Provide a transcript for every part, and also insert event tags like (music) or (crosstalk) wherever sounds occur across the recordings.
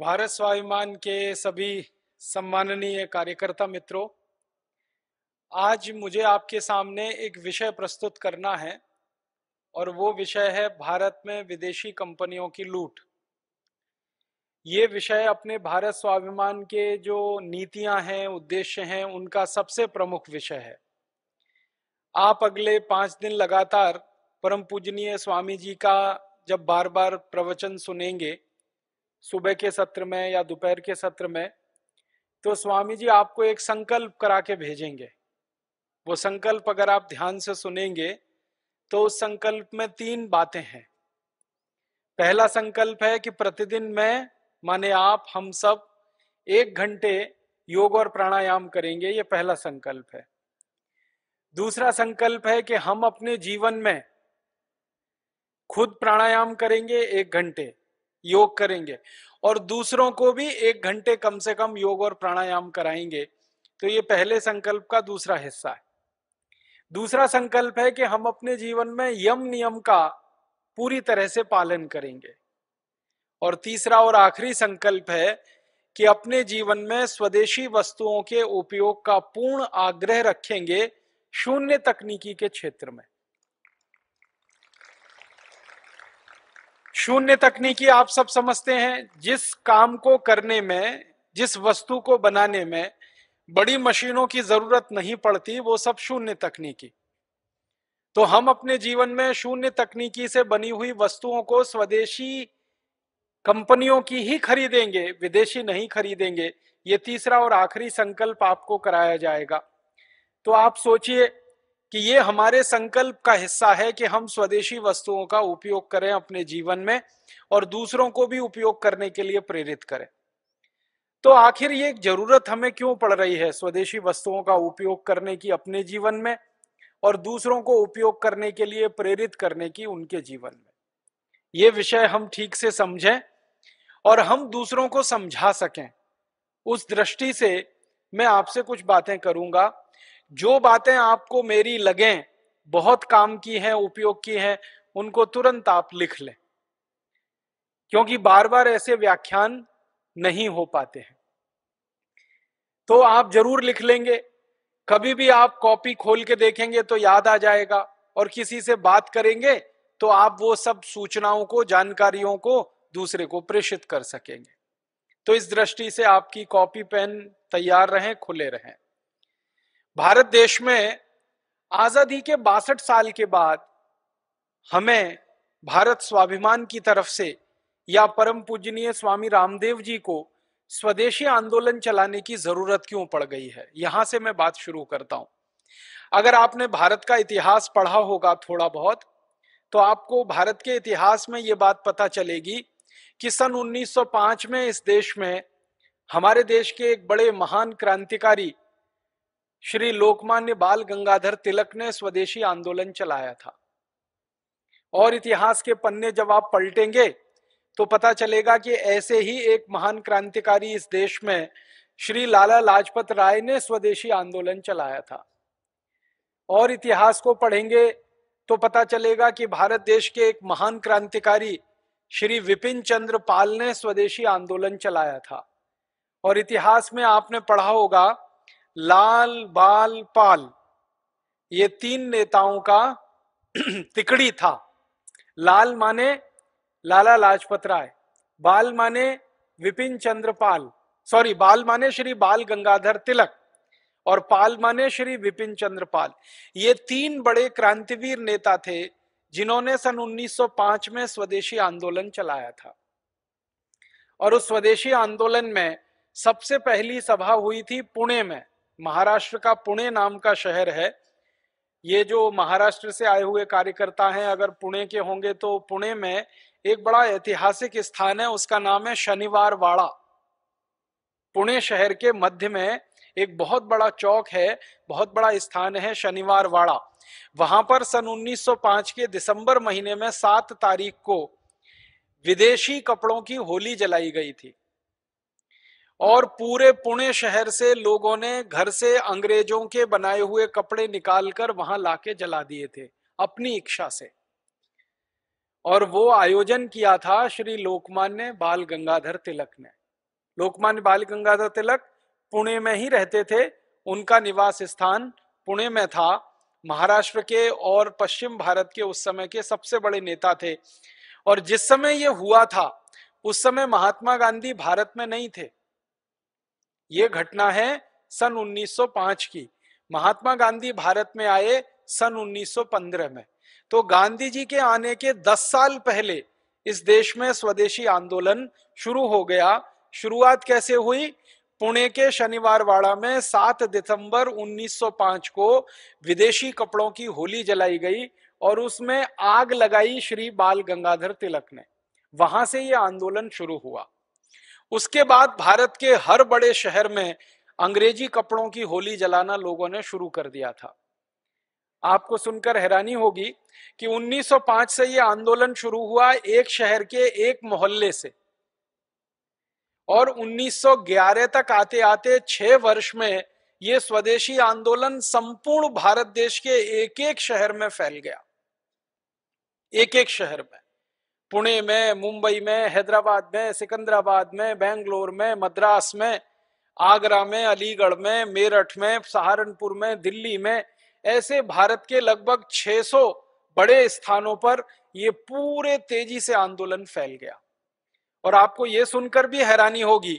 भारत स्वाभिमान के सभी सम्माननीय कार्यकर्ता मित्रों आज मुझे आपके सामने एक विषय प्रस्तुत करना है और वो विषय है भारत में विदेशी कंपनियों की लूट ये विषय अपने भारत स्वाभिमान के जो नीतियां हैं उद्देश्य हैं उनका सबसे प्रमुख विषय है आप अगले पांच दिन लगातार परम पूजनीय स्वामी जी का जब बार बार प्रवचन सुनेंगे सुबह के सत्र में या दोपहर के सत्र में तो स्वामी जी आपको एक संकल्प करा के भेजेंगे वो संकल्प अगर आप ध्यान से सुनेंगे तो उस संकल्प में तीन बातें हैं पहला संकल्प है कि प्रतिदिन मैं माने आप हम सब एक घंटे योग और प्राणायाम करेंगे ये पहला संकल्प है दूसरा संकल्प है कि हम अपने जीवन में खुद प्राणायाम करेंगे एक घंटे योग करेंगे और दूसरों को भी एक घंटे कम से कम योग और प्राणायाम कराएंगे तो ये पहले संकल्प का दूसरा हिस्सा है दूसरा संकल्प है कि हम अपने जीवन में यम नियम का पूरी तरह से पालन करेंगे और तीसरा और आखिरी संकल्प है कि अपने जीवन में स्वदेशी वस्तुओं के उपयोग का पूर्ण आग्रह रखेंगे शून्य तकनीकी के क्षेत्र में शून्य तकनीकी आप सब समझते हैं जिस काम को करने में जिस वस्तु को बनाने में बड़ी मशीनों की जरूरत नहीं पड़ती वो सब शून्य तकनीकी तो हम अपने जीवन में शून्य तकनीकी से बनी हुई वस्तुओं को स्वदेशी कंपनियों की ही खरीदेंगे विदेशी नहीं खरीदेंगे ये तीसरा और आखिरी संकल्प आपको कराया जाएगा तो आप सोचिए कि ये हमारे संकल्प का हिस्सा है कि हम स्वदेशी वस्तुओं का उपयोग करें अपने जीवन में और दूसरों को भी उपयोग करने के लिए प्रेरित करें तो आखिर ये जरूरत हमें क्यों पड़ रही है स्वदेशी वस्तुओं का उपयोग करने की अपने जीवन में और दूसरों को उपयोग करने के लिए प्रेरित करने की उनके जीवन में ये विषय हम ठीक से समझें और हम दूसरों को समझा सकें उस दृष्टि से मैं आपसे कुछ बातें करूंगा जो बातें आपको मेरी लगें बहुत काम की हैं उपयोग की हैं उनको तुरंत आप लिख लें क्योंकि बार बार ऐसे व्याख्यान नहीं हो पाते हैं तो आप जरूर लिख लेंगे कभी भी आप कॉपी खोल के देखेंगे तो याद आ जाएगा और किसी से बात करेंगे तो आप वो सब सूचनाओं को जानकारियों को दूसरे को प्रेषित कर सकेंगे तो इस दृष्टि से आपकी कॉपी पेन तैयार रहें खुले रहें भारत देश में आजादी के बासठ साल के बाद हमें भारत स्वाभिमान की तरफ से या परम पूजनीय स्वामी रामदेव जी को स्वदेशी आंदोलन चलाने की जरूरत क्यों पड़ गई है यहां से मैं बात शुरू करता हूं अगर आपने भारत का इतिहास पढ़ा होगा थोड़ा बहुत तो आपको भारत के इतिहास में ये बात पता चलेगी कि सन 1905 में इस देश में हमारे देश के एक बड़े महान क्रांतिकारी श्री लोकमान्य बाल गंगाधर तिलक ने स्वदेशी आंदोलन चलाया था और इतिहास के पन्ने जब आप पलटेंगे तो पता चलेगा कि ऐसे ही एक महान क्रांतिकारी इस देश में श्री लाला लाजपत राय ने स्वदेशी आंदोलन चलाया था और इतिहास को पढ़ेंगे तो पता चलेगा कि भारत देश के एक महान क्रांतिकारी श्री विपिन चंद्र पाल ने स्वदेशी आंदोलन चलाया था और इतिहास में आपने पढ़ा होगा लाल बाल पाल ये तीन नेताओं का (clears throat) तिकड़ी था लाल माने लाला लाजपत राय बाल माने विपिन चंद्र पाल सॉरी बाल माने श्री बाल गंगाधर तिलक और पाल माने श्री विपिन चंद्र पाल ये तीन बड़े क्रांतिवीर नेता थे जिन्होंने सन 1905 में स्वदेशी आंदोलन चलाया था और उस स्वदेशी आंदोलन में सबसे पहली सभा हुई थी पुणे में महाराष्ट्र का पुणे नाम का शहर है ये जो महाराष्ट्र से आए हुए कार्यकर्ता हैं अगर पुणे के होंगे तो पुणे में एक बड़ा ऐतिहासिक स्थान है उसका नाम है शनिवार वाड़ा पुणे शहर के मध्य में एक बहुत बड़ा चौक है बहुत बड़ा स्थान है शनिवार वाड़ा वहां पर सन 1905 के दिसंबर महीने में सात तारीख को विदेशी कपड़ों की होली जलाई गई थी और पूरे पुणे शहर से लोगों ने घर से अंग्रेजों के बनाए हुए कपड़े निकालकर वहां लाके जला दिए थे अपनी इच्छा से और वो आयोजन किया था श्री लोकमान्य बाल गंगाधर तिलक ने लोकमान्य बाल गंगाधर तिलक पुणे में ही रहते थे उनका निवास स्थान पुणे में था महाराष्ट्र के और पश्चिम भारत के उस समय के सबसे बड़े नेता थे और जिस समय ये हुआ था उस समय महात्मा गांधी भारत में नहीं थे ये घटना है सन 1905 की महात्मा गांधी भारत में आए सन 1915 में तो गांधी जी के आने के 10 साल पहले इस देश में स्वदेशी आंदोलन शुरू हो गया शुरुआत कैसे हुई पुणे के शनिवार वाड़ा में 7 दिसंबर 1905 को विदेशी कपड़ों की होली जलाई गई और उसमें आग लगाई श्री बाल गंगाधर तिलक ने वहां से यह आंदोलन शुरू हुआ उसके बाद भारत के हर बड़े शहर में अंग्रेजी कपड़ों की होली जलाना लोगों ने शुरू कर दिया था आपको सुनकर हैरानी होगी कि 1905 से यह आंदोलन शुरू हुआ एक शहर के एक मोहल्ले से और 1911 तक आते आते छह वर्ष में यह स्वदेशी आंदोलन संपूर्ण भारत देश के एक एक शहर में फैल गया एक एक शहर में पुणे में मुंबई में हैदराबाद में सिकंदराबाद में बेंगलोर में मद्रास में आगरा में अलीगढ़ में मेरठ में सहारनपुर में दिल्ली में ऐसे भारत के लगभग 600 बड़े स्थानों पर ये पूरे तेजी से आंदोलन फैल गया और आपको ये सुनकर भी हैरानी होगी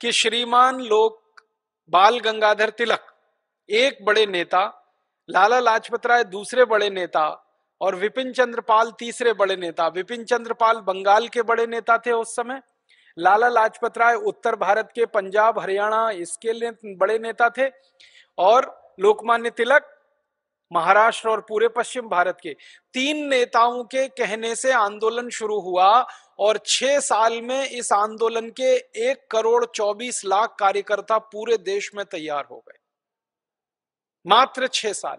कि श्रीमान लोक बाल गंगाधर तिलक एक बड़े नेता लाला लाजपत राय दूसरे बड़े नेता और विपिन चंद्रपाल तीसरे बड़े नेता विपिन चंद्रपाल बंगाल के बड़े नेता थे उस समय लाला लाजपत राय उत्तर भारत के पंजाब हरियाणा इसके ने, बड़े नेता थे और लोकमान्य तिलक महाराष्ट्र और पूरे पश्चिम भारत के तीन नेताओं के कहने से आंदोलन शुरू हुआ और छह साल में इस आंदोलन के एक करोड़ चौबीस लाख कार्यकर्ता पूरे देश में तैयार हो गए मात्र छह साल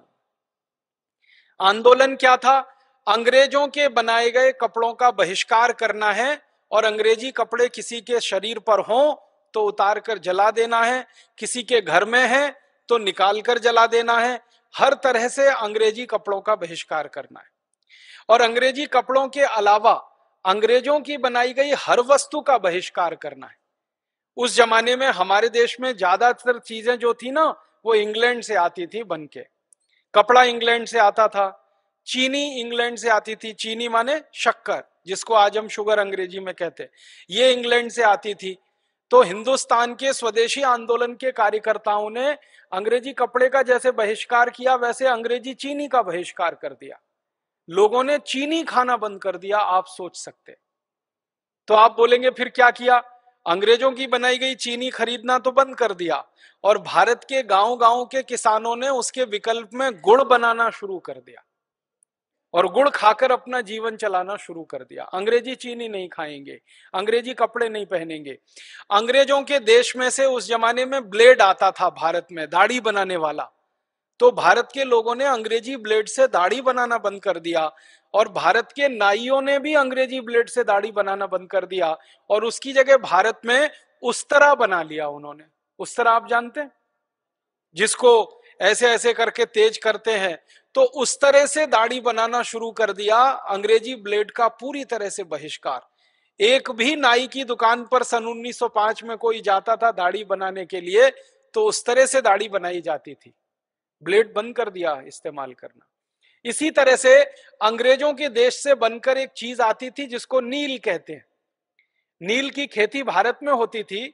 आंदोलन क्या था अंग्रेजों के बनाए गए कपड़ों का बहिष्कार करना है और अंग्रेजी कपड़े किसी के शरीर पर हो तो उतार कर जला देना है किसी के घर में है तो निकाल कर जला देना है हर तरह से अंग्रेजी कपड़ों का बहिष्कार करना है और अंग्रेजी कपड़ों के अलावा अंग्रेजों की बनाई गई हर वस्तु का बहिष्कार करना है उस जमाने में हमारे देश में ज्यादातर चीजें जो थी ना वो इंग्लैंड से आती थी बनके कपड़ा इंग्लैंड से आता था चीनी इंग्लैंड से आती थी चीनी माने शक्कर जिसको आज हम शुगर अंग्रेजी में कहते ये इंग्लैंड से आती थी तो हिंदुस्तान के स्वदेशी आंदोलन के कार्यकर्ताओं ने अंग्रेजी कपड़े का जैसे बहिष्कार किया वैसे अंग्रेजी चीनी का बहिष्कार कर दिया लोगों ने चीनी खाना बंद कर दिया आप सोच सकते तो आप बोलेंगे फिर क्या किया अंग्रेजों की बनाई गई चीनी खरीदना तो बंद कर दिया और भारत के गांव गांव के किसानों ने उसके विकल्प में गुड़ बनाना शुरू कर दिया और गुड़ खाकर अपना जीवन चलाना शुरू कर दिया अंग्रेजी चीनी नहीं खाएंगे अंग्रेजी कपड़े नहीं पहनेंगे अंग्रेजों के देश में से उस जमाने में ब्लेड आता था भारत में दाढ़ी बनाने वाला तो भारत के लोगों ने अंग्रेजी ब्लेड से दाढ़ी बनाना बंद कर दिया और भारत के नाइयों ने भी अंग्रेजी ब्लेड से दाढ़ी बनाना बंद कर दिया और उसकी जगह भारत में उस तरह बना लिया उन्होंने उस तरह आप जानते हैं जिसको ऐसे ऐसे करके तेज करते हैं तो उस तरह से दाढ़ी बनाना शुरू कर दिया अंग्रेजी ब्लेड का पूरी तरह से बहिष्कार एक भी नाई की दुकान पर सन 1905 में कोई जाता था दाढ़ी बनाने के लिए तो उस तरह से दाढ़ी बनाई जाती थी ब्लेड बंद कर दिया इस्तेमाल करना इसी तरह से अंग्रेजों के देश से बनकर एक चीज आती थी जिसको नील कहते हैं नील की खेती भारत में होती थी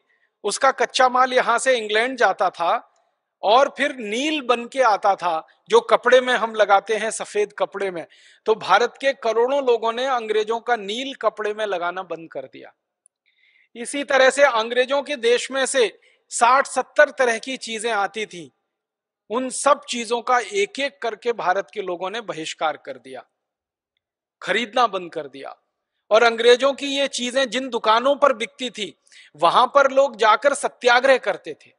उसका कच्चा माल यहां से इंग्लैंड जाता था और फिर नील बन के आता था जो कपड़े में हम लगाते हैं सफेद कपड़े में तो भारत के करोड़ों लोगों ने अंग्रेजों का नील कपड़े में लगाना बंद कर दिया इसी तरह से अंग्रेजों के देश में से साठ सत्तर तरह की चीजें आती थी उन सब चीजों का एक एक करके भारत के लोगों ने बहिष्कार कर दिया खरीदना बंद कर दिया और अंग्रेजों की ये चीजें जिन दुकानों पर बिकती थी वहां पर लोग जाकर सत्याग्रह करते थे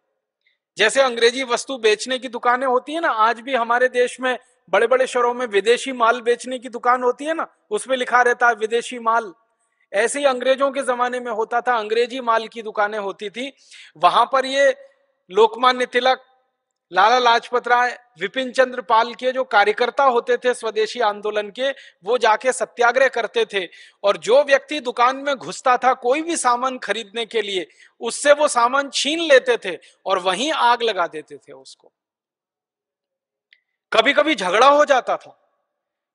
जैसे अंग्रेजी वस्तु बेचने की दुकानें होती है ना आज भी हमारे देश में बड़े बड़े शहरों में विदेशी माल बेचने की दुकान होती है ना उसमें लिखा रहता है विदेशी माल ऐसे ही अंग्रेजों के जमाने में होता था अंग्रेजी माल की दुकानें होती थी वहां पर ये लोकमान्य तिलक लाला लाजपत राय विपिन चंद्र पाल के जो कार्यकर्ता होते थे स्वदेशी आंदोलन के वो जाके सत्याग्रह करते थे और जो व्यक्ति दुकान में घुसता था कोई भी सामान खरीदने के लिए उससे वो सामान छीन लेते थे और वहीं आग लगा देते थे उसको कभी कभी झगड़ा हो जाता था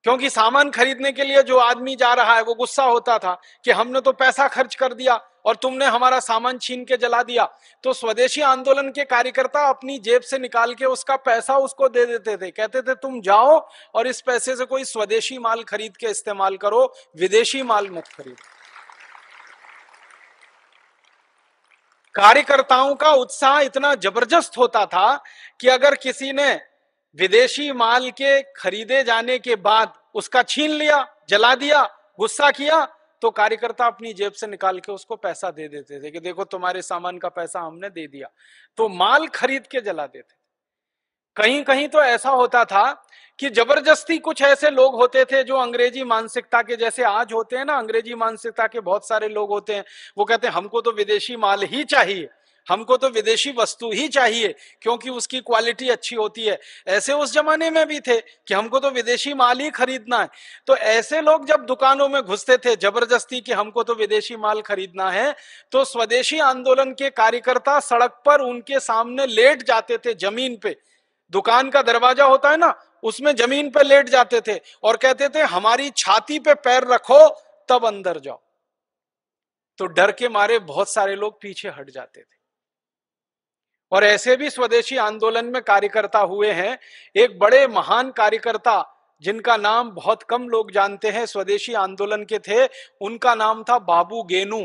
क्योंकि सामान खरीदने के लिए जो आदमी जा रहा है वो गुस्सा होता था कि हमने तो पैसा खर्च कर दिया और तुमने हमारा सामान छीन के जला दिया तो स्वदेशी आंदोलन के कार्यकर्ता अपनी जेब से निकाल के उसका पैसा उसको दे देते थे कहते थे तुम जाओ और इस पैसे से कोई स्वदेशी माल खरीद के इस्तेमाल करो विदेशी माल मत खरीदो कार्यकर्ताओं का उत्साह इतना जबरदस्त होता था कि अगर किसी ने विदेशी माल के खरीदे जाने के बाद उसका छीन लिया जला दिया गुस्सा किया तो कार्यकर्ता अपनी जेब से निकाल के उसको पैसा दे देते थे कि देखो तुम्हारे सामान का पैसा हमने दे दिया तो माल खरीद के जला देते कहीं कहीं तो ऐसा होता था कि जबरदस्ती कुछ ऐसे लोग होते थे जो अंग्रेजी मानसिकता के जैसे आज होते हैं ना अंग्रेजी मानसिकता के बहुत सारे लोग होते हैं वो कहते हैं हमको तो विदेशी माल ही चाहिए हमको तो विदेशी वस्तु ही चाहिए क्योंकि उसकी क्वालिटी अच्छी होती है ऐसे उस जमाने में भी थे कि हमको तो विदेशी माल ही खरीदना है तो ऐसे लोग जब दुकानों में घुसते थे जबरदस्ती कि हमको तो विदेशी माल खरीदना है तो स्वदेशी आंदोलन के कार्यकर्ता सड़क पर उनके सामने लेट जाते थे जमीन पे दुकान का दरवाजा होता है ना उसमें जमीन पे लेट जाते थे और कहते थे हमारी छाती पे पैर रखो तब अंदर जाओ तो डर के मारे बहुत सारे लोग पीछे हट जाते थे और ऐसे भी स्वदेशी आंदोलन में कार्यकर्ता हुए हैं एक बड़े महान कार्यकर्ता जिनका नाम बहुत कम लोग जानते हैं स्वदेशी आंदोलन के थे उनका नाम था बाबू गेनू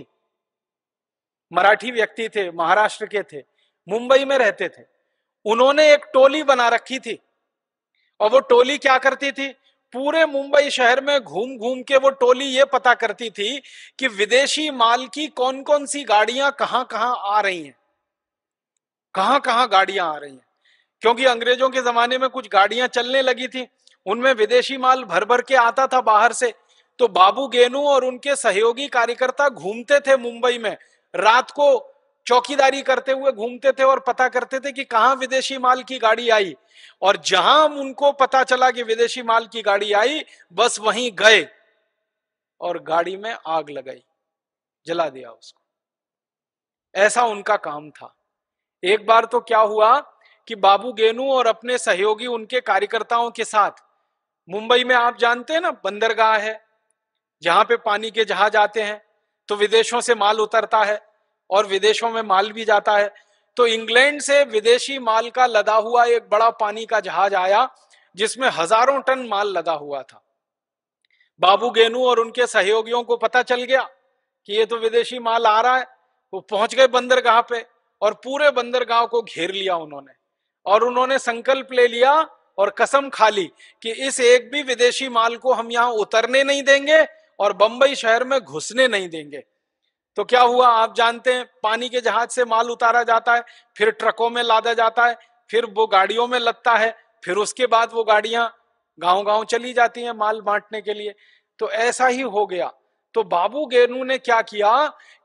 मराठी व्यक्ति थे महाराष्ट्र के थे मुंबई में रहते थे उन्होंने एक टोली बना रखी थी और वो टोली क्या करती थी पूरे मुंबई शहर में घूम घूम के वो टोली ये पता करती थी कि विदेशी माल की कौन कौन सी गाड़ियां कहां कहां आ रही हैं कहां कहां गाड़ियां आ रही हैं क्योंकि अंग्रेजों के जमाने में कुछ गाड़ियां चलने लगी थी उनमें विदेशी माल भर भर के आता था बाहर से तो बाबू गेनू और उनके सहयोगी कार्यकर्ता घूमते थे मुंबई में रात को चौकीदारी करते हुए घूमते थे और पता करते थे कि कहा विदेशी माल की गाड़ी आई और जहां उनको पता चला कि विदेशी माल की गाड़ी आई बस वहीं गए और गाड़ी में आग लगाई जला दिया उसको ऐसा उनका काम था एक बार तो क्या हुआ कि बाबू गेनू और अपने सहयोगी उनके कार्यकर्ताओं के साथ मुंबई में आप जानते हैं ना बंदरगाह है जहां पे पानी के जहाज आते हैं तो विदेशों से माल उतरता है और विदेशों में माल भी जाता है तो इंग्लैंड से विदेशी माल का लदा हुआ एक बड़ा पानी का जहाज आया जिसमें हजारों टन माल लदा हुआ था बाबू गेनू और उनके सहयोगियों को पता चल गया कि ये तो विदेशी माल आ रहा है वो पहुंच गए बंदरगाह पे और पूरे बंदरगाह को घेर लिया उन्होंने और उन्होंने संकल्प ले लिया और कसम खा ली कि इस एक भी विदेशी माल को हम यहाँ उतरने नहीं देंगे और बंबई शहर में घुसने नहीं देंगे तो क्या हुआ आप जानते हैं पानी के जहाज से माल उतारा जाता है फिर ट्रकों में लादा जाता है फिर वो गाड़ियों में लगता है फिर उसके बाद वो गाड़ियां गांव गांव चली जाती हैं माल बांटने के लिए तो ऐसा ही हो गया तो बाबू गेनू ने क्या किया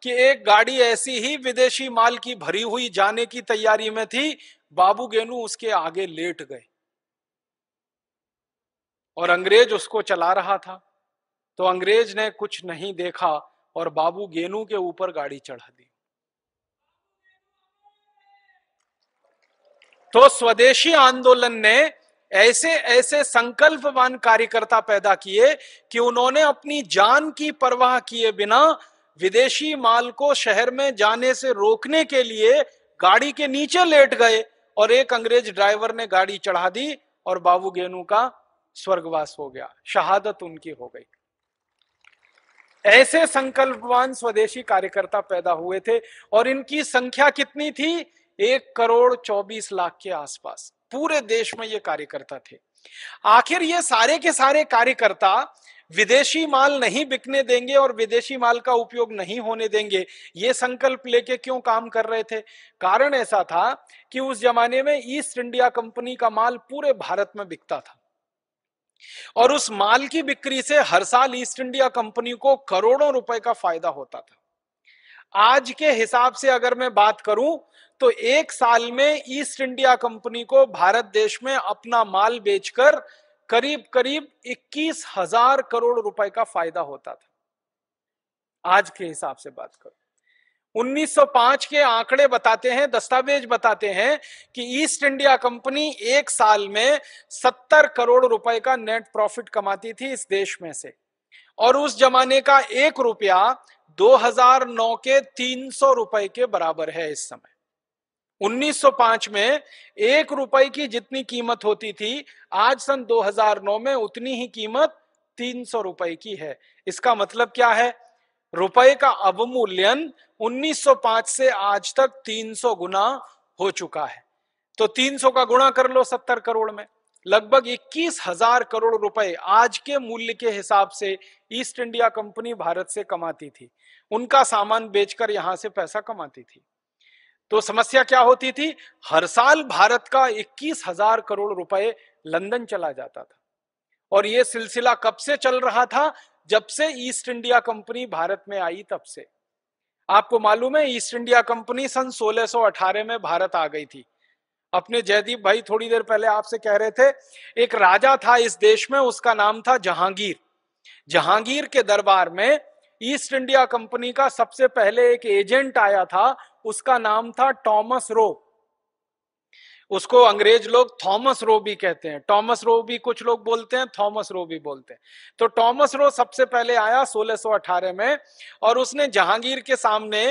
कि एक गाड़ी ऐसी ही विदेशी माल की भरी हुई जाने की तैयारी में थी बाबू गेनू उसके आगे लेट गए और अंग्रेज उसको चला रहा था तो अंग्रेज ने कुछ नहीं देखा और बाबू गेनू के ऊपर गाड़ी चढ़ा दी तो स्वदेशी आंदोलन ने ऐसे ऐसे संकल्पवान कार्यकर्ता पैदा किए कि उन्होंने अपनी जान की परवाह किए बिना विदेशी माल को शहर में जाने से रोकने के लिए गाड़ी के नीचे लेट गए और एक अंग्रेज ड्राइवर ने गाड़ी चढ़ा दी और बाबू गेनू का स्वर्गवास हो गया शहादत उनकी हो गई ऐसे संकल्पवान स्वदेशी कार्यकर्ता पैदा हुए थे और इनकी संख्या कितनी थी एक करोड़ चौबीस लाख के आसपास पूरे देश में ये कार्यकर्ता थे आखिर ये सारे के सारे कार्यकर्ता विदेशी माल नहीं बिकने देंगे और विदेशी माल का उपयोग नहीं होने देंगे ये संकल्प लेके क्यों काम कर रहे थे कारण ऐसा था कि उस जमाने में ईस्ट इंडिया कंपनी का माल पूरे भारत में बिकता था और उस माल की बिक्री से हर साल ईस्ट इंडिया कंपनी को करोड़ों रुपए का फायदा होता था आज के हिसाब से अगर मैं बात करूं तो एक साल में ईस्ट इंडिया कंपनी को भारत देश में अपना माल बेचकर करीब करीब इक्कीस हजार करोड़ रुपए का फायदा होता था आज के हिसाब से बात करो 1905 के आंकड़े बताते हैं दस्तावेज बताते हैं कि ईस्ट इंडिया कंपनी एक साल में 70 करोड़ रुपए का नेट प्रॉफिट कमाती थी इस देश में से और उस जमाने का एक रुपया 2009 के 300 रुपए के बराबर है इस समय 1905 में एक रुपए की जितनी कीमत होती थी आज सन 2009 में उतनी ही कीमत तीन सौ रुपए की है इसका मतलब क्या है रुपए का अवमूल्यन 1905 से आज तक 300 गुना हो चुका है तो 300 का गुणा कर लो 70 करोड़ में लगभग इक्कीस हजार करोड़ रुपए आज के मूल्य के हिसाब से ईस्ट इंडिया कंपनी भारत से कमाती थी उनका सामान बेचकर यहां से पैसा कमाती थी तो समस्या क्या होती थी हर साल भारत का इक्कीस हजार करोड़ रुपए लंदन चला जाता था और यह सिलसिला कब से चल रहा था जब से ईस्ट इंडिया कंपनी भारत में आई तब से आपको मालूम है ईस्ट इंडिया कंपनी सन 1618 में भारत आ गई थी अपने जयदीप भाई थोड़ी देर पहले आपसे कह रहे थे एक राजा था इस देश में उसका नाम था जहांगीर जहांगीर के दरबार में ईस्ट इंडिया कंपनी का सबसे पहले एक एजेंट आया था उसका नाम था टॉमस रो उसको अंग्रेज लोग थॉमस रो भी कहते हैं टॉमस रो भी कुछ लोग बोलते हैं थॉमस रो भी बोलते हैं तो टॉमस रो सबसे पहले आया 1618 में और उसने जहांगीर के सामने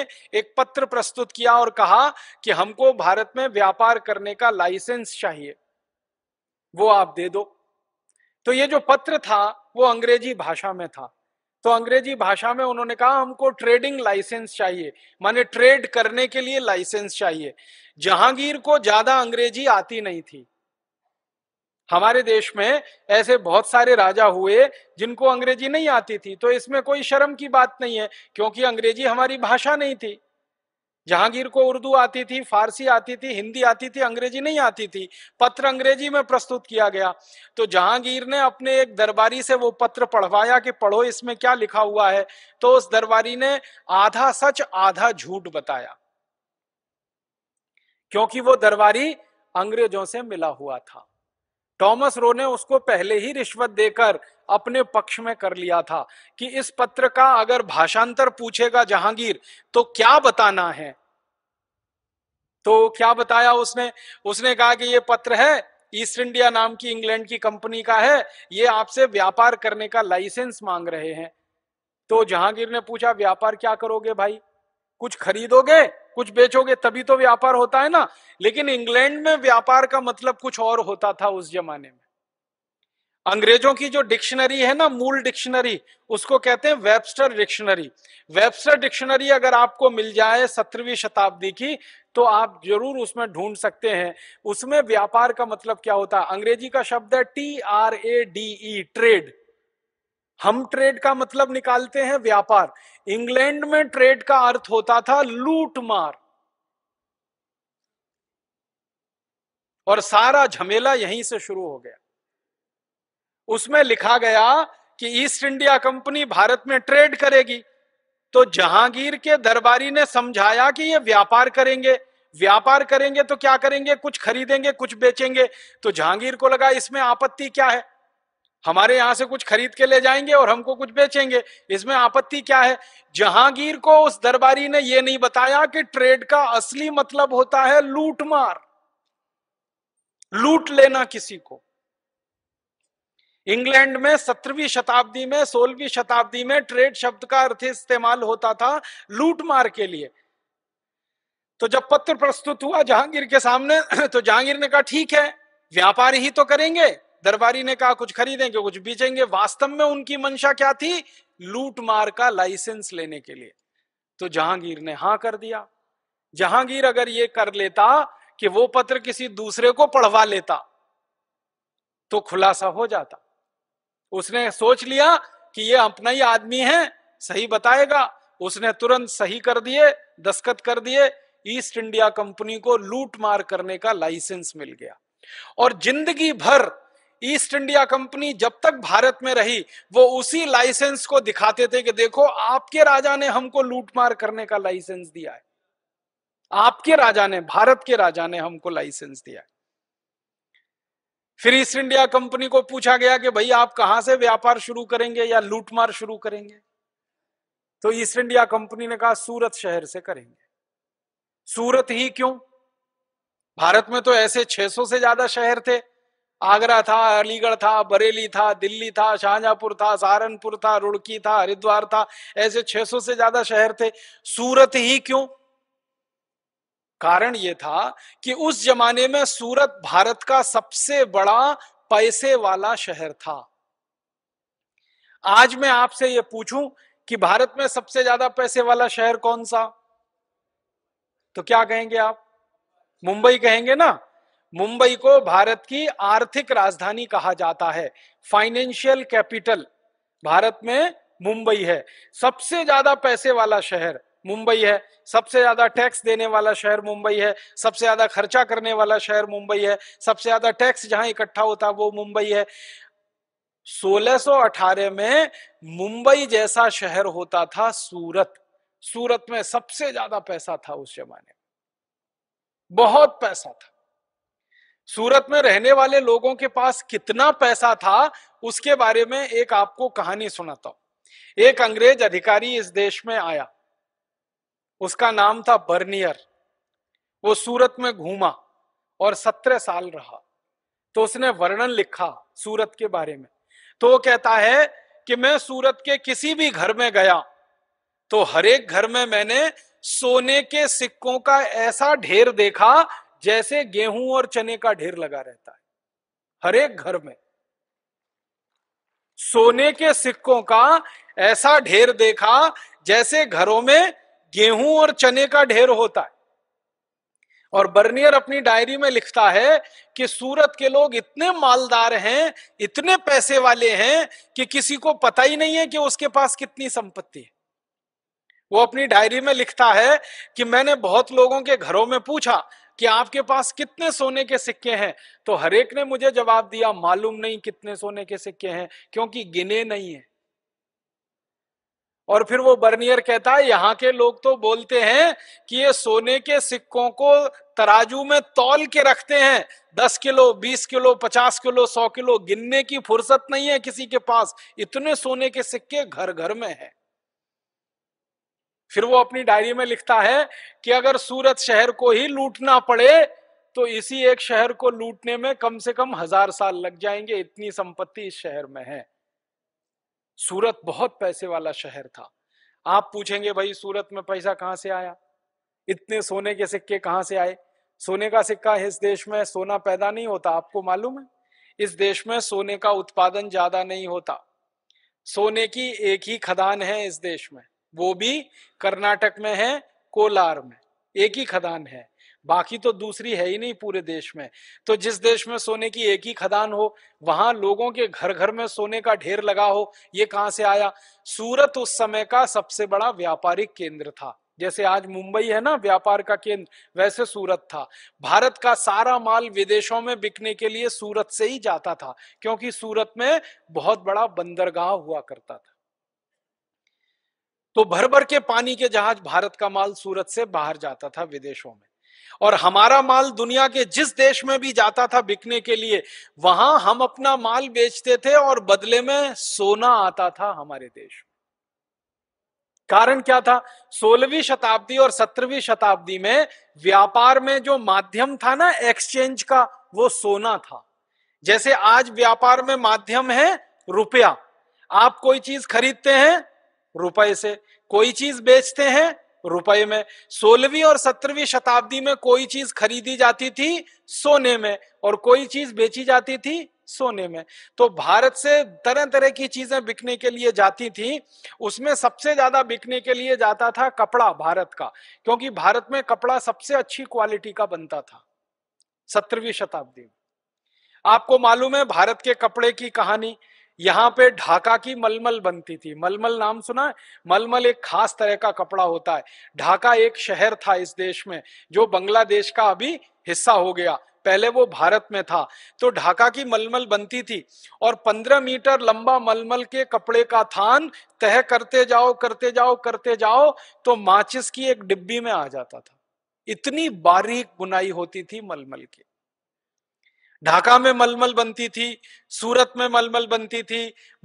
एक पत्र प्रस्तुत किया और कहा कि हमको भारत में व्यापार करने का लाइसेंस चाहिए वो आप दे दो तो ये जो पत्र था वो अंग्रेजी भाषा में था तो अंग्रेजी भाषा में उन्होंने कहा हमको ट्रेडिंग लाइसेंस चाहिए माने ट्रेड करने के लिए लाइसेंस चाहिए जहांगीर को ज्यादा अंग्रेजी आती नहीं थी हमारे देश में ऐसे बहुत सारे राजा हुए जिनको अंग्रेजी नहीं आती थी तो इसमें कोई शर्म की बात नहीं है क्योंकि अंग्रेजी हमारी भाषा नहीं थी जहांगीर को उर्दू आती थी फारसी आती थी हिंदी आती थी अंग्रेजी नहीं आती थी पत्र अंग्रेजी में प्रस्तुत किया गया तो जहांगीर ने अपने एक दरबारी से वो पत्र पढ़वाया कि पढ़ो इसमें क्या लिखा हुआ है तो उस दरबारी ने आधा सच आधा झूठ बताया क्योंकि वो दरबारी अंग्रेजों से मिला हुआ था टॉमस रो ने उसको पहले ही रिश्वत देकर अपने पक्ष में कर लिया था कि इस पत्र का अगर भाषांतर पूछेगा जहांगीर तो क्या बताना है तो क्या बताया उसने उसने कहा कि ये पत्र है ईस्ट इंडिया नाम की इंग्लैंड की कंपनी का है ये आपसे व्यापार करने का लाइसेंस मांग रहे हैं तो जहांगीर ने पूछा व्यापार क्या करोगे भाई कुछ खरीदोगे कुछ बेचोगे तभी तो व्यापार होता है ना लेकिन इंग्लैंड में व्यापार का मतलब कुछ और होता था उस जमाने में अंग्रेजों की जो डिक्शनरी है ना मूल डिक्शनरी उसको कहते हैं वेबस्टर डिक्शनरी वेबस्टर डिक्शनरी अगर आपको मिल जाए सत्रहवीं शताब्दी की तो आप जरूर उसमें ढूंढ सकते हैं उसमें व्यापार का मतलब क्या होता है अंग्रेजी का शब्द है T R A D E trade हम ट्रेड का मतलब निकालते हैं व्यापार इंग्लैंड में ट्रेड का अर्थ होता था लूट मार और सारा झमेला यहीं से शुरू हो गया उसमें लिखा गया कि ईस्ट इंडिया कंपनी भारत में ट्रेड करेगी तो जहांगीर के दरबारी ने समझाया कि ये व्यापार करेंगे व्यापार करेंगे तो क्या करेंगे कुछ खरीदेंगे कुछ बेचेंगे तो जहांगीर को लगा इसमें आपत्ति क्या है हमारे यहां से कुछ खरीद के ले जाएंगे और हमको कुछ बेचेंगे इसमें आपत्ति क्या है जहांगीर को उस दरबारी ने यह नहीं बताया कि ट्रेड का असली मतलब होता है लूटमार लूट लेना किसी को इंग्लैंड में सत्रहवीं शताब्दी में सोलहवीं शताब्दी में ट्रेड शब्द का अर्थ इस्तेमाल होता था लूटमार के लिए तो जब पत्र प्रस्तुत हुआ जहांगीर के सामने (clears throat) तो जहांगीर ने कहा ठीक है व्यापार ही तो करेंगे दरबारी ने कहा कुछ खरीदेंगे कुछ बेचेंगे वास्तव में उनकी मंशा क्या थी लूटमार का लाइसेंस लेने के लिए तो जहांगीर ने हा कर दिया जहांगीर अगर ये कर लेता कि वो पत्र किसी दूसरे को पढ़वा लेता तो खुलासा हो जाता उसने सोच लिया कि ये अपना ही आदमी है सही बताएगा उसने तुरंत सही कर दिए दस्खत कर दिए ईस्ट इंडिया कंपनी को लूट मार करने का लाइसेंस मिल गया और जिंदगी भर ईस्ट इंडिया कंपनी जब तक भारत में रही वो उसी लाइसेंस को दिखाते थे कि देखो आपके राजा ने हमको लूटमार करने का लाइसेंस दिया है आपके राजा ने भारत के राजा ने हमको लाइसेंस दिया है फिर ईस्ट इंडिया कंपनी को पूछा गया कि भाई आप कहां से व्यापार शुरू करेंगे या लूटमार शुरू करेंगे तो ईस्ट इंडिया कंपनी ने कहा सूरत शहर से करेंगे सूरत ही क्यों भारत में तो ऐसे 600 से ज्यादा शहर थे आगरा था अलीगढ़ था बरेली था दिल्ली था शाहजहांपुर था सहारनपुर था रुड़की था हरिद्वार था ऐसे 600 से ज्यादा शहर थे सूरत ही क्यों कारण यह था कि उस जमाने में सूरत भारत का सबसे बड़ा पैसे वाला शहर था आज मैं आपसे यह पूछूं कि भारत में सबसे ज्यादा पैसे वाला शहर कौन सा तो क्या कहेंगे आप मुंबई कहेंगे ना मुंबई को भारत की आर्थिक राजधानी कहा जाता है फाइनेंशियल कैपिटल भारत में मुंबई है सबसे ज्यादा पैसे वाला शहर मुंबई है सबसे ज्यादा टैक्स देने वाला शहर मुंबई है सबसे ज्यादा खर्चा करने वाला शहर मुंबई है सबसे ज्यादा टैक्स जहां इकट्ठा होता वो मुंबई है 1618 में मुंबई जैसा शहर होता था सूरत सूरत में सबसे ज्यादा पैसा था उस जमाने में बहुत पैसा था सूरत में रहने वाले लोगों के पास कितना पैसा था उसके बारे में एक आपको कहानी सुनाता हूं एक अंग्रेज अधिकारी इस देश में आया उसका नाम था बर्नियर वो सूरत में घूमा और सत्रह साल रहा तो उसने वर्णन लिखा सूरत के बारे में तो वो कहता है कि मैं सूरत के किसी भी घर में गया तो हर एक घर में मैंने सोने के सिक्कों का ऐसा ढेर देखा जैसे गेहूं और चने का ढेर लगा रहता है हर एक घर में सोने के सिक्कों का ऐसा ढेर देखा जैसे घरों में गेहूं और चने का ढेर होता है और बर्नियर अपनी डायरी में लिखता है कि सूरत के लोग इतने मालदार हैं इतने पैसे वाले हैं कि किसी को पता ही नहीं है कि उसके पास कितनी संपत्ति है वो अपनी डायरी में लिखता है कि मैंने बहुत लोगों के घरों में पूछा कि आपके पास कितने सोने के सिक्के हैं तो हरेक ने मुझे जवाब दिया मालूम नहीं कितने सोने के सिक्के हैं क्योंकि गिने नहीं है और फिर वो बर्नियर कहता है यहाँ के लोग तो बोलते हैं कि ये सोने के सिक्कों को तराजू में तौल के रखते हैं दस किलो बीस किलो पचास किलो सौ किलो गिनने की फुर्सत नहीं है किसी के पास इतने सोने के सिक्के घर घर में है फिर वो अपनी डायरी में लिखता है कि अगर सूरत शहर को ही लूटना पड़े तो इसी एक शहर को लूटने में कम से कम हजार साल लग जाएंगे इतनी संपत्ति इस शहर में है सूरत बहुत पैसे वाला शहर था आप पूछेंगे भाई सूरत में पैसा कहाँ से आया इतने सोने के सिक्के कहाँ से आए सोने का सिक्का इस देश में सोना पैदा नहीं होता आपको मालूम है इस देश में सोने का उत्पादन ज्यादा नहीं होता सोने की एक ही खदान है इस देश में वो भी कर्नाटक में है कोलार में एक ही खदान है बाकी तो दूसरी है ही नहीं पूरे देश में तो जिस देश में सोने की एक ही खदान हो वहां लोगों के घर घर में सोने का ढेर लगा हो ये कहाँ से आया सूरत उस समय का सबसे बड़ा व्यापारिक केंद्र था जैसे आज मुंबई है ना व्यापार का केंद्र वैसे सूरत था भारत का सारा माल विदेशों में बिकने के लिए सूरत से ही जाता था क्योंकि सूरत में बहुत बड़ा बंदरगाह हुआ करता था तो भर भर के पानी के जहाज भारत का माल सूरत से बाहर जाता था विदेशों में और हमारा माल दुनिया के जिस देश में भी जाता था बिकने के लिए वहां हम अपना माल बेचते थे और बदले में सोना आता था हमारे देश कारण क्या था सोलहवीं शताब्दी और सत्रहवीं शताब्दी में व्यापार में जो माध्यम था ना एक्सचेंज का वो सोना था जैसे आज व्यापार में माध्यम है रुपया आप कोई चीज खरीदते हैं रुपए से कोई चीज बेचते हैं रुपए में सोलहवीं और सत्रहवीं शताब्दी में कोई चीज खरीदी जाती थी सोने में और कोई चीज बेची जाती थी सोने में तो भारत से तरह तरह की चीजें बिकने के लिए जाती थी उसमें सबसे ज्यादा बिकने के लिए जाता था कपड़ा भारत का क्योंकि भारत में कपड़ा सबसे अच्छी क्वालिटी का बनता था सत्रहवीं शताब्दी में आपको मालूम है भारत के कपड़े की कहानी यहाँ पे ढाका की मलमल बनती थी मलमल नाम सुना है मलमल एक खास तरह का कपड़ा होता है ढाका एक शहर था इस देश में जो बांग्लादेश का अभी हिस्सा हो गया पहले वो भारत में था तो ढाका की मलमल बनती थी और पंद्रह मीटर लंबा मलमल के कपड़े का थान तह करते जाओ करते जाओ करते जाओ तो माचिस की एक डिब्बी में आ जाता था इतनी बारीक बुनाई होती थी मलमल की ढाका में मलमल बनती थी सूरत में मलमल बनती थी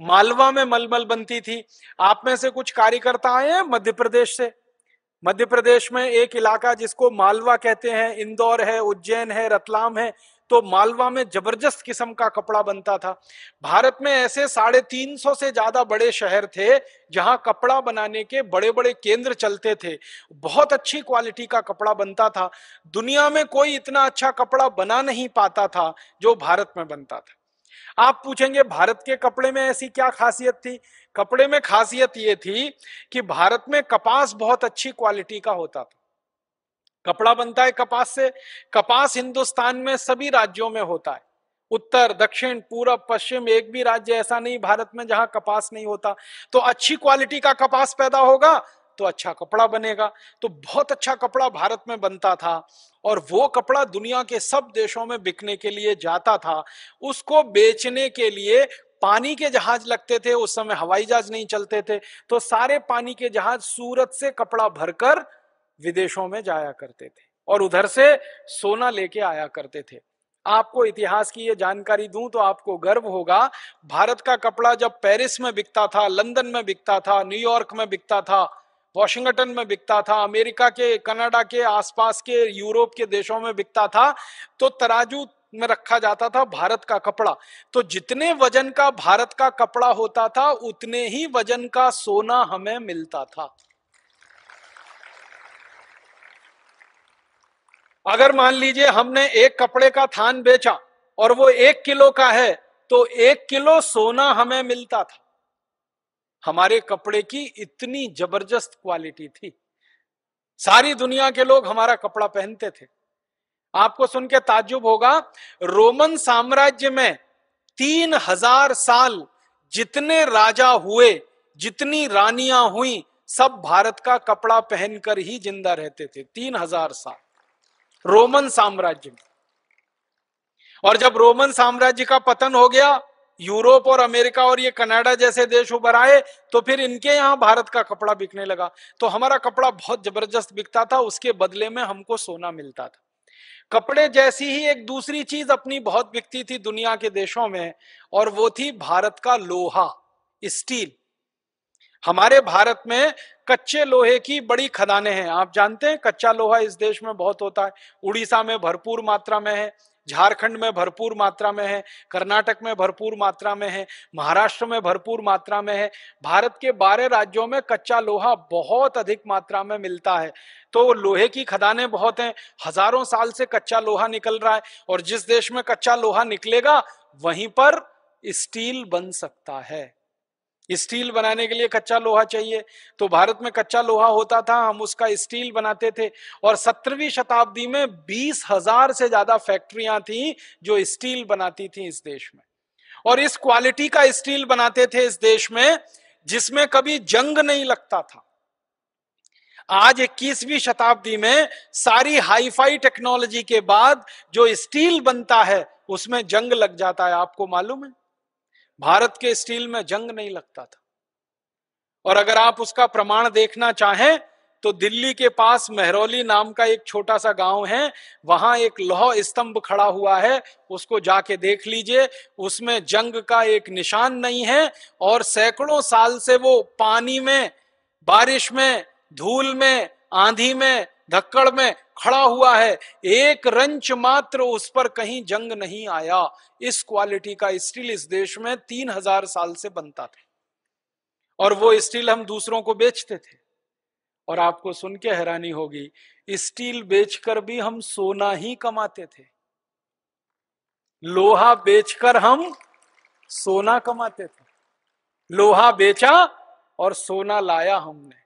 मालवा में मलमल बनती थी आप में से कुछ कार्यकर्ता आए हैं मध्य प्रदेश से मध्य प्रदेश में एक इलाका जिसको मालवा कहते हैं इंदौर है उज्जैन है रतलाम है तो मालवा में जबरदस्त किस्म का कपड़ा बनता था भारत में ऐसे साढ़े तीन सौ से ज्यादा बड़े शहर थे जहां कपड़ा बनाने के बड़े बड़े केंद्र चलते थे बहुत अच्छी क्वालिटी का कपड़ा बनता था दुनिया में कोई इतना अच्छा कपड़ा बना नहीं पाता था जो भारत में बनता था आप पूछेंगे भारत के कपड़े में ऐसी क्या खासियत थी कपड़े में खासियत ये थी कि भारत में कपास बहुत अच्छी क्वालिटी का होता था कपड़ा बनता है कपास से कपास हिंदुस्तान में सभी राज्यों में होता है उत्तर दक्षिण पूर्व पश्चिम एक भी राज्य ऐसा नहीं भारत में जहां कपास नहीं होता तो अच्छी क्वालिटी का कपास पैदा होगा तो अच्छा कपड़ा बनेगा तो बहुत अच्छा कपड़ा भारत में बनता था और वो कपड़ा दुनिया के सब देशों में बिकने के लिए जाता था उसको बेचने के लिए पानी के जहाज लगते थे उस समय हवाई जहाज नहीं चलते थे तो सारे पानी के जहाज सूरत से कपड़ा भरकर विदेशों में जाया करते थे और उधर से सोना लेके आया करते थे आपको इतिहास की ये जानकारी दूं तो आपको गर्व होगा भारत का कपड़ा जब पेरिस में बिकता था लंदन में बिकता था न्यूयॉर्क में बिकता था वॉशिंगटन में बिकता था अमेरिका के कनाडा के आसपास के यूरोप के देशों में बिकता था तो तराजू में रखा जाता था भारत का कपड़ा तो जितने वजन का भारत का कपड़ा होता था उतने ही वजन का सोना हमें मिलता था अगर मान लीजिए हमने एक कपड़े का थान बेचा और वो एक किलो का है तो एक किलो सोना हमें मिलता था हमारे कपड़े की इतनी जबरदस्त क्वालिटी थी सारी दुनिया के लोग हमारा कपड़ा पहनते थे आपको सुन के ताजुब होगा रोमन साम्राज्य में तीन हजार साल जितने राजा हुए जितनी रानियां हुई सब भारत का कपड़ा पहनकर ही जिंदा रहते थे तीन हजार साल रोमन साम्राज्य में और जब रोमन साम्राज्य का पतन हो गया यूरोप और अमेरिका और ये कनाडा जैसे देश उभर आए तो फिर इनके यहां भारत का कपड़ा बिकने लगा तो हमारा कपड़ा बहुत जबरदस्त बिकता था उसके बदले में हमको सोना मिलता था कपड़े जैसी ही एक दूसरी चीज अपनी बहुत बिकती थी दुनिया के देशों में और वो थी भारत का लोहा स्टील हमारे भारत में कच्चे लोहे की बड़ी खदाने हैं आप जानते हैं कच्चा लोहा इस देश में बहुत होता है उड़ीसा में भरपूर मात्रा में है झारखंड में भरपूर मात्रा में है कर्नाटक में भरपूर मात्रा में है महाराष्ट्र में भरपूर मात्रा में है भारत के बारह राज्यों में कच्चा लोहा बहुत अधिक मात्रा में मिलता है तो लोहे की खदाने बहुत हैं हजारों साल से कच्चा लोहा निकल रहा है और जिस देश में कच्चा लोहा निकलेगा वहीं पर स्टील बन सकता है स्टील बनाने के लिए कच्चा लोहा चाहिए तो भारत में कच्चा लोहा होता था हम उसका स्टील बनाते थे और सत्रहवीं शताब्दी में बीस हजार से ज्यादा फैक्ट्रियां थी जो स्टील बनाती थी इस देश में और इस क्वालिटी का स्टील बनाते थे इस देश में जिसमें कभी जंग नहीं लगता था आज 21वीं शताब्दी में सारी हाईफाई टेक्नोलॉजी के बाद जो स्टील बनता है उसमें जंग लग जाता है आपको मालूम है भारत के स्टील में जंग नहीं लगता था और अगर आप उसका प्रमाण देखना चाहें तो दिल्ली के पास मेहरौली नाम का एक छोटा सा गांव है वहां एक लौह स्तंभ खड़ा हुआ है उसको जाके देख लीजिए उसमें जंग का एक निशान नहीं है और सैकड़ों साल से वो पानी में बारिश में धूल में आंधी में धक्कड़ में खड़ा हुआ है एक रंच मात्र उस पर कहीं जंग नहीं आया इस क्वालिटी का स्टील इस देश में तीन हजार साल से बनता था और वो स्टील हम दूसरों को बेचते थे और आपको सुन के हैरानी होगी स्टील बेचकर भी हम सोना ही कमाते थे लोहा बेचकर हम सोना कमाते थे लोहा बेचा और सोना लाया हमने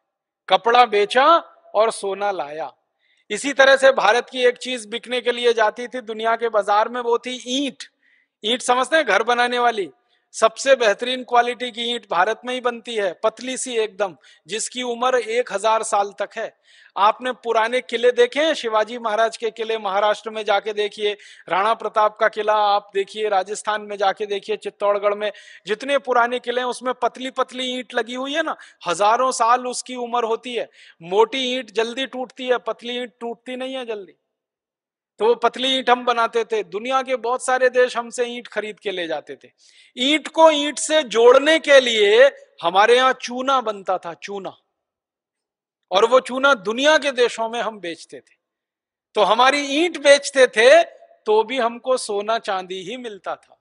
कपड़ा बेचा और सोना लाया इसी तरह से भारत की एक चीज बिकने के लिए जाती थी दुनिया के बाजार में वो थी ईट ईट समझते हैं घर बनाने वाली सबसे बेहतरीन क्वालिटी की ईंट भारत में ही बनती है पतली सी एकदम जिसकी उम्र एक हजार साल तक है आपने पुराने किले देखे हैं शिवाजी महाराज के किले महाराष्ट्र में जाके देखिए राणा प्रताप का किला आप देखिए राजस्थान में जाके देखिए चित्तौड़गढ़ में जितने पुराने किले हैं उसमें पतली पतली ईंट लगी हुई है ना हजारों साल उसकी उम्र होती है मोटी ईंट जल्दी टूटती है पतली ईंट टूटती नहीं है जल्दी तो वो पतली ईंट हम बनाते थे दुनिया के बहुत सारे देश हमसे ईंट खरीद के ले जाते थे ईंट को ईंट से जोड़ने के लिए हमारे यहाँ चूना बनता था चूना और वो चूना दुनिया के देशों में हम बेचते थे तो हमारी ईंट बेचते थे तो भी हमको सोना चांदी ही मिलता था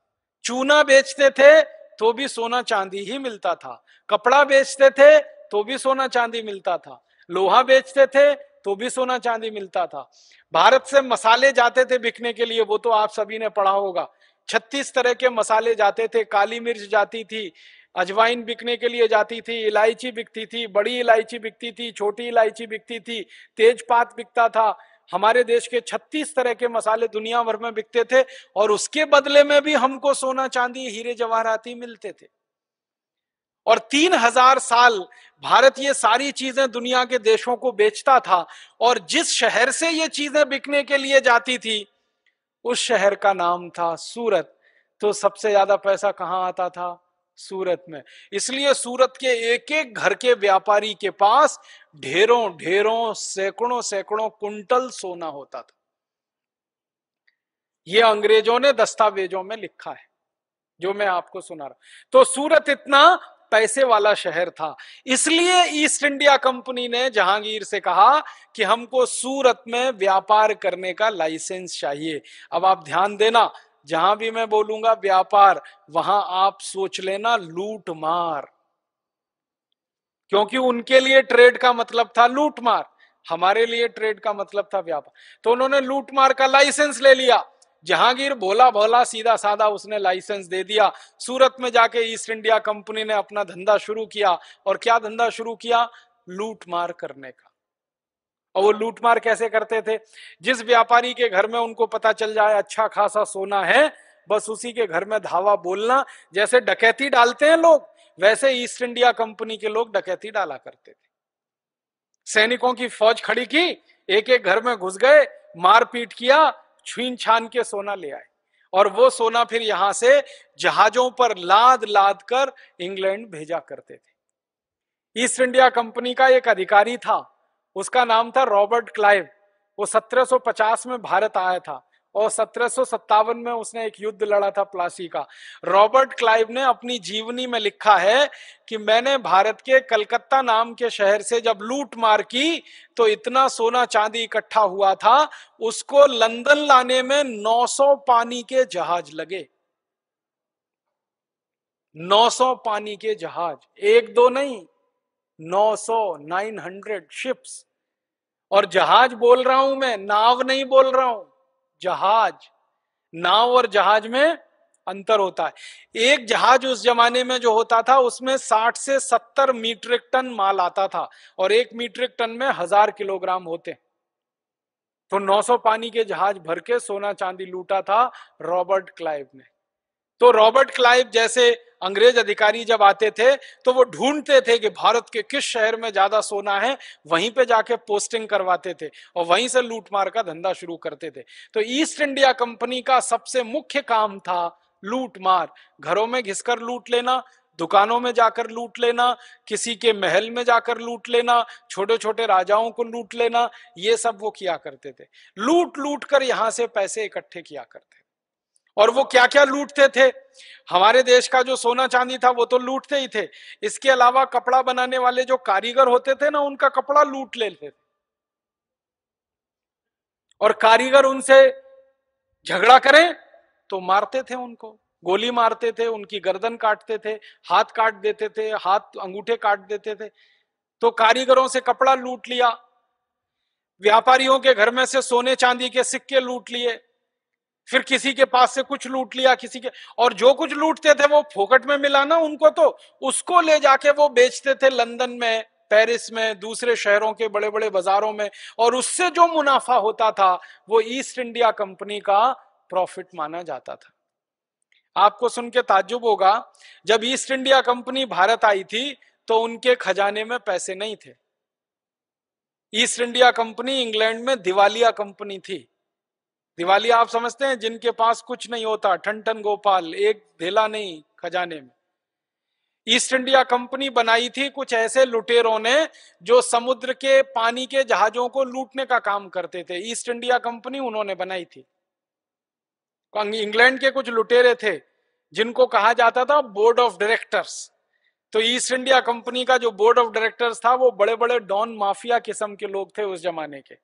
चूना बेचते थे तो भी सोना चांदी ही मिलता था कपड़ा बेचते थे तो भी सोना चांदी मिलता था लोहा बेचते थे तो भी सोना चांदी मिलता था भारत से मसाले जाते थे बिकने के लिए वो तो आप सभी ने पढ़ा होगा छत्तीस तरह के मसाले जाते थे काली मिर्च जाती थी अजवाइन बिकने के लिए जाती थी इलायची बिकती थी बड़ी इलायची बिकती थी छोटी इलायची बिकती थी तेजपात बिकता था हमारे देश के 36 तरह के मसाले दुनिया भर में बिकते थे और उसके बदले में भी हमको सोना चांदी हीरे जवाहराती मिलते थे और तीन हजार साल भारत ये सारी चीजें दुनिया के देशों को बेचता था और जिस शहर से ये चीजें बिकने के लिए जाती थी उस शहर का नाम था सूरत तो सबसे ज्यादा पैसा कहाँ आता था सूरत में इसलिए सूरत के एक एक घर के व्यापारी के पास ढेरों ढेरों सैकड़ों सैकड़ों कुंटल सोना होता था ये अंग्रेजों ने दस्तावेजों में लिखा है जो मैं आपको सुना रहा तो सूरत इतना पैसे वाला शहर था इसलिए ईस्ट इंडिया कंपनी ने जहांगीर से कहा कि हमको सूरत में व्यापार करने का लाइसेंस चाहिए अब आप ध्यान देना जहां भी मैं बोलूंगा व्यापार वहां आप सोच लेना लूट मार क्योंकि उनके लिए ट्रेड का मतलब था लूट मार हमारे लिए ट्रेड का मतलब था व्यापार तो उन्होंने लूट मार का लाइसेंस ले लिया जहांगीर भोला भोला सीधा साधा उसने लाइसेंस दे दिया सूरत में जाके ईस्ट इंडिया कंपनी ने अपना धंधा शुरू किया और क्या धंधा शुरू किया लूट मार करने का और वो लूटमार कैसे करते थे जिस व्यापारी के घर में उनको पता चल जाए अच्छा खासा सोना है बस उसी के घर में धावा बोलना जैसे डकैती डालते हैं लोग वैसे ईस्ट इंडिया कंपनी के लोग डकैती डाला करते थे सैनिकों की फौज खड़ी की एक एक घर में घुस गए मारपीट किया छीन छान के सोना ले आए और वो सोना फिर यहां से जहाजों पर लाद लाद कर इंग्लैंड भेजा करते थे ईस्ट इंडिया कंपनी का एक अधिकारी था उसका नाम था रॉबर्ट क्लाइव वो 1750 में भारत आया था और सत्रह में उसने एक युद्ध लड़ा था प्लासी का रॉबर्ट क्लाइव ने अपनी जीवनी में लिखा है कि मैंने भारत के कलकत्ता नाम के शहर से जब लूट मार की तो इतना सोना चांदी इकट्ठा हुआ था उसको लंदन लाने में 900 पानी के जहाज लगे 900 पानी के जहाज एक दो नहीं 900 900 शिप्स और जहाज बोल रहा हूं मैं नाव नहीं बोल रहा हूं जहाज नाव और जहाज में अंतर होता है एक जहाज उस जमाने में जो होता था उसमें 60 से 70 मीट्रिक टन माल आता था और एक मीट्रिक टन में हजार किलोग्राम होते तो 900 पानी के जहाज भर के सोना चांदी लूटा था रॉबर्ट क्लाइव ने तो रॉबर्ट क्लाइव जैसे अंग्रेज अधिकारी जब आते थे तो वो ढूंढते थे कि भारत के किस शहर में ज्यादा सोना है वहीं पे जाके पोस्टिंग करवाते थे और वहीं से लूटमार का धंधा शुरू करते थे तो ईस्ट इंडिया कंपनी का सबसे मुख्य काम था लूटमार घरों में घिसकर लूट लेना दुकानों में जाकर लूट लेना किसी के महल में जाकर लूट लेना छोटे छोटे राजाओं को लूट लेना ये सब वो किया करते थे लूट लूट कर यहां से पैसे इकट्ठे किया करते थे और वो क्या क्या लूटते थे हमारे देश का जो सोना चांदी था वो तो लूटते ही थे इसके अलावा कपड़ा बनाने वाले जो कारीगर होते थे ना उनका कपड़ा लूट लेते थे और कारीगर उनसे झगड़ा करें तो मारते थे उनको गोली मारते थे उनकी गर्दन काटते थे हाथ काट देते थे हाथ अंगूठे काट देते थे तो कारीगरों से कपड़ा लूट लिया व्यापारियों के घर में से सोने चांदी के सिक्के लूट लिए फिर किसी के पास से कुछ लूट लिया किसी के और जो कुछ लूटते थे वो फोकट में मिला ना उनको तो उसको ले जाके वो बेचते थे लंदन में पेरिस में दूसरे शहरों के बड़े बड़े बाजारों में और उससे जो मुनाफा होता था वो ईस्ट इंडिया कंपनी का प्रॉफिट माना जाता था आपको सुन के ताजुब होगा जब ईस्ट इंडिया कंपनी भारत आई थी तो उनके खजाने में पैसे नहीं थे ईस्ट इंडिया कंपनी इंग्लैंड में दिवालिया कंपनी थी दिवाली आप समझते हैं जिनके पास कुछ नहीं होता ठन ठन गोपाल एक ढेला नहीं खजाने में ईस्ट इंडिया कंपनी बनाई थी कुछ ऐसे लुटेरों ने जो समुद्र के पानी के जहाजों को लूटने का काम करते थे ईस्ट इंडिया कंपनी उन्होंने बनाई थी इंग्लैंड के कुछ लुटेरे थे जिनको कहा जाता था बोर्ड ऑफ डायरेक्टर्स तो ईस्ट इंडिया कंपनी का जो बोर्ड ऑफ डायरेक्टर्स था वो बड़े बड़े डॉन माफिया किस्म के लोग थे उस जमाने के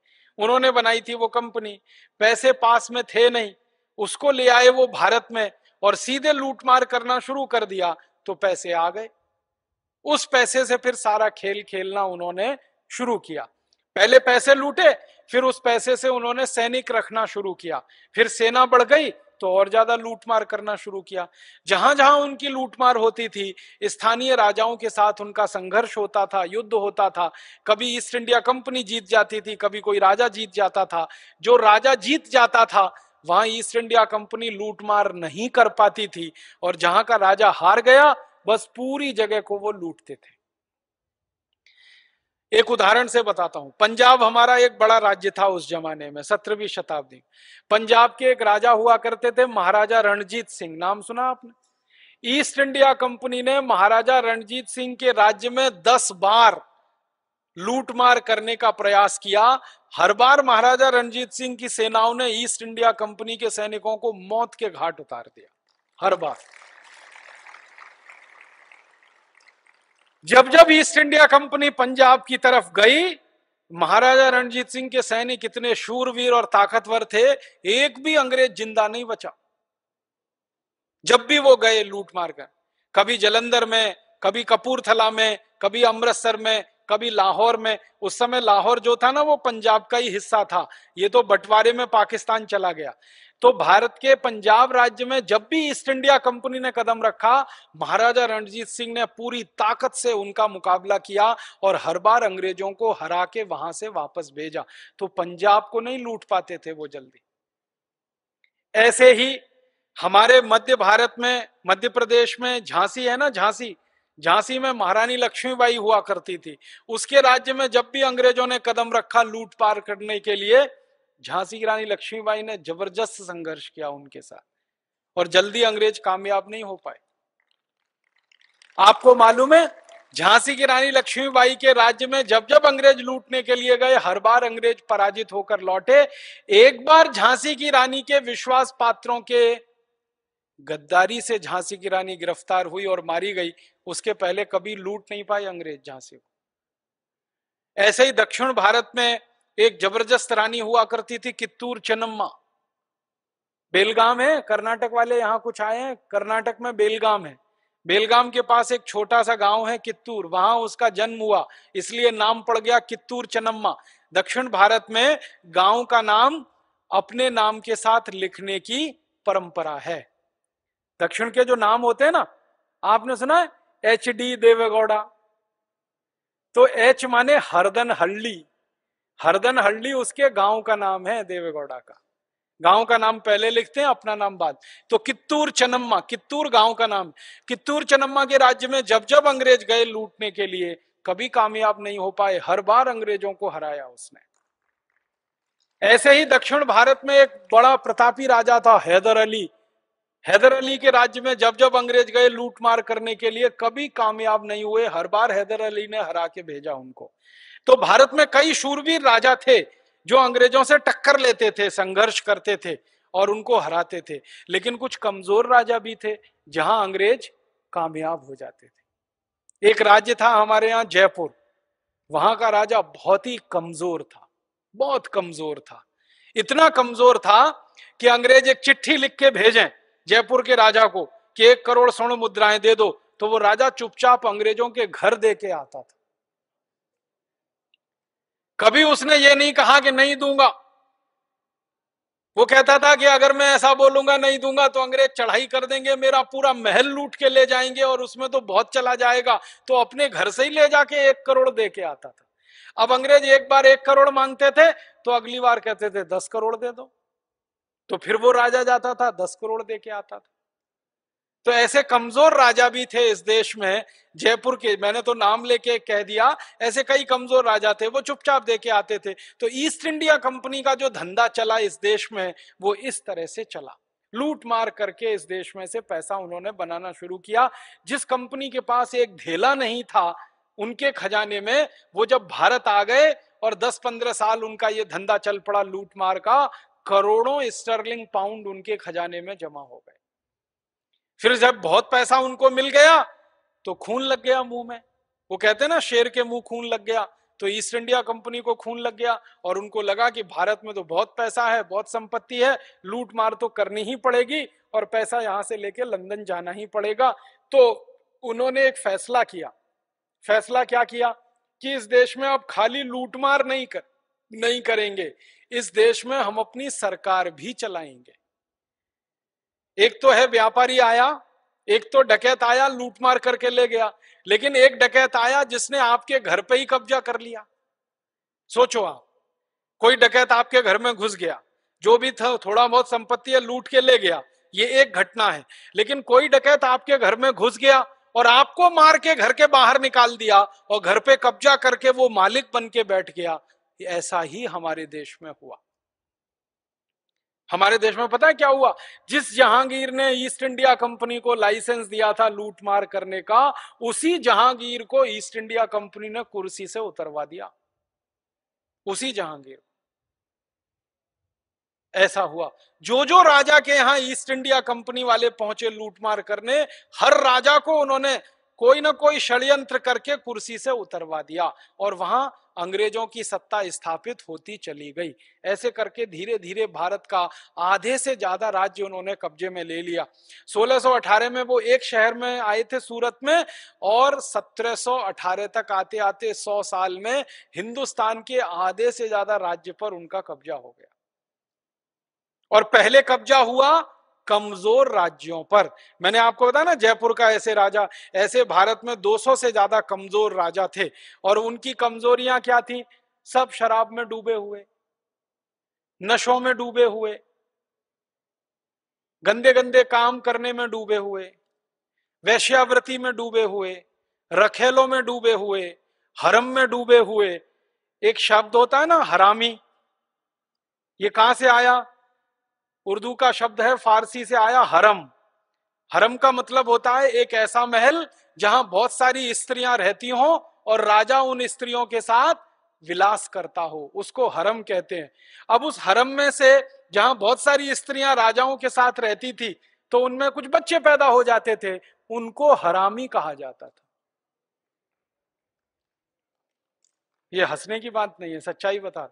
उन्होंने बनाई थी वो कंपनी पैसे पास में थे नहीं उसको ले आए वो भारत में और सीधे लूटमार करना शुरू कर दिया तो पैसे आ गए उस पैसे से फिर सारा खेल खेलना उन्होंने शुरू किया पहले पैसे लूटे फिर उस पैसे से उन्होंने सैनिक रखना शुरू किया फिर सेना बढ़ गई तो और ज्यादा लूटमार करना शुरू किया जहां जहां उनकी लूटमार होती थी स्थानीय राजाओं के साथ उनका संघर्ष होता था युद्ध होता था कभी ईस्ट इंडिया कंपनी जीत जाती थी कभी कोई राजा जीत जाता था जो राजा जीत जाता था वहां ईस्ट इंडिया कंपनी लूटमार नहीं कर पाती थी और जहां का राजा हार गया बस पूरी जगह को वो लूटते थे एक उदाहरण से बताता हूं पंजाब हमारा एक बड़ा राज्य था उस जमाने में सत्रहवीं शताब्दी पंजाब के एक राजा हुआ करते थे महाराजा रणजीत सिंह नाम सुना आपने ईस्ट इंडिया कंपनी ने महाराजा रणजीत सिंह के राज्य में दस बार लूटमार करने का प्रयास किया हर बार महाराजा रणजीत सिंह की सेनाओं ने ईस्ट इंडिया कंपनी के सैनिकों को मौत के घाट उतार दिया हर बार जब जब ईस्ट इंडिया कंपनी पंजाब की तरफ गई महाराजा रणजीत सिंह के सैनिक इतने शूरवीर और ताकतवर थे एक भी अंग्रेज जिंदा नहीं बचा जब भी वो गए लूट मारकर कभी जलंधर में कभी कपूरथला में कभी अमृतसर में कभी लाहौर में उस समय लाहौर जो था ना वो पंजाब का ही हिस्सा था ये तो बंटवारे में पाकिस्तान चला गया तो भारत के पंजाब राज्य में जब भी ईस्ट इंडिया कंपनी ने कदम रखा महाराजा रणजीत सिंह ने पूरी ताकत से उनका मुकाबला किया और हर बार अंग्रेजों को हरा के वहां से वापस भेजा तो पंजाब को नहीं लूट पाते थे वो जल्दी ऐसे ही हमारे मध्य भारत में मध्य प्रदेश में झांसी है ना झांसी झांसी में महारानी लक्ष्मीबाई हुआ करती थी उसके राज्य में जब भी अंग्रेजों ने कदम रखा लूट पार करने के लिए झांसी की रानी लक्ष्मीबाई ने जबरदस्त संघर्ष किया उनके साथ और जल्दी अंग्रेज कामयाब नहीं हो पाए आपको मालूम है झांसी की रानी लक्ष्मीबाई के राज्य में जब जब अंग्रेज लूटने के लिए गए हर बार अंग्रेज पराजित होकर लौटे एक बार झांसी की रानी के विश्वास पात्रों के गद्दारी से झांसी की रानी गिरफ्तार हुई और मारी गई उसके पहले कभी लूट नहीं पाए अंग्रेज झांसी को ऐसे ही दक्षिण भारत में एक जबरदस्त रानी हुआ करती थी कित्तूर चन्नम्मा बेलगाम है कर्नाटक वाले यहाँ कुछ आए हैं कर्नाटक में बेलगाम है बेलगाम के पास एक छोटा सा गांव है कित्तूर वहां उसका जन्म हुआ इसलिए नाम पड़ गया कित्तूर चन्नम्मा दक्षिण भारत में गांव का नाम अपने नाम के साथ लिखने की परंपरा है दक्षिण के जो नाम होते हैं ना आपने सुना है एच डी देवेगौड़ा तो एच माने हरदन हल्ली हरदन हल्डी उसके गांव का नाम है देवेगौड़ा का गांव का नाम पहले लिखते हैं अपना नाम बाद तो कित्तूर चनम्मा कित्तूर गांव का नाम कित्तूर चनम्मा के राज्य में जब जब अंग्रेज गए लूटने के लिए कभी कामयाब नहीं हो पाए हर बार अंग्रेजों को हराया उसने ऐसे ही दक्षिण भारत में एक बड़ा प्रतापी राजा था हैदर अली हैदर अली के राज्य में जब जब अंग्रेज गए लूटमार करने के लिए कभी कामयाब नहीं हुए हर बार हैदर अली ने हरा के भेजा उनको तो भारत में कई शूरवीर राजा थे जो अंग्रेजों से टक्कर लेते थे संघर्ष करते थे और उनको हराते थे लेकिन कुछ कमजोर राजा भी थे जहां अंग्रेज कामयाब हो जाते थे एक राज्य था हमारे यहाँ जयपुर वहां का राजा बहुत ही कमजोर था बहुत कमजोर था इतना कमजोर था कि अंग्रेज एक चिट्ठी लिख के भेजे जयपुर के राजा को कि एक करोड़ स्वर्ण मुद्राएं दे दो तो वो राजा चुपचाप अंग्रेजों के घर दे के आता था कभी उसने ये नहीं कहा कि नहीं दूंगा वो कहता था कि अगर मैं ऐसा बोलूंगा नहीं दूंगा तो अंग्रेज चढ़ाई कर देंगे मेरा पूरा महल लूट के ले जाएंगे और उसमें तो बहुत चला जाएगा तो अपने घर से ही ले जाके एक करोड़ दे के आता था अब अंग्रेज एक बार एक करोड़ मांगते थे तो अगली बार कहते थे दस करोड़ दे दो तो फिर वो राजा जाता था दस करोड़ दे के आता था तो ऐसे कमजोर राजा भी थे इस देश में जयपुर के मैंने तो नाम लेके कह दिया ऐसे कई कमजोर राजा थे वो चुपचाप दे के आते थे तो ईस्ट इंडिया कंपनी का जो धंधा चला इस देश में वो इस तरह से चला लूट मार करके इस देश में से पैसा उन्होंने बनाना शुरू किया जिस कंपनी के पास एक ढेला नहीं था उनके खजाने में वो जब भारत आ गए और 10-15 साल उनका ये धंधा चल पड़ा लूट मार का करोड़ों स्टर्लिंग पाउंड उनके खजाने में जमा हो गए फिर जब बहुत पैसा उनको मिल गया तो खून लग गया मुंह में वो कहते हैं ना शेर के मुंह खून लग गया तो ईस्ट इंडिया कंपनी को खून लग गया और उनको लगा कि भारत में तो बहुत पैसा है बहुत संपत्ति है लूट मार तो करनी ही पड़ेगी और पैसा यहां से लेके लंदन जाना ही पड़ेगा तो उन्होंने एक फैसला किया फैसला क्या किया कि इस देश में अब खाली लूटमार नहीं कर नहीं करेंगे इस देश में हम अपनी सरकार भी चलाएंगे एक तो है व्यापारी आया एक तो डकैत आया लूटमार करके ले गया लेकिन एक डकैत आया जिसने आपके घर पे ही कब्जा कर लिया सोचो आप कोई डकैत आपके घर में घुस गया जो भी था थोड़ा बहुत संपत्ति है लूट के ले गया ये एक घटना है लेकिन कोई डकैत आपके घर में घुस गया और आपको मार के घर के बाहर निकाल दिया और घर पे कब्जा करके वो मालिक बन के बैठ गया ऐसा ही हमारे देश में हुआ हमारे देश में पता है क्या हुआ जिस जहांगीर ने ईस्ट इंडिया कंपनी को लाइसेंस दिया था लूटमार करने का उसी जहांगीर को ईस्ट इंडिया कंपनी ने कुर्सी से उतरवा दिया उसी जहांगीर ऐसा हुआ जो जो राजा के यहां ईस्ट इंडिया कंपनी वाले पहुंचे लूटमार करने हर राजा को उन्होंने कोई ना कोई षड्यंत्र करके कुर्सी से उतरवा दिया और वहां अंग्रेजों की सत्ता स्थापित होती चली गई ऐसे करके धीरे धीरे भारत का आधे से ज्यादा राज्य उन्होंने कब्जे में ले लिया 1618 में वो एक शहर में आए थे सूरत में और 1718 तक आते आते 100 साल में हिंदुस्तान के आधे से ज्यादा राज्य पर उनका कब्जा हो गया और पहले कब्जा हुआ कमजोर राज्यों पर मैंने आपको बताया ना जयपुर का ऐसे राजा ऐसे भारत में 200 से ज्यादा कमजोर राजा थे और उनकी कमजोरियां क्या थी सब शराब में डूबे हुए नशों में डूबे हुए गंदे गंदे काम करने में डूबे हुए वैश्यावृत्ति में डूबे हुए रखेलों में डूबे हुए हरम में डूबे हुए एक शब्द होता है ना हरामी ये कहां से आया उर्दू का शब्द है फारसी से आया हरम हरम का मतलब होता है एक ऐसा महल जहां बहुत सारी स्त्रियां रहती हों और राजा उन स्त्रियों के साथ विलास करता हो उसको हरम कहते हैं अब उस हरम में से जहां बहुत सारी स्त्रियां राजाओं के साथ रहती थी तो उनमें कुछ बच्चे पैदा हो जाते थे उनको हरामी कहा जाता था ये हंसने की बात नहीं है सच्चाई बता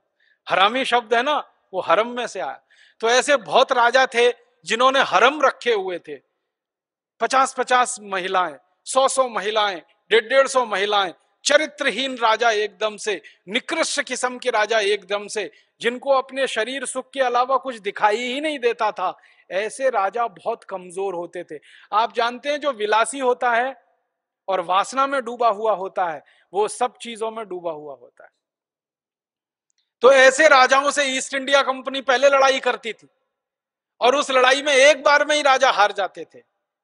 हरामी शब्द है ना वो हरम में से आया तो ऐसे बहुत राजा थे जिन्होंने हरम रखे हुए थे पचास पचास महिलाएं सौ सौ महिलाएं डेढ़ डेढ़ सौ महिलाएं चरित्रहीन राजा एकदम से निकृष्ट किस्म के राजा एकदम से जिनको अपने शरीर सुख के अलावा कुछ दिखाई ही नहीं देता था ऐसे राजा बहुत कमजोर होते थे आप जानते हैं जो विलासी होता है और वासना में डूबा हुआ होता है वो सब चीजों में डूबा हुआ होता है तो ऐसे राजाओं से ईस्ट इंडिया कंपनी पहले लड़ाई करती थी और उस लड़ाई में एक बार में ही राजा हार जाते थे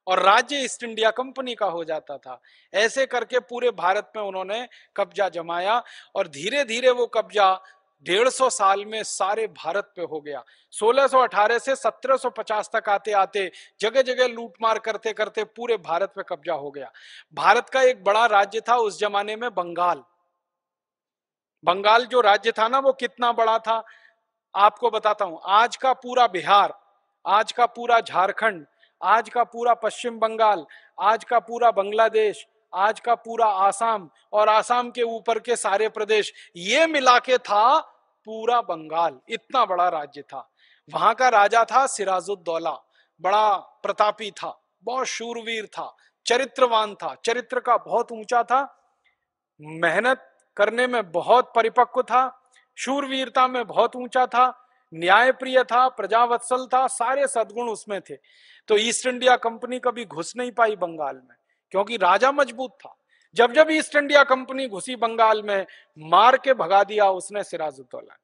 और राज्य ईस्ट इंडिया कंपनी का हो जाता था ऐसे करके पूरे भारत में उन्होंने कब्जा जमाया और धीरे धीरे वो कब्जा डेढ़ सौ साल में सारे भारत पे हो गया 1618 से 1750 तक आते आते जगह जगह लूटमार करते करते पूरे भारत पे कब्जा हो गया भारत का एक बड़ा राज्य था उस जमाने में बंगाल बंगाल जो राज्य था ना वो कितना बड़ा था आपको बताता हूं आज का पूरा बिहार आज का पूरा झारखंड आज का पूरा पश्चिम बंगाल आज का पूरा बांग्लादेश आज का पूरा आसाम और आसाम के ऊपर के सारे प्रदेश ये मिला के था पूरा बंगाल इतना बड़ा राज्य था वहां का राजा था सिराजुद्दौला बड़ा प्रतापी था बहुत शूरवीर था चरित्रवान था चरित्र का बहुत ऊंचा था मेहनत करने में बहुत परिपक्व था शूरवीरता में बहुत ऊंचा था न्यायप्रिय था प्रजावत्सल था सारे सदगुण उसमें थे तो ईस्ट इंडिया कंपनी कभी घुस नहीं पाई बंगाल में क्योंकि राजा मजबूत था जब जब ईस्ट इंडिया कंपनी घुसी बंगाल में मार के भगा दिया उसने सिराजुद्दौला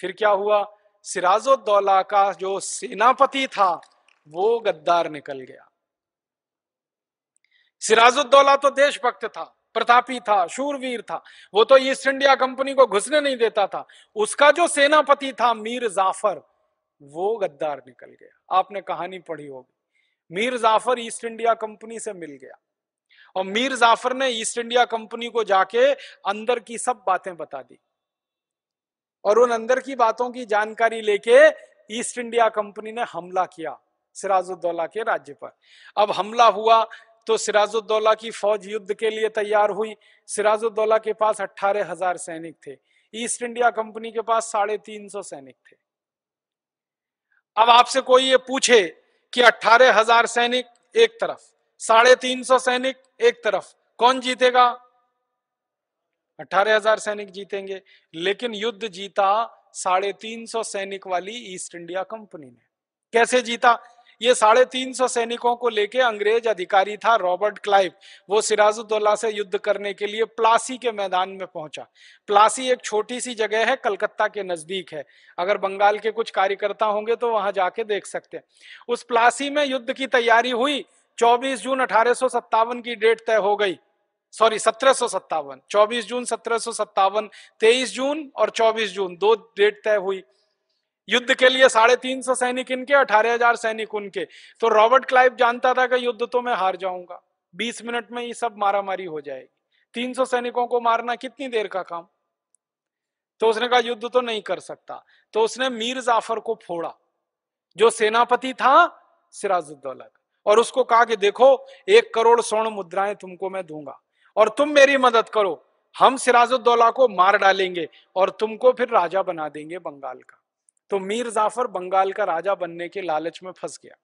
फिर क्या हुआ सिराजुद्दौला का जो सेनापति था वो गद्दार निकल गया सिराजुद्दौला तो देशभक्त था प्रतापी था शूरवीर था वो तो ईस्ट इंडिया कंपनी को घुसने नहीं देता था उसका जो सेनापति था मीर जाफर वो गद्दार निकल गया आपने कहानी पढ़ी होगी Mir Jafar East India company से मिल गया और मीर जाफर ने ईस्ट इंडिया कंपनी को जाके अंदर की सब बातें बता दी और उन अंदर की बातों की जानकारी लेके ईस्ट इंडिया कंपनी ने हमला किया सिराजुद्दौला के राज्य पर अब हमला हुआ तो सिराजुद्दौला की फौज युद्ध के लिए तैयार हुई सिराजुद्दौला के पास अट्ठारह हजार सैनिक थे ईस्ट इंडिया कंपनी के पास साढ़े तीन सौ सैनिक थे अब आपसे कोई ये पूछे कि अट्ठारह हजार सैनिक एक तरफ साढ़े तीन सौ सैनिक एक तरफ कौन जीतेगा अट्ठारह हजार सैनिक जीतेंगे लेकिन युद्ध जीता साढ़े तीन सौ सैनिक वाली ईस्ट इंडिया कंपनी ने कैसे जीता ये साढ़े तीन सौ सैनिकों को लेके अंग्रेज अधिकारी था रॉबर्ट क्लाइव वो सिराजुद्दौला से युद्ध करने के लिए प्लासी के मैदान में पहुंचा प्लासी एक छोटी सी जगह है कलकत्ता के नजदीक है अगर बंगाल के कुछ कार्यकर्ता होंगे तो वहां जाके देख सकते हैं उस प्लासी में युद्ध की तैयारी हुई 24 जून अठारह की डेट तय हो गई सॉरी सत्रह सौ सत्तावन चौबीस जून सत्रह सौ सत्तावन तेईस जून और चौबीस जून दो डेट तय हुई युद्ध के लिए साढ़े तीन सौ सैनिक इनके अठारह हजार सैनिक उनके तो रॉबर्ट क्लाइव जानता था कि युद्ध तो मैं हार जाऊंगा बीस मिनट में ये सब मारामारी हो जाएगी तीन सौ सैनिकों को मारना कितनी देर का काम तो उसने कहा युद्ध तो नहीं कर सकता तो उसने मीर जाफर को फोड़ा जो सेनापति था सिराजुद्दौला और उसको कहा कि देखो एक करोड़ स्वर्ण मुद्राएं तुमको मैं दूंगा और तुम मेरी मदद करो हम सिराजुद्दौला को मार डालेंगे और तुमको फिर राजा बना देंगे बंगाल का तो मीर जाफर बंगाल का राजा बनने के लालच में फंस गया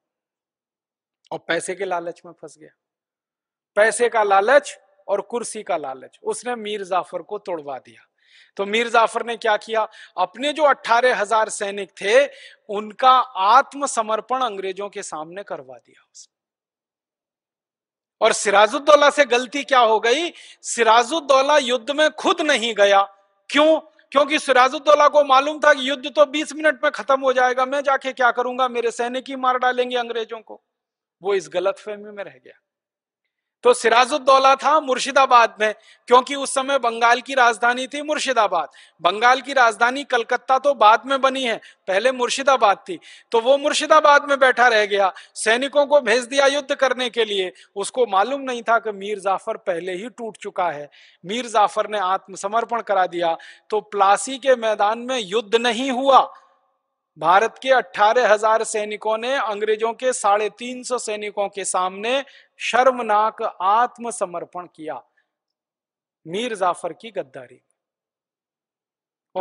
और पैसे के लालच में फंस गया पैसे का लालच और कुर्सी का लालच उसने मीर जाफर को तोड़वा दिया तो मीर जाफर ने क्या किया अपने जो अट्ठारह हजार सैनिक थे उनका आत्मसमर्पण अंग्रेजों के सामने करवा दिया उसने और सिराजुद्दौला से गलती क्या हो गई सिराजुद्दौला युद्ध में खुद नहीं गया क्यों क्योंकि सिराजुद्दौला को मालूम था कि युद्ध तो 20 मिनट में खत्म हो जाएगा मैं जाके क्या करूंगा मेरे सैनिक ही मार डालेंगे अंग्रेजों को वो इस गलत फहमी में रह गया तो सिराजुद्दौला था मुर्शिदाबाद में क्योंकि उस समय बंगाल की राजधानी थी मुर्शिदाबाद बंगाल की राजधानी कलकत्ता तो बाद में बनी है पहले मुर्शिदाबाद थी तो वो मुर्शिदाबाद में बैठा रह गया सैनिकों को भेज दिया युद्ध करने के लिए उसको मालूम नहीं था कि मीर जाफर पहले ही टूट चुका है मीर जाफर ने आत्मसमर्पण करा दिया तो प्लासी के मैदान में युद्ध नहीं हुआ भारत के अठारह हजार सैनिकों ने अंग्रेजों के साढ़े तीन सौ सैनिकों के सामने शर्मनाक आत्मसमर्पण किया मीर जाफर की गद्दारी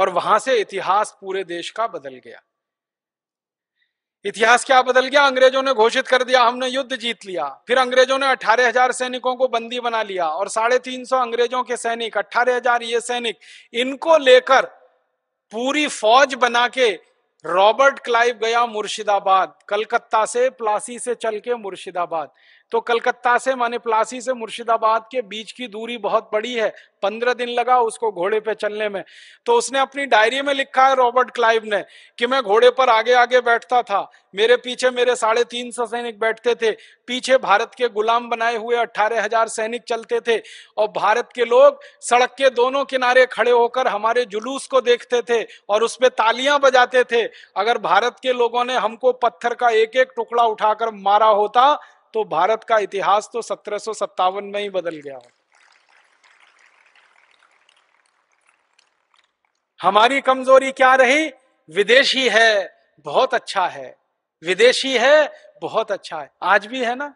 और वहां से इतिहास पूरे देश का बदल गया इतिहास क्या बदल गया अंग्रेजों ने घोषित कर दिया हमने युद्ध जीत लिया फिर अंग्रेजों ने अठारह हजार सैनिकों को बंदी बना लिया और साढ़े तीन सौ अंग्रेजों के सैनिक अठारह हजार ये सैनिक इनको लेकर पूरी फौज बना के रॉबर्ट क्लाइव गया मुर्शिदाबाद कलकत्ता से प्लासी से चल के मुर्शिदाबाद तो कलकत्ता से माने प्लासी से मुर्शिदाबाद के बीच की दूरी बहुत बड़ी है पंद्रह दिन लगा उसको घोड़े पे चलने में तो उसने अपनी डायरी में लिखा है रॉबर्ट क्लाइव ने कि मैं घोड़े पर आगे आगे बैठता था मेरे पीछे मेरे साढ़े तीन सौ सैनिक बैठते थे पीछे भारत के गुलाम बनाए हुए अट्ठारह हजार सैनिक चलते थे और भारत के लोग सड़क के दोनों किनारे खड़े होकर हमारे जुलूस को देखते थे और उस पर तालियां बजाते थे अगर भारत के लोगों ने हमको पत्थर का एक एक टुकड़ा उठाकर मारा होता तो भारत का इतिहास तो सत्रह में ही बदल गया हो हमारी कमजोरी क्या रही विदेशी है बहुत अच्छा है विदेशी है बहुत अच्छा है आज भी है ना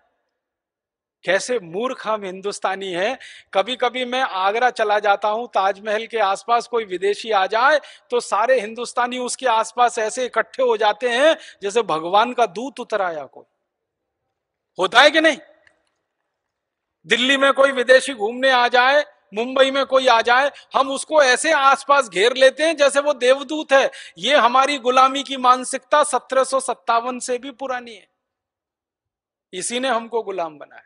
कैसे मूर्ख हम हिंदुस्तानी हैं कभी कभी मैं आगरा चला जाता हूं ताजमहल के आसपास कोई विदेशी आ जाए तो सारे हिंदुस्तानी उसके आसपास ऐसे इकट्ठे हो जाते हैं जैसे भगवान का दूत उतर आया कोई होता है कि नहीं दिल्ली में कोई विदेशी घूमने आ जाए मुंबई में कोई आ जाए हम उसको ऐसे आसपास घेर लेते हैं जैसे वो देवदूत है ये हमारी गुलामी की मानसिकता सत्रह से भी पुरानी है इसी ने हमको गुलाम बनाया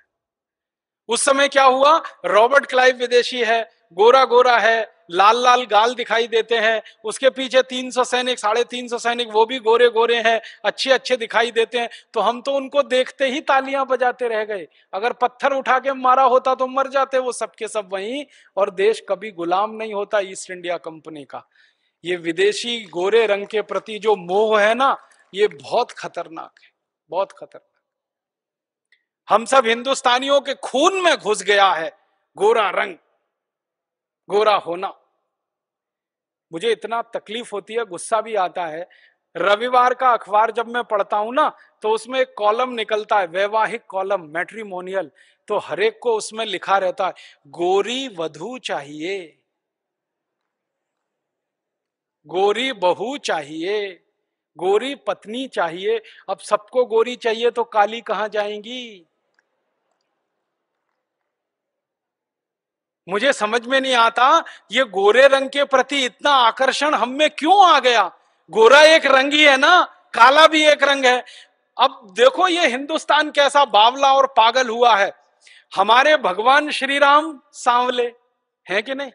उस समय क्या हुआ रॉबर्ट क्लाइव विदेशी है गोरा गोरा है लाल लाल गाल दिखाई देते हैं उसके पीछे तीन सौ सैनिक साढ़े तीन सौ सैनिक वो भी गोरे गोरे हैं अच्छे अच्छे दिखाई देते हैं तो हम तो उनको देखते ही तालियां बजाते रह गए अगर पत्थर उठा के मारा होता तो मर जाते वो सबके सब वहीं और देश कभी गुलाम नहीं होता ईस्ट इंडिया कंपनी का ये विदेशी गोरे रंग के प्रति जो मोह है ना ये बहुत खतरनाक है बहुत खतरनाक हम सब हिंदुस्तानियों के खून में घुस गया है गोरा रंग गोरा होना मुझे इतना तकलीफ होती है गुस्सा भी आता है रविवार का अखबार जब मैं पढ़ता हूं ना तो उसमें एक कॉलम निकलता है वैवाहिक कॉलम मैट्रीमोनियल तो हरेक को उसमें लिखा रहता है गोरी वधु चाहिए गोरी बहु चाहिए गोरी पत्नी चाहिए अब सबको गोरी चाहिए तो काली कहां जाएंगी मुझे समझ में नहीं आता ये गोरे रंग के प्रति इतना आकर्षण हम में क्यों आ गया गोरा एक रंग ही है ना काला भी एक रंग है अब देखो ये हिंदुस्तान कैसा बावला और पागल हुआ है हमारे भगवान श्री राम सांवले हैं कि नहीं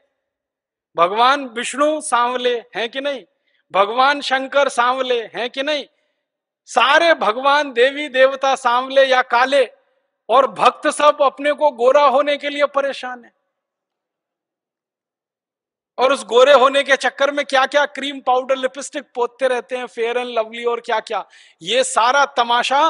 भगवान विष्णु सांवले हैं कि नहीं भगवान शंकर सांवले हैं कि नहीं सारे भगवान देवी देवता सांवले या काले और भक्त सब अपने को गोरा होने के लिए परेशान है और उस गोरे होने के चक्कर में क्या क्या क्रीम पाउडर लिपस्टिक पोतते रहते हैं फेयर एंड लवली और क्या क्या ये सारा तमाशा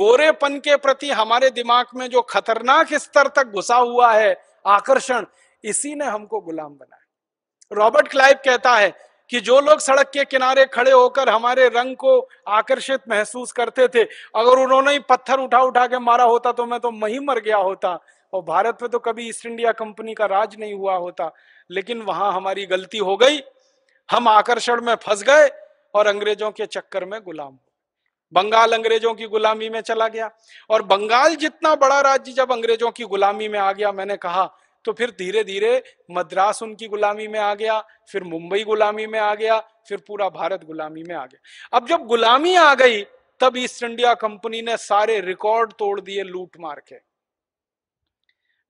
गोरेपन के प्रति हमारे दिमाग में जो खतरनाक स्तर तक घुसा हुआ है आकर्षण इसी ने हमको गुलाम बनाया रॉबर्ट क्लाइव कहता है कि जो लोग सड़क के किनारे खड़े होकर हमारे रंग को आकर्षित महसूस करते थे अगर उन्होंने ही पत्थर उठा उठा के मारा होता तो मैं तो मही मर गया होता और भारत में तो कभी ईस्ट इंडिया कंपनी का राज नहीं हुआ होता लेकिन वहां हमारी गलती हो गई हम आकर्षण में फंस गए और अंग्रेजों के चक्कर में गुलाम बंगाल अंग्रेजों की गुलामी में चला गया और बंगाल जितना बड़ा राज्य जब अंग्रेजों की गुलामी में आ गया मैंने कहा तो फिर धीरे धीरे मद्रास उनकी गुलामी में आ गया फिर मुंबई गुलामी में आ गया फिर पूरा भारत गुलामी में आ गया अब जब गुलामी आ गई तब ईस्ट इंडिया कंपनी ने सारे रिकॉर्ड तोड़ दिए लूट मार के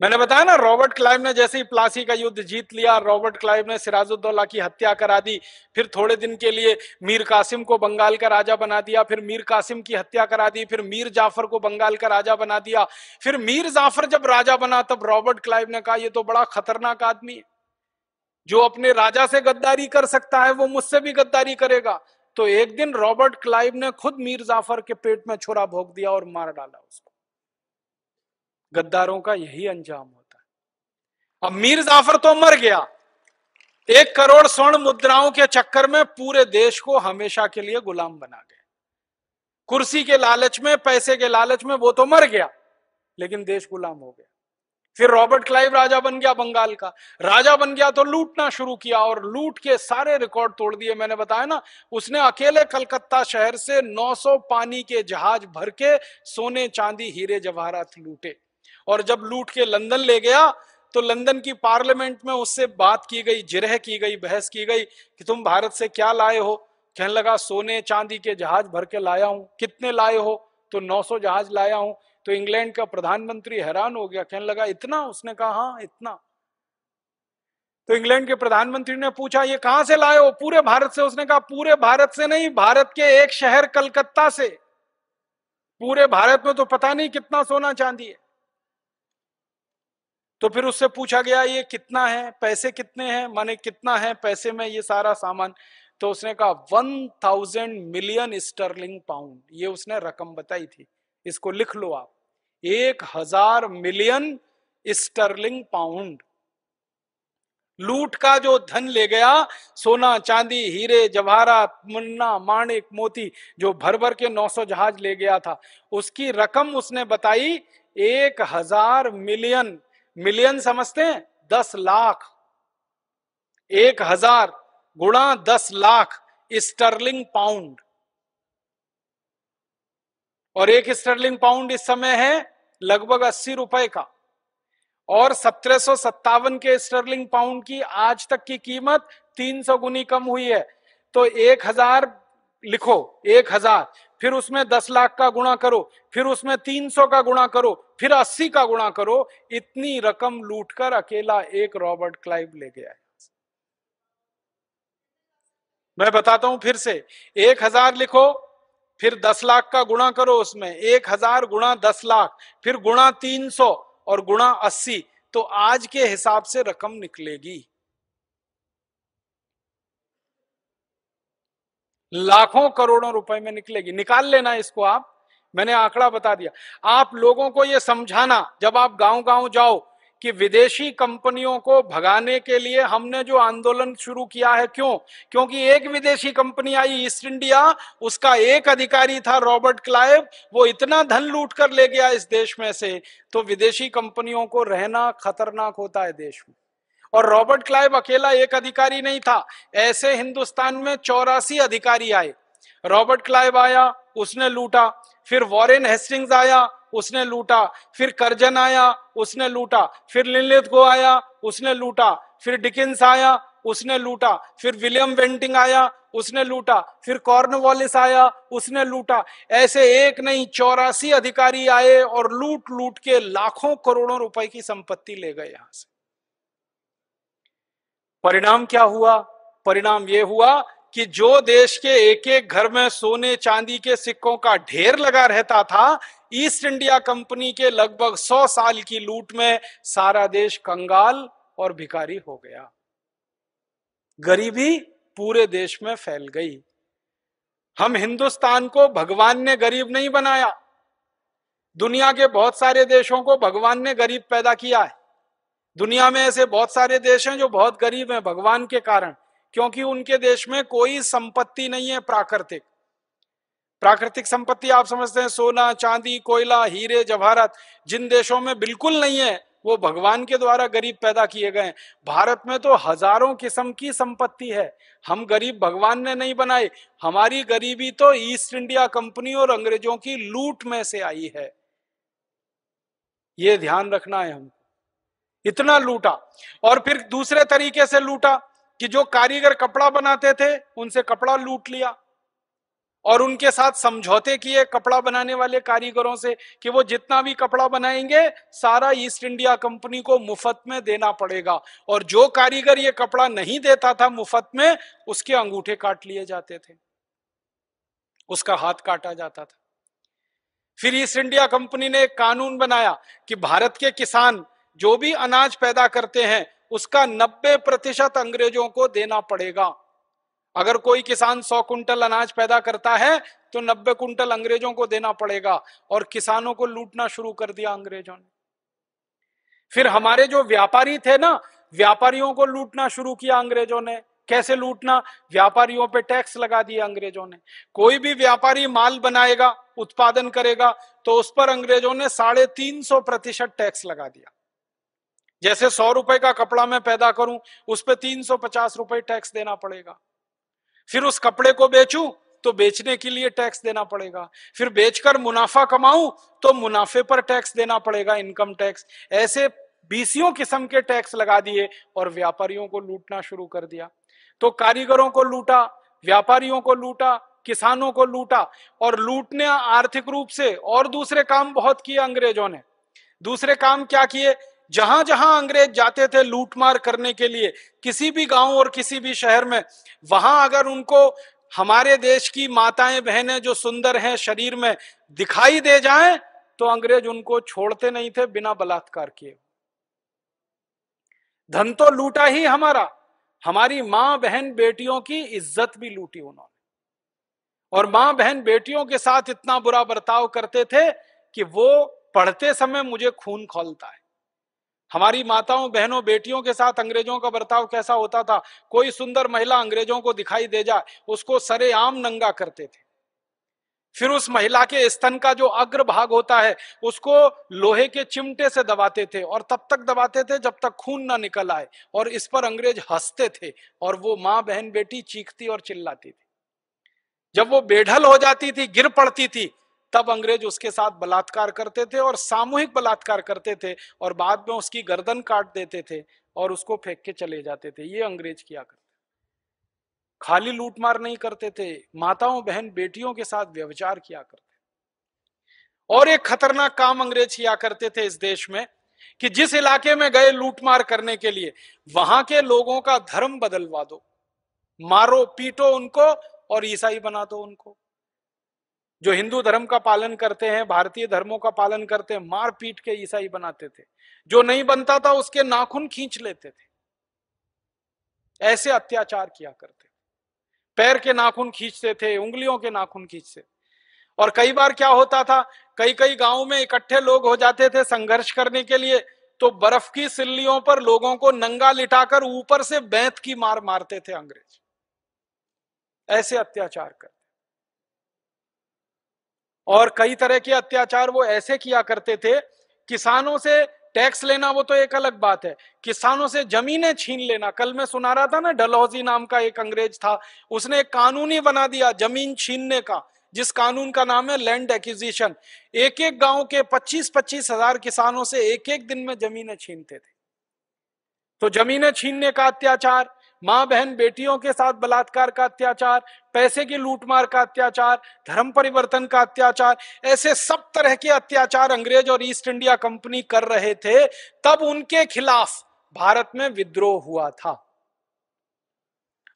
मैंने बताया ना रॉबर्ट क्लाइव ने जैसे ही प्लासी का युद्ध जीत लिया रॉबर्ट क्लाइव ने सिराजुद्दौला की हत्या करा दी फिर थोड़े दिन के लिए मीर कासिम को बंगाल का राजा बना दिया फिर मीर कासिम की हत्या करा दी फिर मीर जाफर को बंगाल का राजा बना दिया फिर मीर जाफर जब राजा बना तब रॉबर्ट क्लाइव ने कहा यह तो बड़ा खतरनाक आदमी है जो अपने राजा से गद्दारी कर सकता है वो मुझसे भी गद्दारी करेगा तो एक दिन रॉबर्ट क्लाइव ने खुद मीर जाफर के पेट में छुरा भोग दिया और मार डाला उसको गद्दारों का यही अंजाम होता है अब मीर जाफर तो मर गया एक करोड़ स्वर्ण मुद्राओं के चक्कर में पूरे देश को हमेशा के लिए गुलाम बना गए कुर्सी के लालच में पैसे के लालच में वो तो मर गया लेकिन देश गुलाम हो गया फिर रॉबर्ट क्लाइव राजा बन गया बंगाल का राजा बन गया तो लूटना शुरू किया और लूट के सारे रिकॉर्ड तोड़ दिए मैंने बताया ना उसने अकेले कलकत्ता शहर से 900 पानी के जहाज भर के सोने चांदी हीरे जवाहरात लूटे और जब लूट के लंदन ले गया तो लंदन की पार्लियामेंट में उससे बात की गई जिरह की गई बहस की गई कि तुम भारत से क्या लाए हो कहने लगा सोने चांदी के जहाज भर के लाया हूं कितने लाए हो तो 900 जहाज लाया हूं तो इंग्लैंड का प्रधानमंत्री हैरान हो गया कहने लगा इतना उसने कहा हाँ इतना तो इंग्लैंड के प्रधानमंत्री ने पूछा ये कहां से लाए हो पूरे भारत से उसने कहा पूरे भारत से नहीं भारत के एक शहर कलकत्ता से पूरे भारत में तो पता नहीं कितना सोना चांदी है तो फिर उससे पूछा गया ये कितना है पैसे कितने हैं माने कितना है पैसे में ये सारा सामान तो उसने कहा one thousand million sterling pound ये उसने रकम बताई थी इसको लिख लो आप एक हजार मिलियन स्टर्लिंग पाउंड लूट का जो धन ले गया सोना चांदी हीरे जवाहरा मुन्ना माणिक मोती जो भर भर के 900 जहाज ले गया था उसकी रकम उसने बताई एक हजार मिलियन मिलियन समझते हैं दस लाख एक हजार गुणा दस लाख स्टर्लिंग पाउंड और एक स्टर्लिंग पाउंड इस समय है लगभग अस्सी रुपए का और सत्रह के स्टर्लिंग पाउंड की आज तक की कीमत 300 गुनी कम हुई है तो एक हजार लिखो एक हजार फिर उसमें दस लाख का गुणा करो फिर उसमें तीन सौ का गुणा करो फिर अस्सी का गुणा करो इतनी रकम लूटकर अकेला एक रॉबर्ट क्लाइव ले गया है मैं बताता हूं फिर से एक हजार लिखो फिर दस लाख का गुणा करो उसमें एक हजार गुणा दस लाख फिर गुणा तीन सौ और गुणा अस्सी तो आज के हिसाब से रकम निकलेगी लाखों करोड़ों रुपए में निकलेगी निकाल लेना इसको आप मैंने आंकड़ा बता दिया आप लोगों को यह समझाना जब आप गांव गांव जाओ कि विदेशी कंपनियों को भगाने के लिए हमने जो आंदोलन शुरू किया है क्यों क्योंकि एक विदेशी कंपनी आई ईस्ट इंडिया उसका एक अधिकारी था रॉबर्ट क्लाइव वो इतना धन लूट कर ले गया इस देश में से तो विदेशी कंपनियों को रहना खतरनाक होता है देश में और रॉबर्ट क्लाइव अकेला एक अधिकारी नहीं था ऐसे हिंदुस्तान में चौरासी अधिकारी आए रॉबर्ट क्लाइव आया उसने लूटा फिर वॉरेन हेस्टिंग्स आया उसने लूटा फिर करजन आया उसने लूटा फिर लिलिथ गो आया उसने लूटा फिर डिकिंस आया उसने लूटा फिर विलियम वेंटिंग आया उसने लूटा फिर कॉर्नवॉलिस आया उसने लूटा ऐसे एक नहीं चौरासी अधिकारी आए और लूट लूट के लाखों करोड़ों रुपए की संपत्ति ले गए यहां से परिणाम क्या हुआ परिणाम यह हुआ कि जो देश के एक एक घर में सोने चांदी के सिक्कों का ढेर लगा रहता था ईस्ट इंडिया कंपनी के लगभग सौ साल की लूट में सारा देश कंगाल और भिखारी हो गया गरीबी पूरे देश में फैल गई हम हिंदुस्तान को भगवान ने गरीब नहीं बनाया दुनिया के बहुत सारे देशों को भगवान ने गरीब पैदा किया है दुनिया में ऐसे बहुत सारे देश हैं जो बहुत गरीब हैं भगवान के कारण क्योंकि उनके देश में कोई संपत्ति नहीं है प्राकृतिक प्राकृतिक संपत्ति आप समझते हैं सोना चांदी कोयला हीरे जवाहरात जिन देशों में बिल्कुल नहीं है वो भगवान के द्वारा गरीब पैदा किए गए भारत में तो हजारों किस्म की संपत्ति है हम गरीब भगवान ने नहीं बनाए हमारी गरीबी तो ईस्ट इंडिया कंपनी और अंग्रेजों की लूट में से आई है ये ध्यान रखना है हमको इतना लूटा और फिर दूसरे तरीके से लूटा कि जो कारीगर कपड़ा बनाते थे उनसे कपड़ा लूट लिया और उनके साथ समझौते किए कपड़ा बनाने वाले कारीगरों से कि वो जितना भी कपड़ा बनाएंगे सारा ईस्ट इंडिया कंपनी को मुफ्त में देना पड़ेगा और जो कारीगर ये कपड़ा नहीं देता था मुफ्त में उसके अंगूठे काट लिए जाते थे उसका हाथ काटा जाता था फिर ईस्ट इंडिया कंपनी ने एक कानून बनाया कि भारत के किसान जो भी अनाज पैदा करते हैं उसका 90 प्रतिशत अंग्रेजों को देना पड़ेगा अगर कोई किसान 100 कुंटल अनाज पैदा करता है तो 90 कुंटल अंग्रेजों को देना पड़ेगा और किसानों को लूटना शुरू कर दिया अंग्रेजों ने फिर हमारे जो व्यापारी थे ना व्यापारियों को लूटना शुरू किया अंग्रेजों ने कैसे लूटना व्यापारियों पे टैक्स लगा दिया अंग्रेजों ने कोई भी व्यापारी माल बनाएगा उत्पादन करेगा तो उस पर अंग्रेजों ने साढ़े तीन सौ प्रतिशत टैक्स लगा दिया जैसे सौ रुपए का कपड़ा मैं पैदा करूं उस पर तीन सौ पचास रुपए टैक्स देना पड़ेगा फिर उस कपड़े को बेचूं तो बेचने के लिए टैक्स देना पड़ेगा फिर बेचकर मुनाफा कमाऊं तो मुनाफे पर टैक्स देना पड़ेगा इनकम टैक्स ऐसे बीसियों किस्म के टैक्स लगा दिए और व्यापारियों को लूटना शुरू कर दिया तो कारीगरों को लूटा व्यापारियों को लूटा किसानों को लूटा और लूटने आर्थिक रूप से और दूसरे काम बहुत किए अंग्रेजों ने दूसरे काम क्या किए जहां जहां अंग्रेज जाते थे लूटमार करने के लिए किसी भी गांव और किसी भी शहर में वहां अगर उनको हमारे देश की माताएं बहनें जो सुंदर हैं शरीर में दिखाई दे जाएं तो अंग्रेज उनको छोड़ते नहीं थे बिना बलात्कार किए धन तो लूटा ही हमारा हमारी मां बहन बेटियों की इज्जत भी लूटी उन्होंने और मां बहन बेटियों के साथ इतना बुरा बर्ताव करते थे कि वो पढ़ते समय मुझे खून खोलता है हमारी माताओं बहनों बेटियों के साथ अंग्रेजों का बर्ताव कैसा होता था कोई सुंदर महिला अंग्रेजों को दिखाई दे जाए उसको सरेआम नंगा करते थे फिर उस महिला के स्तन का जो अग्र भाग होता है उसको लोहे के चिमटे से दबाते थे और तब तक दबाते थे जब तक खून ना निकल आए और इस पर अंग्रेज हंसते थे और वो माँ बहन बेटी चीखती और चिल्लाती थी जब वो बेढल हो जाती थी गिर पड़ती थी तब अंग्रेज उसके साथ बलात्कार करते थे और सामूहिक बलात्कार करते थे और बाद में उसकी गर्दन काट देते थे और उसको फेंक के चले जाते थे ये अंग्रेज किया करते खाली लूटमार नहीं करते थे माताओं बहन बेटियों के साथ व्यवचार किया करते और एक खतरनाक काम अंग्रेज किया करते थे इस देश में कि जिस इलाके में गए लूटमार करने के लिए वहां के लोगों का धर्म बदलवा दो मारो पीटो उनको और ईसाई बना दो उनको जो हिंदू धर्म का पालन करते हैं भारतीय धर्मों का पालन करते हैं मार पीट के ईसाई बनाते थे जो नहीं बनता था उसके नाखून खींच लेते थे ऐसे अत्याचार किया करते पैर के नाखून खींचते थे उंगलियों के नाखून खींचते और कई बार क्या होता था कई कई गांव में इकट्ठे लोग हो जाते थे संघर्ष करने के लिए तो बर्फ की सिल्लियों पर लोगों को नंगा लिटाकर ऊपर से बैंत की मार मारते थे अंग्रेज ऐसे अत्याचार करते और कई तरह के अत्याचार वो ऐसे किया करते थे किसानों से टैक्स लेना वो तो एक अलग बात है किसानों से जमीनें छीन लेना कल मैं सुना रहा था ना डलहौजी नाम का एक अंग्रेज था उसने एक कानून ही बना दिया जमीन छीनने का जिस कानून का नाम है लैंड एक्विजिशन एक एक गांव के 25 पच्चीस हजार किसानों से एक एक दिन में जमीनें छीनते थे तो जमीनें छीनने का अत्याचार माँ बहन बेटियों के साथ बलात्कार का अत्याचार पैसे की लूटमार का अत्याचार धर्म परिवर्तन का अत्याचार ऐसे सब तरह के अत्याचार अंग्रेज और ईस्ट इंडिया कंपनी कर रहे थे तब उनके खिलाफ भारत में विद्रोह हुआ था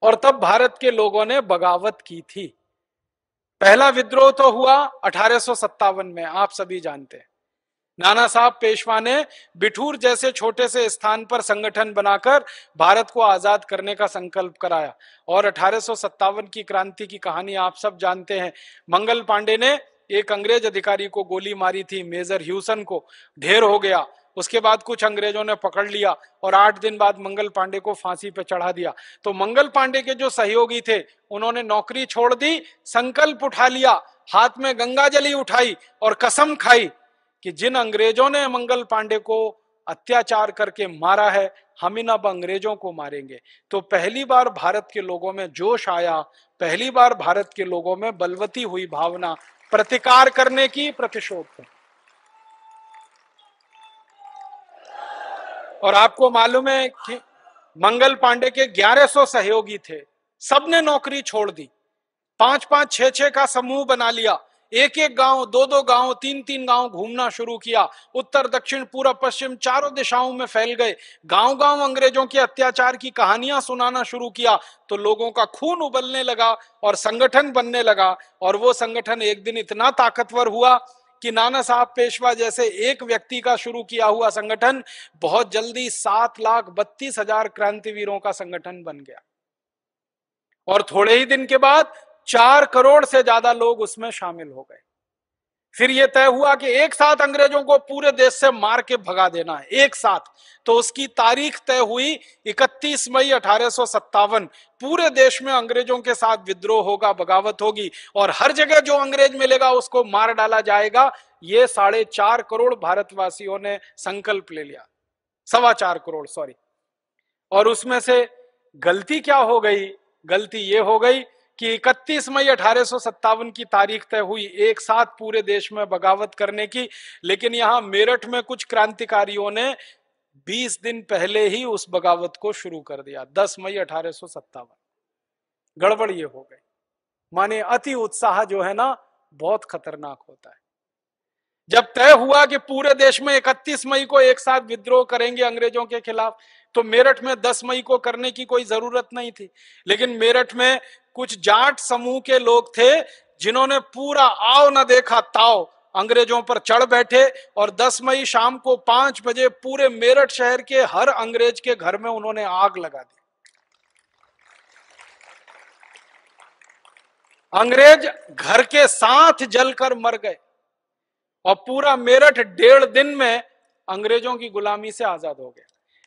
और तब भारत के लोगों ने बगावत की थी पहला विद्रोह तो हुआ अठारह में आप सभी जानते हैं नाना साहब पेशवा ने बिठूर जैसे छोटे से स्थान पर संगठन बनाकर भारत को आजाद करने का संकल्प कराया और अठारह की क्रांति की कहानी आप सब जानते हैं मंगल पांडे ने एक अंग्रेज अधिकारी को गोली मारी थी मेजर ह्यूसन को ढेर हो गया उसके बाद कुछ अंग्रेजों ने पकड़ लिया और आठ दिन बाद मंगल पांडे को फांसी पर चढ़ा दिया तो मंगल पांडे के जो सहयोगी थे उन्होंने नौकरी छोड़ दी संकल्प उठा लिया हाथ में गंगा जली उठाई और कसम खाई कि जिन अंग्रेजों ने मंगल पांडे को अत्याचार करके मारा है हम इन अब अंग्रेजों को मारेंगे तो पहली बार भारत के लोगों में जोश आया पहली बार भारत के लोगों में बलवती हुई भावना प्रतिकार करने की प्रतिशोध और आपको मालूम है कि मंगल पांडे के 1100 सहयोगी थे सबने नौकरी छोड़ दी पांच पांच छह छह का समूह बना लिया एक एक गांव दो दो गांव तीन तीन गांव घूमना शुरू किया उत्तर दक्षिण पूरा पश्चिम चारों दिशाओं में फैल गए गांव गांव अंग्रेजों के अत्याचार की कहानियां सुनाना शुरू किया तो लोगों का खून उबलने लगा और संगठन बनने लगा और वो संगठन एक दिन इतना ताकतवर हुआ कि नाना साहब पेशवा जैसे एक व्यक्ति का शुरू किया हुआ संगठन बहुत जल्दी सात लाख बत्तीस हजार क्रांतिवीरों का संगठन बन गया और थोड़े ही दिन के बाद चार करोड़ से ज्यादा लोग उसमें शामिल हो गए फिर यह तय हुआ कि एक साथ अंग्रेजों को पूरे देश से मार के भगा देना है एक साथ तो उसकी तारीख तय हुई 31 मई अठारह पूरे देश में अंग्रेजों के साथ विद्रोह होगा बगावत होगी और हर जगह जो अंग्रेज मिलेगा उसको मार डाला जाएगा ये साढ़े चार करोड़ भारतवासियों ने संकल्प ले लिया सवा चार करोड़ सॉरी और उसमें से गलती क्या हो गई गलती ये हो गई कि 31 मई अठारह की तारीख तय हुई एक साथ पूरे देश में बगावत करने की लेकिन यहाँ मेरठ में कुछ क्रांतिकारियों ने 20 दिन पहले ही उस बगावत को शुरू कर दिया 10 मई अठारह गड़बड़ ये हो गई माने अति उत्साह जो है ना बहुत खतरनाक होता है जब तय हुआ कि पूरे देश में 31 मई को एक साथ विद्रोह करेंगे अंग्रेजों के खिलाफ तो मेरठ में 10 मई को करने की कोई जरूरत नहीं थी लेकिन मेरठ में कुछ जाट समूह के लोग थे जिन्होंने पूरा आओ न देखा ताओ अंग्रेजों पर चढ़ बैठे और 10 मई शाम को पांच बजे पूरे मेरठ शहर के हर अंग्रेज के घर में उन्होंने आग लगा दी अंग्रेज घर के साथ जलकर मर गए और पूरा मेरठ डेढ़ दिन में अंग्रेजों की गुलामी से आजाद हो गया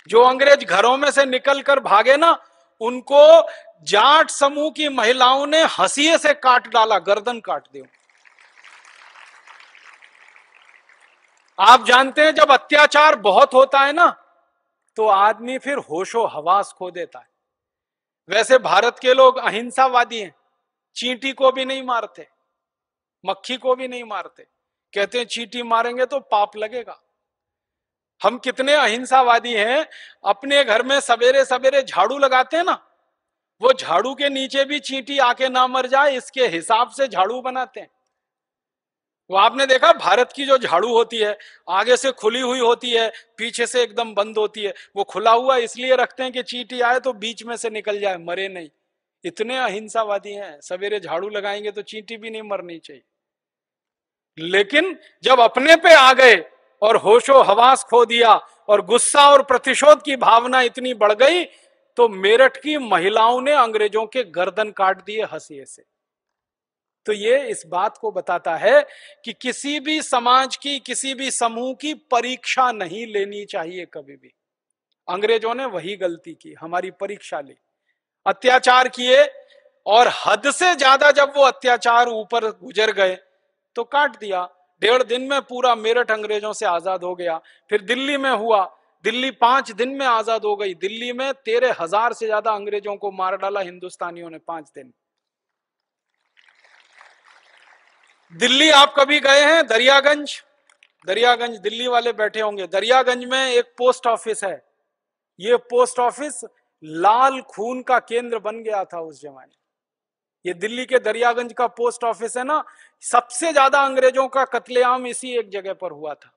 जो अंग्रेज घरों में से निकल कर भागे ना उनको जाट समूह की महिलाओं ने हसीए से काट डाला गर्दन काट दिया आप जानते हैं जब अत्याचार बहुत होता है ना तो आदमी फिर होशो हवास खो देता है वैसे भारत के लोग अहिंसावादी हैं चींटी को भी नहीं मारते मक्खी को भी नहीं मारते कहते हैं चींटी मारेंगे तो पाप लगेगा हम कितने अहिंसावादी हैं अपने घर में सवेरे सवेरे झाड़ू लगाते हैं ना वो झाड़ू के नीचे भी चींटी आके ना मर जाए इसके हिसाब से झाड़ू बनाते हैं वो आपने देखा भारत की जो झाड़ू होती है आगे से खुली हुई होती है पीछे से एकदम बंद होती है वो खुला हुआ इसलिए रखते हैं कि चींटी आए तो बीच में से निकल जाए मरे नहीं इतने अहिंसावादी हैं सवेरे झाड़ू लगाएंगे तो चींटी भी नहीं मरनी चाहिए लेकिन जब अपने पे आ गए और होशो हवास खो दिया और गुस्सा और प्रतिशोध की भावना इतनी बढ़ गई तो मेरठ की महिलाओं ने अंग्रेजों के गर्दन काट दिए हसीिए से तो ये इस बात को बताता है कि किसी भी समाज की किसी भी समूह की परीक्षा नहीं लेनी चाहिए कभी भी अंग्रेजों ने वही गलती की हमारी परीक्षा ली अत्याचार किए और हद से ज्यादा जब वो अत्याचार ऊपर गुजर गए तो काट दिया डेढ़ दिन में पूरा मेरठ अंग्रेजों से आजाद हो गया फिर दिल्ली में हुआ दिल्ली पांच दिन में आजाद हो गई दिल्ली में तेरह हजार से ज्यादा अंग्रेजों को मार डाला हिंदुस्तानियों ने पांच दिन दिल्ली आप कभी गए हैं दरियागंज दरियागंज दिल्ली वाले बैठे होंगे दरियागंज में एक पोस्ट ऑफिस है ये पोस्ट ऑफिस लाल खून का केंद्र बन गया था उस जमाने ये दिल्ली के दरियागंज का पोस्ट ऑफिस है ना सबसे ज्यादा अंग्रेजों का कत्लेआम इसी एक जगह पर हुआ था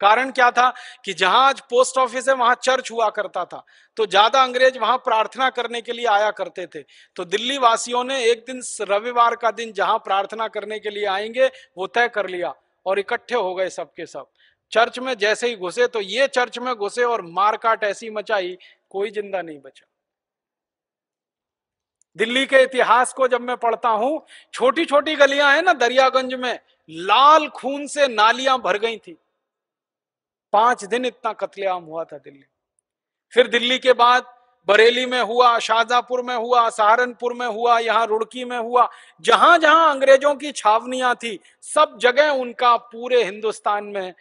कारण क्या था कि जहां आज पोस्ट ऑफिस है वहां चर्च हुआ करता था तो ज्यादा अंग्रेज वहां प्रार्थना करने के लिए आया करते थे तो दिल्ली वासियों ने एक दिन रविवार का दिन जहां प्रार्थना करने के लिए आएंगे वो तय कर लिया और इकट्ठे हो गए सबके सब चर्च में जैसे ही घुसे तो ये चर्च में घुसे और मारकाट ऐसी मचाई कोई जिंदा नहीं बचा दिल्ली के इतिहास को जब मैं पढ़ता हूं छोटी छोटी गलियां हैं ना दरियागंज में लाल खून से नालियां भर गई थी पांच दिन इतना कत्लेआम हुआ था दिल्ली फिर दिल्ली के बाद बरेली में हुआ शाहजहापुर में हुआ सहारनपुर में हुआ यहाँ रुड़की में हुआ जहां जहां अंग्रेजों की छावनियां थी सब जगह उनका पूरे हिंदुस्तान में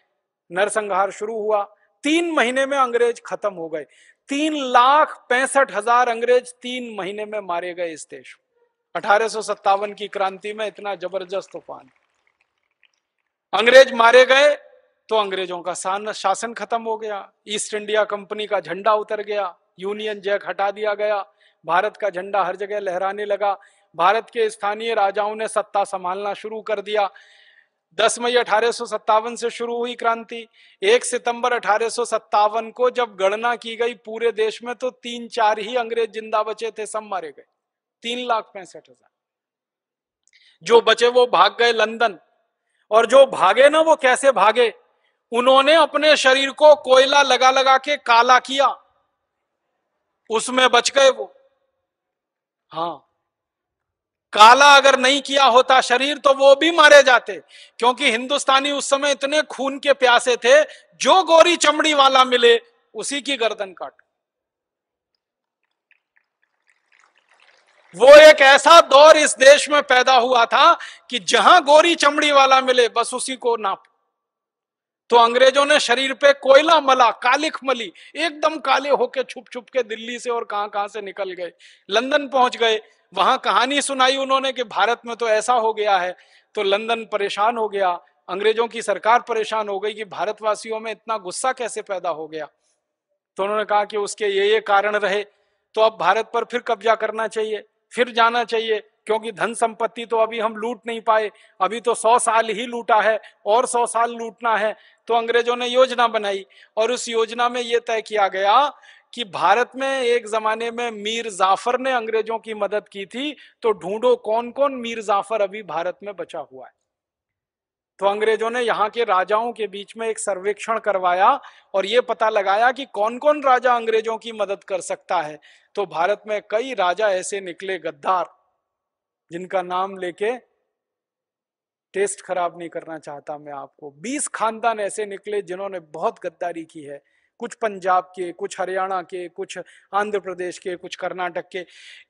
नरसंहार शुरू हुआ तीन महीने में अंग्रेज खत्म हो गए तीन लाख पैंसठ हजार अंग्रेज तीन महीने में मारे गए इस देश अठारह की क्रांति में इतना जबरदस्त तूफान अंग्रेज मारे गए तो अंग्रेजों का शासन खत्म हो गया ईस्ट इंडिया कंपनी का झंडा उतर गया यूनियन जैक हटा दिया गया भारत का झंडा हर जगह लहराने लगा भारत के स्थानीय राजाओं ने सत्ता संभालना शुरू कर दिया दस मई अठारह से शुरू हुई क्रांति एक सितंबर अठारह को जब गणना की गई पूरे देश में तो तीन चार ही अंग्रेज जिंदा बचे थे सब मारे गए तीन लाख पैंसठ हजार जो बचे वो भाग गए लंदन और जो भागे ना वो कैसे भागे उन्होंने अपने शरीर को कोयला लगा लगा के काला किया उसमें बच गए वो हाँ काला अगर नहीं किया होता शरीर तो वो भी मारे जाते क्योंकि हिंदुस्तानी उस समय इतने खून के प्यासे थे जो गोरी चमड़ी वाला मिले उसी की गर्दन काटो वो एक ऐसा दौर इस देश में पैदा हुआ था कि जहां गोरी चमड़ी वाला मिले बस उसी को नाप तो अंग्रेजों ने शरीर पे कोयला मला कालिख मली एकदम काले होके छुप छुप के दिल्ली से और कहां कहां से निकल गए लंदन पहुंच गए वहां कहानी सुनाई उन्होंने कि भारत में तो ऐसा हो गया है तो लंदन परेशान हो गया अंग्रेजों की सरकार परेशान हो गई कि भारतवासियों में इतना गुस्सा कैसे पैदा हो गया तो उन्होंने कहा कि उसके ये ये कारण रहे तो अब भारत पर फिर कब्जा करना चाहिए फिर जाना चाहिए क्योंकि धन संपत्ति तो अभी हम लूट नहीं पाए अभी तो सौ साल ही लूटा है और सौ साल लूटना है तो अंग्रेजों ने योजना बनाई और उस योजना में ये तय किया गया कि भारत में एक जमाने में मीर जाफर ने अंग्रेजों की मदद की थी तो ढूंढो कौन कौन मीर जाफर अभी भारत में बचा हुआ है तो अंग्रेजों ने यहाँ के राजाओं के बीच में एक सर्वेक्षण करवाया और ये पता लगाया कि कौन कौन राजा अंग्रेजों की मदद कर सकता है तो भारत में कई राजा ऐसे निकले गद्दार जिनका नाम लेके टेस्ट खराब नहीं करना चाहता मैं आपको 20 खानदान ऐसे निकले जिन्होंने बहुत गद्दारी की है कुछ पंजाब के कुछ हरियाणा के कुछ आंध्र प्रदेश के कुछ कर्नाटक के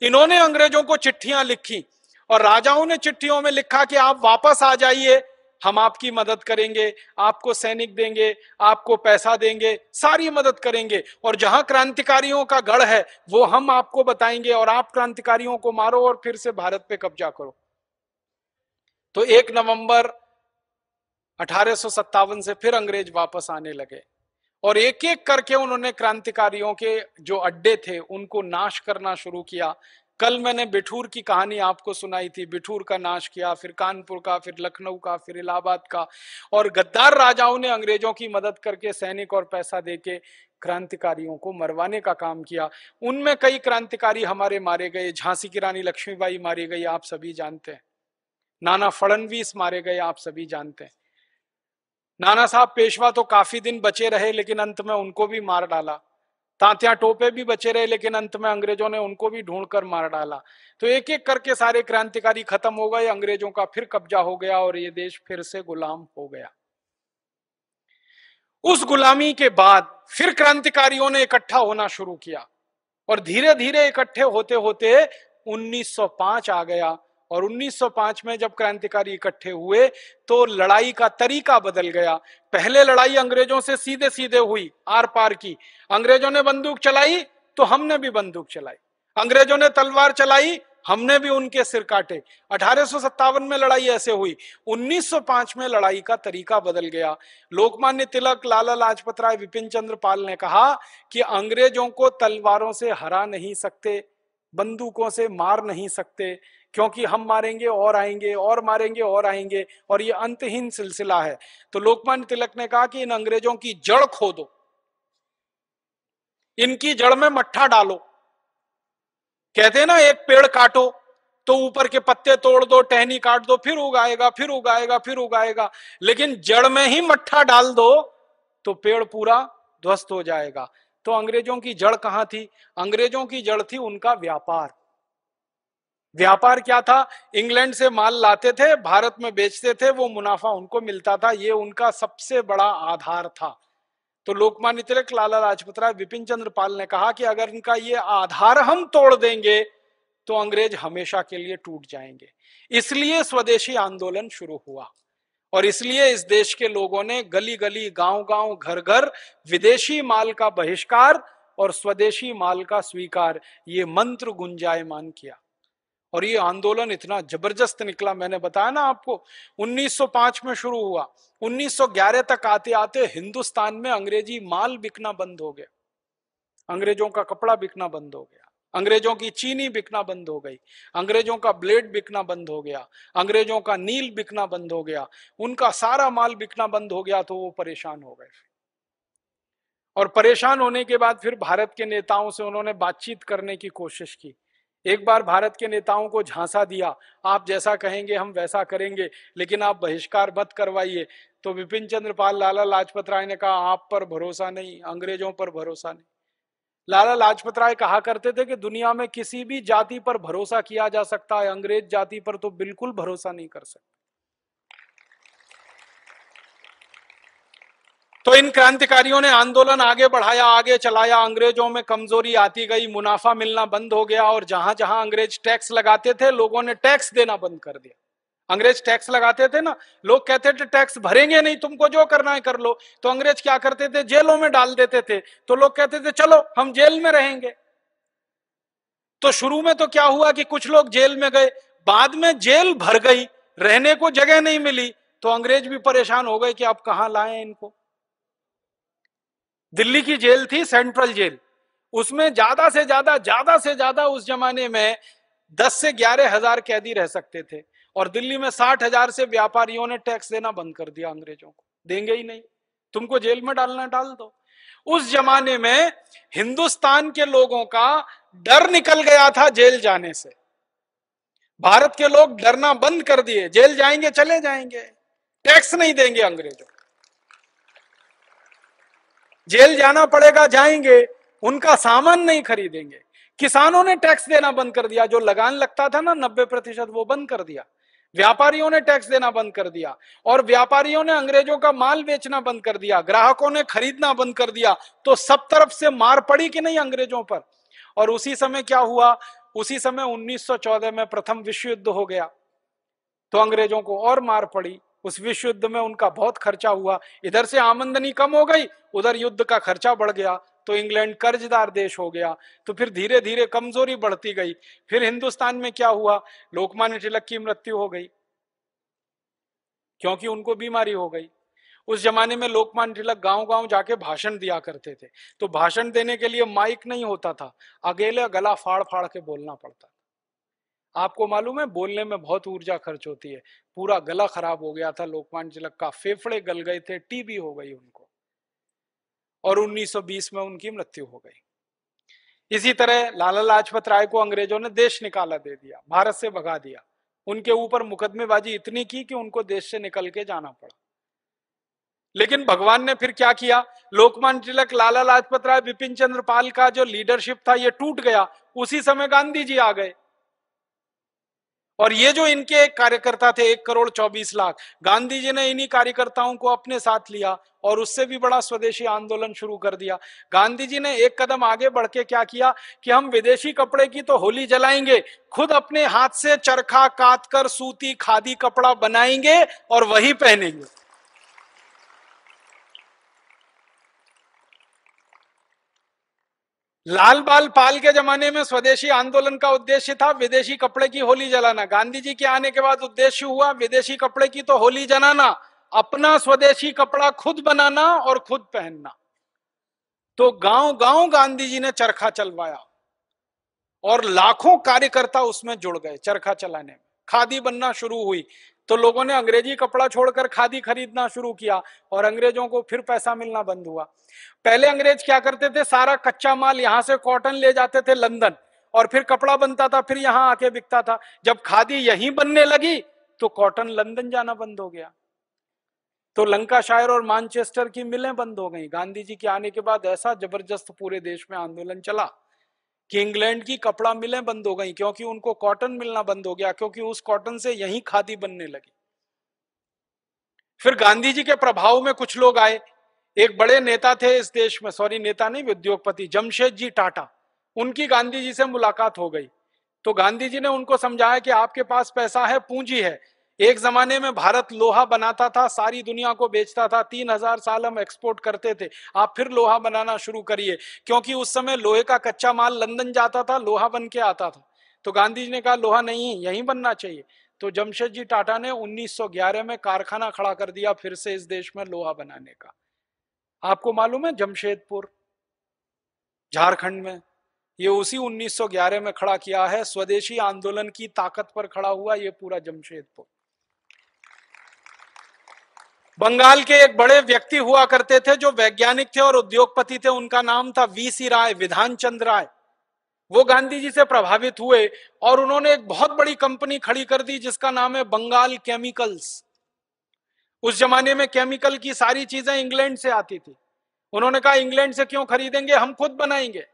इन्होंने अंग्रेजों को चिट्ठियां लिखी और राजाओं ने चिट्ठियों में लिखा कि आप वापस आ जाइए हम आपकी मदद करेंगे आपको सैनिक देंगे आपको पैसा देंगे सारी मदद करेंगे और जहां क्रांतिकारियों का गढ़ है वो हम आपको बताएंगे और आप क्रांतिकारियों को मारो और फिर से भारत पे कब्जा करो तो एक नवंबर अठारह से फिर अंग्रेज वापस आने लगे और एक एक करके उन्होंने क्रांतिकारियों के जो अड्डे थे उनको नाश करना शुरू किया कल मैंने बिठूर की कहानी आपको सुनाई थी बिठूर का नाश किया फिर कानपुर का फिर लखनऊ का फिर इलाहाबाद का और गद्दार राजाओं ने अंग्रेजों की मदद करके सैनिक और पैसा देके क्रांतिकारियों को मरवाने का काम किया उनमें कई क्रांतिकारी हमारे मारे गए झांसी की रानी लक्ष्मीबाई मारी गई आप सभी जानते हैं नाना फडनवीस मारे गए आप सभी जानते हैं नाना साहब पेशवा तो काफी दिन बचे रहे लेकिन अंत में उनको भी मार डाला तांत्या टोपे भी बचे रहे लेकिन अंत में अंग्रेजों ने उनको भी ढूंढ कर मार डाला तो एक एक करके सारे क्रांतिकारी खत्म हो गए अंग्रेजों का फिर कब्जा हो गया और ये देश फिर से गुलाम हो गया उस गुलामी के बाद फिर क्रांतिकारियों ने इकट्ठा होना शुरू किया और धीरे धीरे इकट्ठे होते होते 1905 आ गया और 1905 में जब क्रांतिकारी इकट्ठे हुए तो लड़ाई का तरीका बदल गया पहले लड़ाई अंग्रेजों से सीधे सीधे हुई आर पार की अंग्रेजों ने बंदूक चलाई तो हमने भी बंदूक चलाई अंग्रेजों ने तलवार चलाई हमने भी उनके सिर काटे अठारह में लड़ाई ऐसे हुई 1905 में लड़ाई का तरीका बदल गया लोकमान्य तिलक लाला लाजपत राय विपिन चंद्र पाल ने कहा कि अंग्रेजों को तलवारों से हरा नहीं सकते बंदूकों से मार नहीं सकते क्योंकि हम मारेंगे और आएंगे और मारेंगे और आएंगे और ये अंतहीन सिलसिला है तो लोकमान्य तिलक ने कहा कि इन अंग्रेजों की जड़ खो दो इनकी जड़ में मट्ठा डालो कहते ना एक पेड़ काटो तो ऊपर के पत्ते तोड़ दो टहनी काट दो फिर उगाएगा फिर उगाएगा फिर उगाएगा लेकिन जड़ में ही मट्ठा डाल दो तो पेड़ पूरा ध्वस्त हो जाएगा तो अंग्रेजों की जड़ कहां थी अंग्रेजों की जड़ थी उनका व्यापार व्यापार क्या था इंग्लैंड से माल लाते थे भारत में बेचते थे वो मुनाफा उनको मिलता था ये उनका सबसे बड़ा आधार था तो लोकमान्य तिलक लाला लाजपत राय विपिन चंद्र पाल ने कहा कि अगर इनका ये आधार हम तोड़ देंगे तो अंग्रेज हमेशा के लिए टूट जाएंगे इसलिए स्वदेशी आंदोलन शुरू हुआ और इसलिए इस देश के लोगों ने गली गली गांव गांव घर घर विदेशी माल का बहिष्कार और स्वदेशी माल का स्वीकार ये मंत्र गुंजायमान किया और ये आंदोलन इतना जबरदस्त निकला मैंने बताया ना आपको 1905 में शुरू हुआ 1911 तक आते आते हिंदुस्तान में अंग्रेजी माल बिकना बंद हो गया अंग्रेजों का कपड़ा बिकना बंद हो गया अंग्रेजों की चीनी बिकना बंद हो गई अंग्रेजों का ब्लेड बिकना बंद हो गया अंग्रेजों का नील बिकना बंद हो गया उनका सारा माल बिकना बंद हो गया तो वो परेशान हो गए और परेशान होने के बाद फिर भारत के नेताओं से उन्होंने बातचीत करने की कोशिश की एक बार भारत के नेताओं को झांसा दिया आप जैसा कहेंगे हम वैसा करेंगे लेकिन आप बहिष्कार मत करवाइए तो विपिन चंद्रपाल लाला लाजपत राय ने कहा आप पर भरोसा नहीं अंग्रेजों पर भरोसा नहीं लाला लाजपत राय कहा करते थे कि दुनिया में किसी भी जाति पर भरोसा किया जा सकता है अंग्रेज जाति पर तो बिल्कुल भरोसा नहीं कर सकते तो इन क्रांतिकारियों ने आंदोलन आगे बढ़ाया आगे चलाया अंग्रेजों में कमजोरी आती गई मुनाफा मिलना बंद हो गया और जहां जहां अंग्रेज टैक्स लगाते थे लोगों ने टैक्स देना बंद कर दिया अंग्रेज टैक्स लगाते थे ना लोग कहते थे टैक्स भरेंगे नहीं तुमको जो करना है कर लो तो अंग्रेज क्या करते थे जेलों में डाल देते थे तो लोग कहते थे चलो हम जेल में रहेंगे तो शुरू में तो क्या हुआ कि कुछ लोग जेल में गए बाद में जेल भर गई रहने को जगह नहीं मिली तो अंग्रेज भी परेशान हो गए कि आप कहाँ लाए इनको दिल्ली की जेल थी सेंट्रल जेल उसमें ज्यादा से ज्यादा ज्यादा से ज्यादा उस जमाने में दस से ग्यारह हजार कैदी रह सकते थे और दिल्ली में साठ हजार से व्यापारियों ने टैक्स देना बंद कर दिया अंग्रेजों को देंगे ही नहीं तुमको जेल में डालना डाल दो उस जमाने में हिंदुस्तान के लोगों का डर निकल गया था जेल जाने से भारत के लोग डरना बंद कर दिए जेल जाएंगे चले जाएंगे टैक्स नहीं देंगे अंग्रेजों जेल जाना पड़ेगा जाएंगे उनका सामान नहीं खरीदेंगे किसानों ने टैक्स देना बंद कर दिया जो लगान लगता था ना नब्बे प्रतिशत वो बंद कर दिया व्यापारियों ने टैक्स देना बंद कर दिया और व्यापारियों ने अंग्रेजों का माल बेचना बंद कर दिया ग्राहकों ने खरीदना बंद कर दिया तो सब तरफ से मार पड़ी कि नहीं अंग्रेजों पर और उसी समय क्या हुआ उसी समय 1914 में प्रथम विश्व युद्ध हो गया तो अंग्रेजों को और मार पड़ी उस विश्व युद्ध में उनका बहुत खर्चा हुआ इधर से आमंदनी कम हो गई उधर युद्ध का खर्चा बढ़ गया तो इंग्लैंड कर्जदार देश हो गया तो फिर धीरे धीरे कमजोरी बढ़ती गई फिर हिंदुस्तान में क्या हुआ लोकमान्य तिलक की मृत्यु हो गई क्योंकि उनको बीमारी हो गई उस जमाने में लोकमान तिलक गांव गांव जाके भाषण दिया करते थे तो भाषण देने के लिए माइक नहीं होता था अकेले गला फाड़ फाड़ के बोलना पड़ता आपको मालूम है बोलने में बहुत ऊर्जा खर्च होती है पूरा गला खराब हो गया था लोकमान तिलक का फेफड़े गल गए थे टीबी हो गई उनको और 1920 में उनकी मृत्यु हो गई इसी तरह लाला लाजपत राय को अंग्रेजों ने देश निकाला दे दिया भारत से भगा दिया उनके ऊपर मुकदमेबाजी इतनी की कि उनको देश से निकल के जाना पड़ा लेकिन भगवान ने फिर क्या किया लोकमान तिलक लाला लाजपत राय बिपिन चंद्र पाल का जो लीडरशिप था ये टूट गया उसी समय गांधी जी आ गए और ये जो इनके एक कार्यकर्ता थे एक करोड़ चौबीस लाख गांधी जी ने इन्हीं कार्यकर्ताओं को अपने साथ लिया और उससे भी बड़ा स्वदेशी आंदोलन शुरू कर दिया गांधी जी ने एक कदम आगे बढ़ के क्या किया कि हम विदेशी कपड़े की तो होली जलाएंगे खुद अपने हाथ से चरखा काट कर सूती खादी कपड़ा बनाएंगे और वही पहनेंगे लाल बाल पाल के जमाने में स्वदेशी आंदोलन का उद्देश्य था विदेशी कपड़े की होली जलाना गांधी जी के आने के बाद उद्देश्य हुआ विदेशी कपड़े की तो होली जलाना अपना स्वदेशी कपड़ा खुद बनाना और खुद पहनना तो गांव गांव गांधी जी ने चरखा चलवाया और लाखों कार्यकर्ता उसमें जुड़ गए चरखा चलाने में खादी बनना शुरू हुई तो लोगों ने अंग्रेजी कपड़ा छोड़कर खादी खरीदना शुरू किया और अंग्रेजों को फिर पैसा मिलना बंद हुआ पहले अंग्रेज क्या करते थे सारा कच्चा माल यहाँ से कॉटन ले जाते थे लंदन और फिर कपड़ा बनता था फिर यहाँ आके बिकता था जब खादी यहीं बनने लगी तो कॉटन लंदन जाना बंद हो गया तो लंका शायर और मानचेस्टर की मिलें बंद हो गई गांधी जी के आने के बाद ऐसा जबरदस्त पूरे देश में आंदोलन चला कि इंग्लैंड की कपड़ा मिले बंद हो गई क्योंकि उनको कॉटन मिलना बंद हो गया क्योंकि उस कॉटन से यही खादी बनने लगी फिर गांधी जी के प्रभाव में कुछ लोग आए एक बड़े नेता थे इस देश में सॉरी नेता नहीं उद्योगपति जमशेद जी टाटा उनकी गांधी जी से मुलाकात हो गई तो गांधी जी ने उनको समझाया कि आपके पास पैसा है पूंजी है एक जमाने में भारत लोहा बनाता था सारी दुनिया को बेचता था तीन हजार साल हम एक्सपोर्ट करते थे आप फिर लोहा बनाना शुरू करिए क्योंकि उस समय लोहे का कच्चा माल लंदन जाता था लोहा बन के आता था तो गांधी जी ने कहा लोहा नहीं यही बनना चाहिए तो जमशेद जी टाटा ने 1911 में कारखाना खड़ा कर दिया फिर से इस देश में लोहा बनाने का आपको मालूम है जमशेदपुर झारखंड में ये उसी 1911 में खड़ा किया है स्वदेशी आंदोलन की ताकत पर खड़ा हुआ ये पूरा जमशेदपुर बंगाल के एक बड़े व्यक्ति हुआ करते थे जो वैज्ञानिक थे और उद्योगपति थे उनका नाम था वी सी राय विधान चंद्र राय वो गांधी जी से प्रभावित हुए और उन्होंने एक बहुत बड़ी कंपनी खड़ी कर दी जिसका नाम है बंगाल केमिकल्स उस जमाने में केमिकल की सारी चीजें इंग्लैंड से आती थी उन्होंने कहा इंग्लैंड से क्यों खरीदेंगे हम खुद बनाएंगे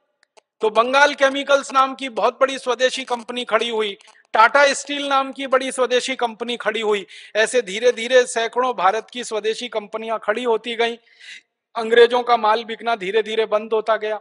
तो बंगाल केमिकल्स नाम की बहुत बड़ी स्वदेशी कंपनी खड़ी हुई टाटा स्टील नाम की बड़ी स्वदेशी कंपनी खड़ी हुई ऐसे धीरे धीरे सैकड़ों भारत की स्वदेशी कंपनियां खड़ी होती गई अंग्रेजों का माल बिकना धीरे धीरे बंद होता गया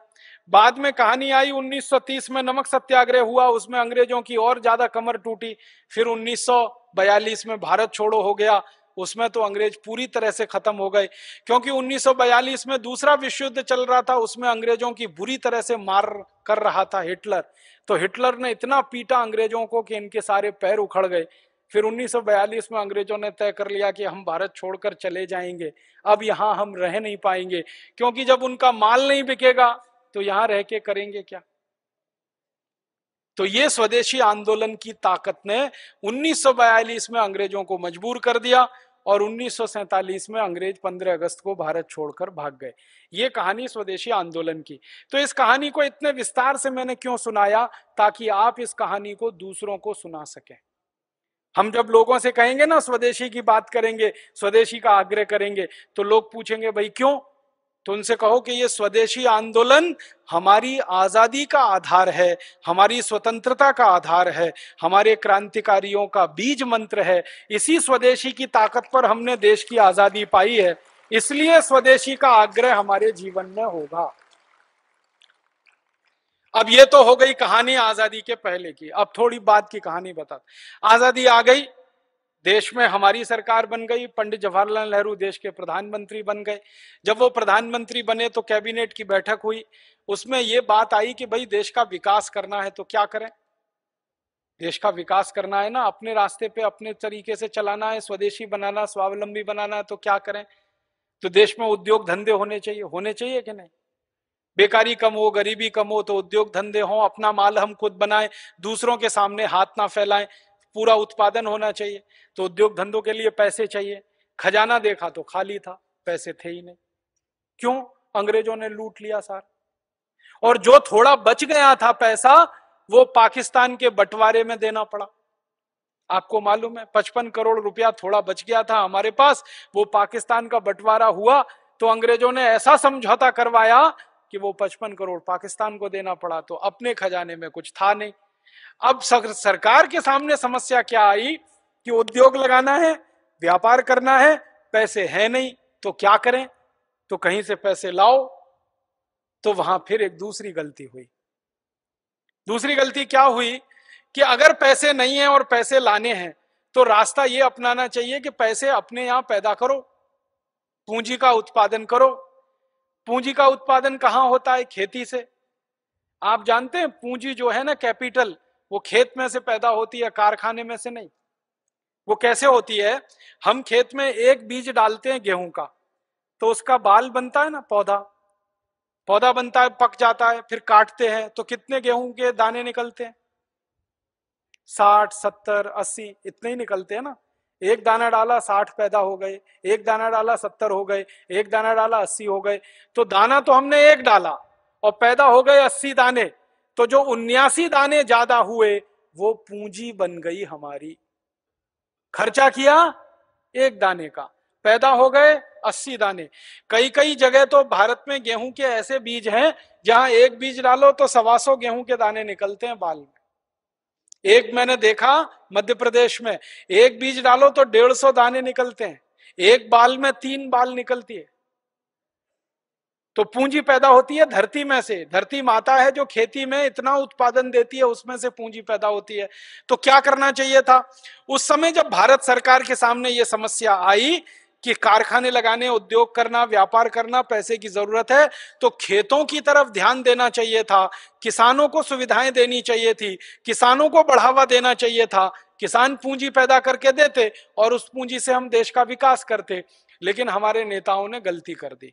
बाद में कहानी आई 1930 में नमक सत्याग्रह हुआ उसमें अंग्रेजों की और ज्यादा कमर टूटी फिर 1942 में भारत छोड़ो हो गया उसमें तो अंग्रेज पूरी तरह से खत्म हो गए क्योंकि 1942 में दूसरा विश्व युद्ध चल रहा था उसमें अंग्रेजों की बुरी तरह से मार कर रहा था हिटलर तो हिटलर ने इतना पीटा अंग्रेजों को कि इनके सारे पैर उखड़ गए फिर 1942 में अंग्रेजों ने तय कर लिया कि हम भारत छोड़कर चले जाएंगे अब यहाँ हम रह नहीं पाएंगे क्योंकि जब उनका माल नहीं बिकेगा तो यहाँ रह के करेंगे क्या तो ये स्वदेशी आंदोलन की ताकत ने 1942 में अंग्रेजों को मजबूर कर दिया और 1947 में अंग्रेज 15 अगस्त को भारत छोड़कर भाग गए ये कहानी स्वदेशी आंदोलन की तो इस कहानी को इतने विस्तार से मैंने क्यों सुनाया ताकि आप इस कहानी को दूसरों को सुना सकें हम जब लोगों से कहेंगे ना स्वदेशी की बात करेंगे स्वदेशी का आग्रह करेंगे तो लोग पूछेंगे भाई क्यों तो उनसे कहो कि ये स्वदेशी आंदोलन हमारी आजादी का आधार है हमारी स्वतंत्रता का आधार है हमारे क्रांतिकारियों का बीज मंत्र है इसी स्वदेशी की ताकत पर हमने देश की आजादी पाई है इसलिए स्वदेशी का आग्रह हमारे जीवन में होगा अब ये तो हो गई कहानी आजादी के पहले की अब थोड़ी बात की कहानी बता आजादी आ गई देश में हमारी सरकार बन गई पंडित जवाहरलाल नेहरू देश के प्रधानमंत्री बन गए जब वो प्रधानमंत्री बने तो कैबिनेट की बैठक हुई उसमें ये बात आई कि भाई देश का विकास करना है तो क्या करें देश का विकास करना है ना अपने रास्ते पे अपने तरीके से चलाना है स्वदेशी बनाना स्वावलंबी बनाना है तो क्या करें तो देश में उद्योग धंधे होने चाहिए होने चाहिए कि नहीं बेकारी कम हो गरीबी कम हो तो उद्योग धंधे हो अपना माल हम खुद बनाएं दूसरों के सामने हाथ ना फैलाएं पूरा उत्पादन होना चाहिए तो उद्योग धंधों के लिए पैसे चाहिए खजाना देखा तो खाली था पैसे थे ही नहीं क्यों अंग्रेजों ने लूट लिया सार और जो थोड़ा बच गया था पैसा वो पाकिस्तान के बंटवारे में देना पड़ा आपको मालूम है पचपन करोड़ रुपया थोड़ा बच गया था हमारे पास वो पाकिस्तान का बंटवारा हुआ तो अंग्रेजों ने ऐसा समझौता करवाया कि वो पचपन करोड़ पाकिस्तान को देना पड़ा तो अपने खजाने में कुछ था नहीं अब सरकार के सामने समस्या क्या आई कि उद्योग लगाना है व्यापार करना है पैसे है नहीं तो क्या करें तो कहीं से पैसे लाओ तो वहां फिर एक दूसरी गलती हुई दूसरी गलती क्या हुई कि अगर पैसे नहीं है और पैसे लाने हैं तो रास्ता ये अपनाना चाहिए कि पैसे अपने यहां पैदा करो पूंजी का उत्पादन करो पूंजी का उत्पादन कहां होता है खेती से आप जानते हैं पूंजी जो है ना कैपिटल वो खेत में से पैदा होती है कारखाने में से नहीं वो कैसे होती है हम खेत में एक बीज डालते हैं गेहूं का तो उसका बाल बनता है ना पौधा पौधा बनता है पक जाता है फिर काटते हैं तो कितने गेहूं के दाने निकलते हैं साठ सत्तर अस्सी इतने ही निकलते हैं ना एक दाना डाला साठ पैदा हो गए एक दाना डाला सत्तर हो गए एक दाना डाला अस्सी हो गए तो दाना तो हमने एक डाला और पैदा हो गए अस्सी दाने तो जो उन्यासी दाने ज्यादा हुए वो पूंजी बन गई हमारी खर्चा किया एक दाने का पैदा हो गए अस्सी दाने कई कई जगह तो भारत में गेहूं के ऐसे बीज हैं जहां एक बीज डालो तो सवा सौ गेहूं के दाने निकलते हैं बाल में एक मैंने देखा मध्य प्रदेश में एक बीज डालो तो डेढ़ सौ दाने निकलते हैं एक बाल में तीन बाल निकलती है तो पूंजी पैदा होती है धरती में से धरती माता है जो खेती में इतना उत्पादन देती है उसमें से पूंजी पैदा होती है तो क्या करना चाहिए था उस समय जब भारत सरकार के सामने ये समस्या आई कि कारखाने लगाने उद्योग करना व्यापार करना पैसे की जरूरत है तो खेतों की तरफ ध्यान देना चाहिए था किसानों को सुविधाएं देनी चाहिए थी किसानों को बढ़ावा देना चाहिए था किसान पूंजी पैदा करके देते और उस पूंजी से हम देश का विकास करते लेकिन हमारे नेताओं ने गलती कर दी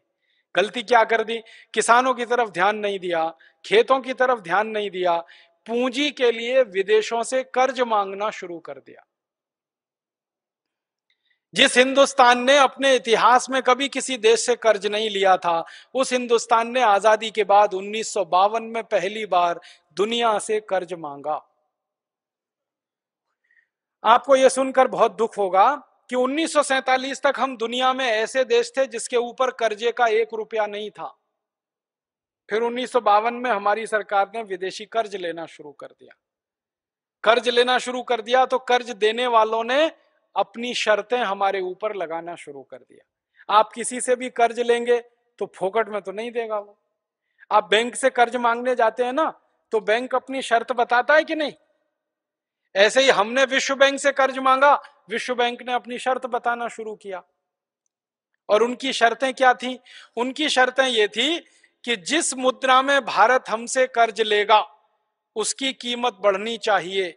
गलती क्या कर दी किसानों की तरफ ध्यान नहीं दिया खेतों की तरफ ध्यान नहीं दिया पूंजी के लिए विदेशों से कर्ज मांगना शुरू कर दिया जिस हिंदुस्तान ने अपने इतिहास में कभी किसी देश से कर्ज नहीं लिया था उस हिंदुस्तान ने आजादी के बाद उन्नीस में पहली बार दुनिया से कर्ज मांगा आपको यह सुनकर बहुत दुख होगा कि उन्नीस तक हम दुनिया में ऐसे देश थे जिसके ऊपर कर्जे का एक रुपया नहीं था फिर उन्नीस में हमारी सरकार ने विदेशी कर्ज लेना शुरू कर दिया कर्ज लेना शुरू कर दिया तो कर्ज देने वालों ने अपनी शर्तें हमारे ऊपर लगाना शुरू कर दिया आप किसी से भी कर्ज लेंगे तो फोकट में तो नहीं देगा वो आप बैंक से कर्ज मांगने जाते हैं ना तो बैंक अपनी शर्त बताता है कि नहीं ऐसे ही हमने विश्व बैंक से कर्ज मांगा विश्व बैंक ने अपनी शर्त बताना शुरू किया और उनकी शर्तें क्या थी उनकी शर्तें ये थी कि जिस मुद्रा में भारत हमसे कर्ज लेगा उसकी कीमत बढ़नी चाहिए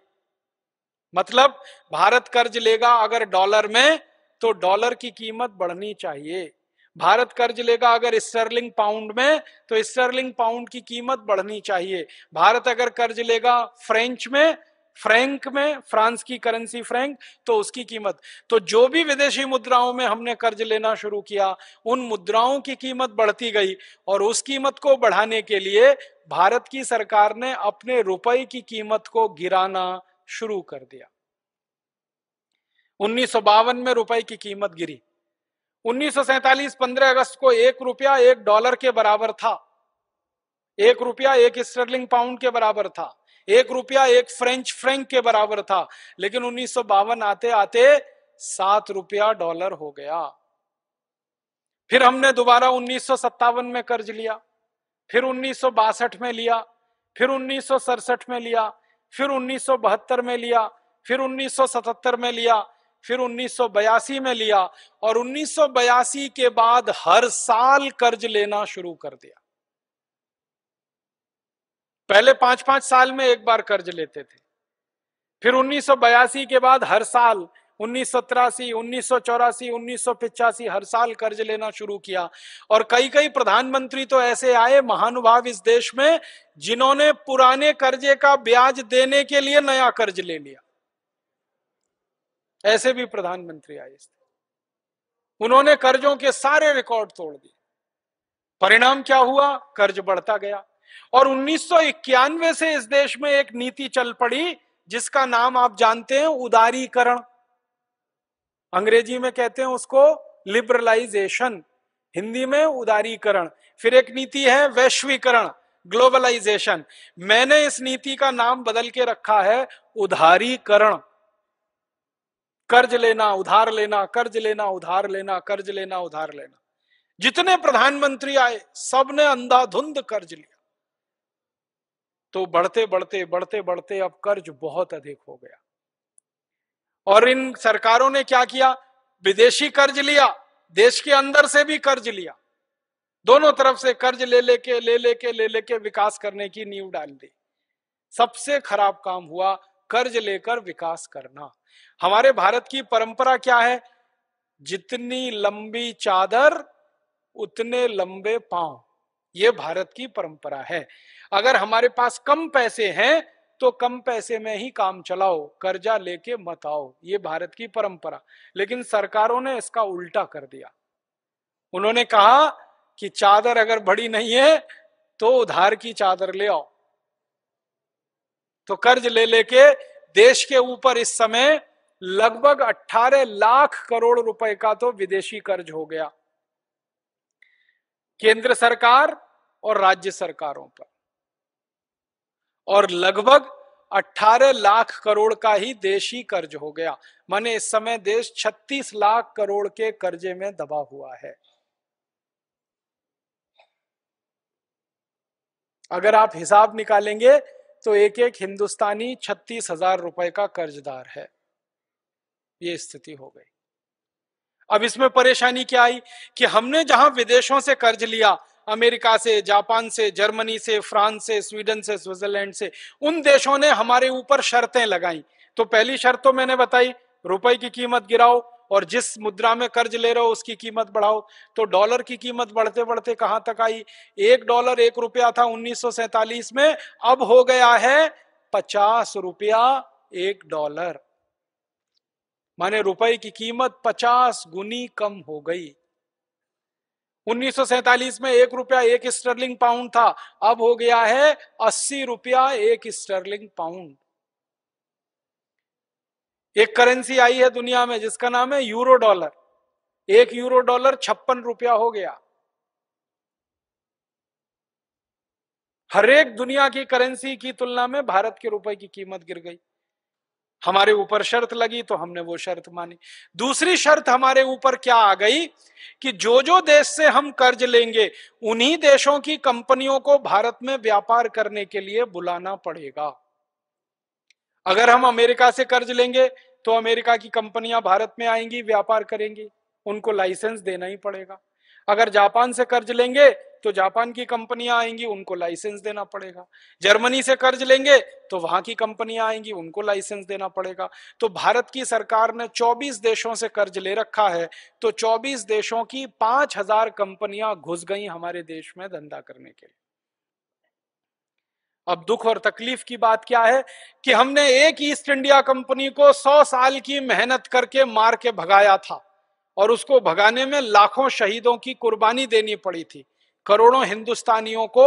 मतलब भारत कर्ज लेगा अगर डॉलर में तो डॉलर की कीमत बढ़नी चाहिए भारत कर्ज लेगा अगर स्टर्लिंग पाउंड में तो स्टर्लिंग पाउंड की कीमत बढ़नी चाहिए भारत अगर कर्ज लेगा फ्रेंच में फ्रैंक में फ्रांस की करेंसी फ्रैंक तो उसकी कीमत तो जो भी विदेशी मुद्राओं में हमने कर्ज लेना शुरू किया उन मुद्राओं की कीमत बढ़ती गई और उस कीमत को बढ़ाने के लिए भारत की सरकार ने अपने रुपए की कीमत को गिराना शुरू कर दिया उन्नीस में रुपए की कीमत गिरी उन्नीस सौ अगस्त को एक रुपया एक डॉलर के बराबर था एक रुपया एक स्टर्लिंग पाउंड के बराबर था एक रुपया एक फ्रेंच फ्रेंक के बराबर था लेकिन उन्नीस आते आते सात रुपया डॉलर हो गया फिर हमने दोबारा उन्नीस में कर्ज लिया फिर उन्नीस में लिया फिर उन्नीस में लिया फिर उन्नीस में लिया फिर उन्नीस में लिया फिर उन्नीस में लिया और उन्नीस के बाद हर साल कर्ज लेना शुरू कर दिया पहले पांच पांच साल में एक बार कर्ज लेते थे फिर उन्नीस के बाद हर साल उन्नीस सौ तिरासी उन्नीस सौ चौरासी उन्नीस सौ पिचासी हर साल कर्ज लेना शुरू किया और कई कई प्रधानमंत्री तो ऐसे आए महानुभाव इस देश में जिन्होंने पुराने कर्जे का ब्याज देने के लिए नया कर्ज ले लिया ऐसे भी प्रधानमंत्री आए इस उन्होंने कर्जों के सारे रिकॉर्ड तोड़ दिए परिणाम क्या हुआ कर्ज बढ़ता गया और उन्नीस से इस देश में एक नीति चल पड़ी जिसका नाम आप जानते हैं उदारीकरण अंग्रेजी में कहते हैं उसको लिबरलाइजेशन हिंदी में उदारीकरण फिर एक नीति है वैश्वीकरण ग्लोबलाइजेशन मैंने इस नीति का नाम बदल के रखा है उधारीकरण कर्ज लेना उधार लेना कर्ज लेना उधार लेना कर्ज लेना उधार लेना जितने प्रधानमंत्री आए सबने अंधाधुंध कर्ज लिया तो बढ़ते बढ़ते बढ़ते बढ़ते अब कर्ज बहुत अधिक हो गया और इन सरकारों ने क्या किया विदेशी कर्ज लिया देश के अंदर से भी कर्ज लिया दोनों तरफ से कर्ज ले लेके ले लेके ले लेके विकास करने की नींव डाल दी सबसे खराब काम हुआ कर्ज लेकर विकास करना हमारे भारत की परंपरा क्या है जितनी लंबी चादर उतने लंबे पांव ये भारत की परंपरा है अगर हमारे पास कम पैसे हैं तो कम पैसे में ही काम चलाओ कर्जा लेके मत आओ ये भारत की परंपरा लेकिन सरकारों ने इसका उल्टा कर दिया उन्होंने कहा कि चादर अगर बड़ी नहीं है तो उधार की चादर ले आओ तो कर्ज ले लेके देश के ऊपर इस समय लगभग 18 लाख करोड़ रुपए का तो विदेशी कर्ज हो गया केंद्र सरकार और राज्य सरकारों पर और लगभग 18 लाख करोड़ का ही देशी कर्ज हो गया माने इस समय देश 36 लाख करोड़ के कर्जे में दबा हुआ है अगर आप हिसाब निकालेंगे तो एक एक हिंदुस्तानी छत्तीस हजार रुपए का कर्जदार है ये स्थिति हो गई अब इसमें परेशानी क्या आई कि हमने जहां विदेशों से कर्ज लिया अमेरिका से जापान से जर्मनी से फ्रांस से स्वीडन से स्विट्जरलैंड से उन देशों ने हमारे ऊपर शर्तें लगाई तो पहली शर्त तो मैंने बताई रुपए की कीमत गिराओ और जिस मुद्रा में कर्ज ले रहे हो उसकी कीमत बढ़ाओ तो डॉलर की कीमत बढ़ते बढ़ते कहां तक आई एक डॉलर एक रुपया था उन्नीस में अब हो गया है पचास रुपया एक डॉलर माने रुपए की कीमत पचास गुनी कम हो गई उन्नीस में एक रुपया एक स्टर्लिंग पाउंड था अब हो गया है अस्सी रुपया एक स्टर्लिंग पाउंड एक करेंसी आई है दुनिया में जिसका नाम है यूरो डॉलर एक यूरो डॉलर छप्पन रुपया हो गया हरेक दुनिया की करेंसी की तुलना में भारत के रुपए की कीमत गिर गई हमारे ऊपर शर्त लगी तो हमने वो शर्त मानी दूसरी शर्त हमारे ऊपर क्या आ गई कि जो जो देश से हम कर्ज लेंगे उन्हीं देशों की कंपनियों को भारत में व्यापार करने के लिए बुलाना पड़ेगा अगर हम अमेरिका से कर्ज लेंगे तो अमेरिका की कंपनियां भारत में आएंगी व्यापार करेंगी उनको लाइसेंस देना ही पड़ेगा अगर जापान से कर्ज लेंगे तो जापान की कंपनियां आएंगी उनको लाइसेंस देना पड़ेगा जर्मनी से कर्ज लेंगे तो वहां की कंपनियां आएंगी उनको लाइसेंस देना पड़ेगा तो भारत की सरकार ने 24 देशों से कर्ज ले रखा है तो 24 देशों की 5000 कंपनियां घुस गई हमारे देश में धंधा करने के लिए अब दुख और तकलीफ की बात क्या है कि हमने एक ईस्ट इंडिया कंपनी को सौ साल की मेहनत करके मार के भगाया था और उसको भगाने में लाखों शहीदों की कुर्बानी देनी पड़ी थी करोड़ों हिंदुस्तानियों को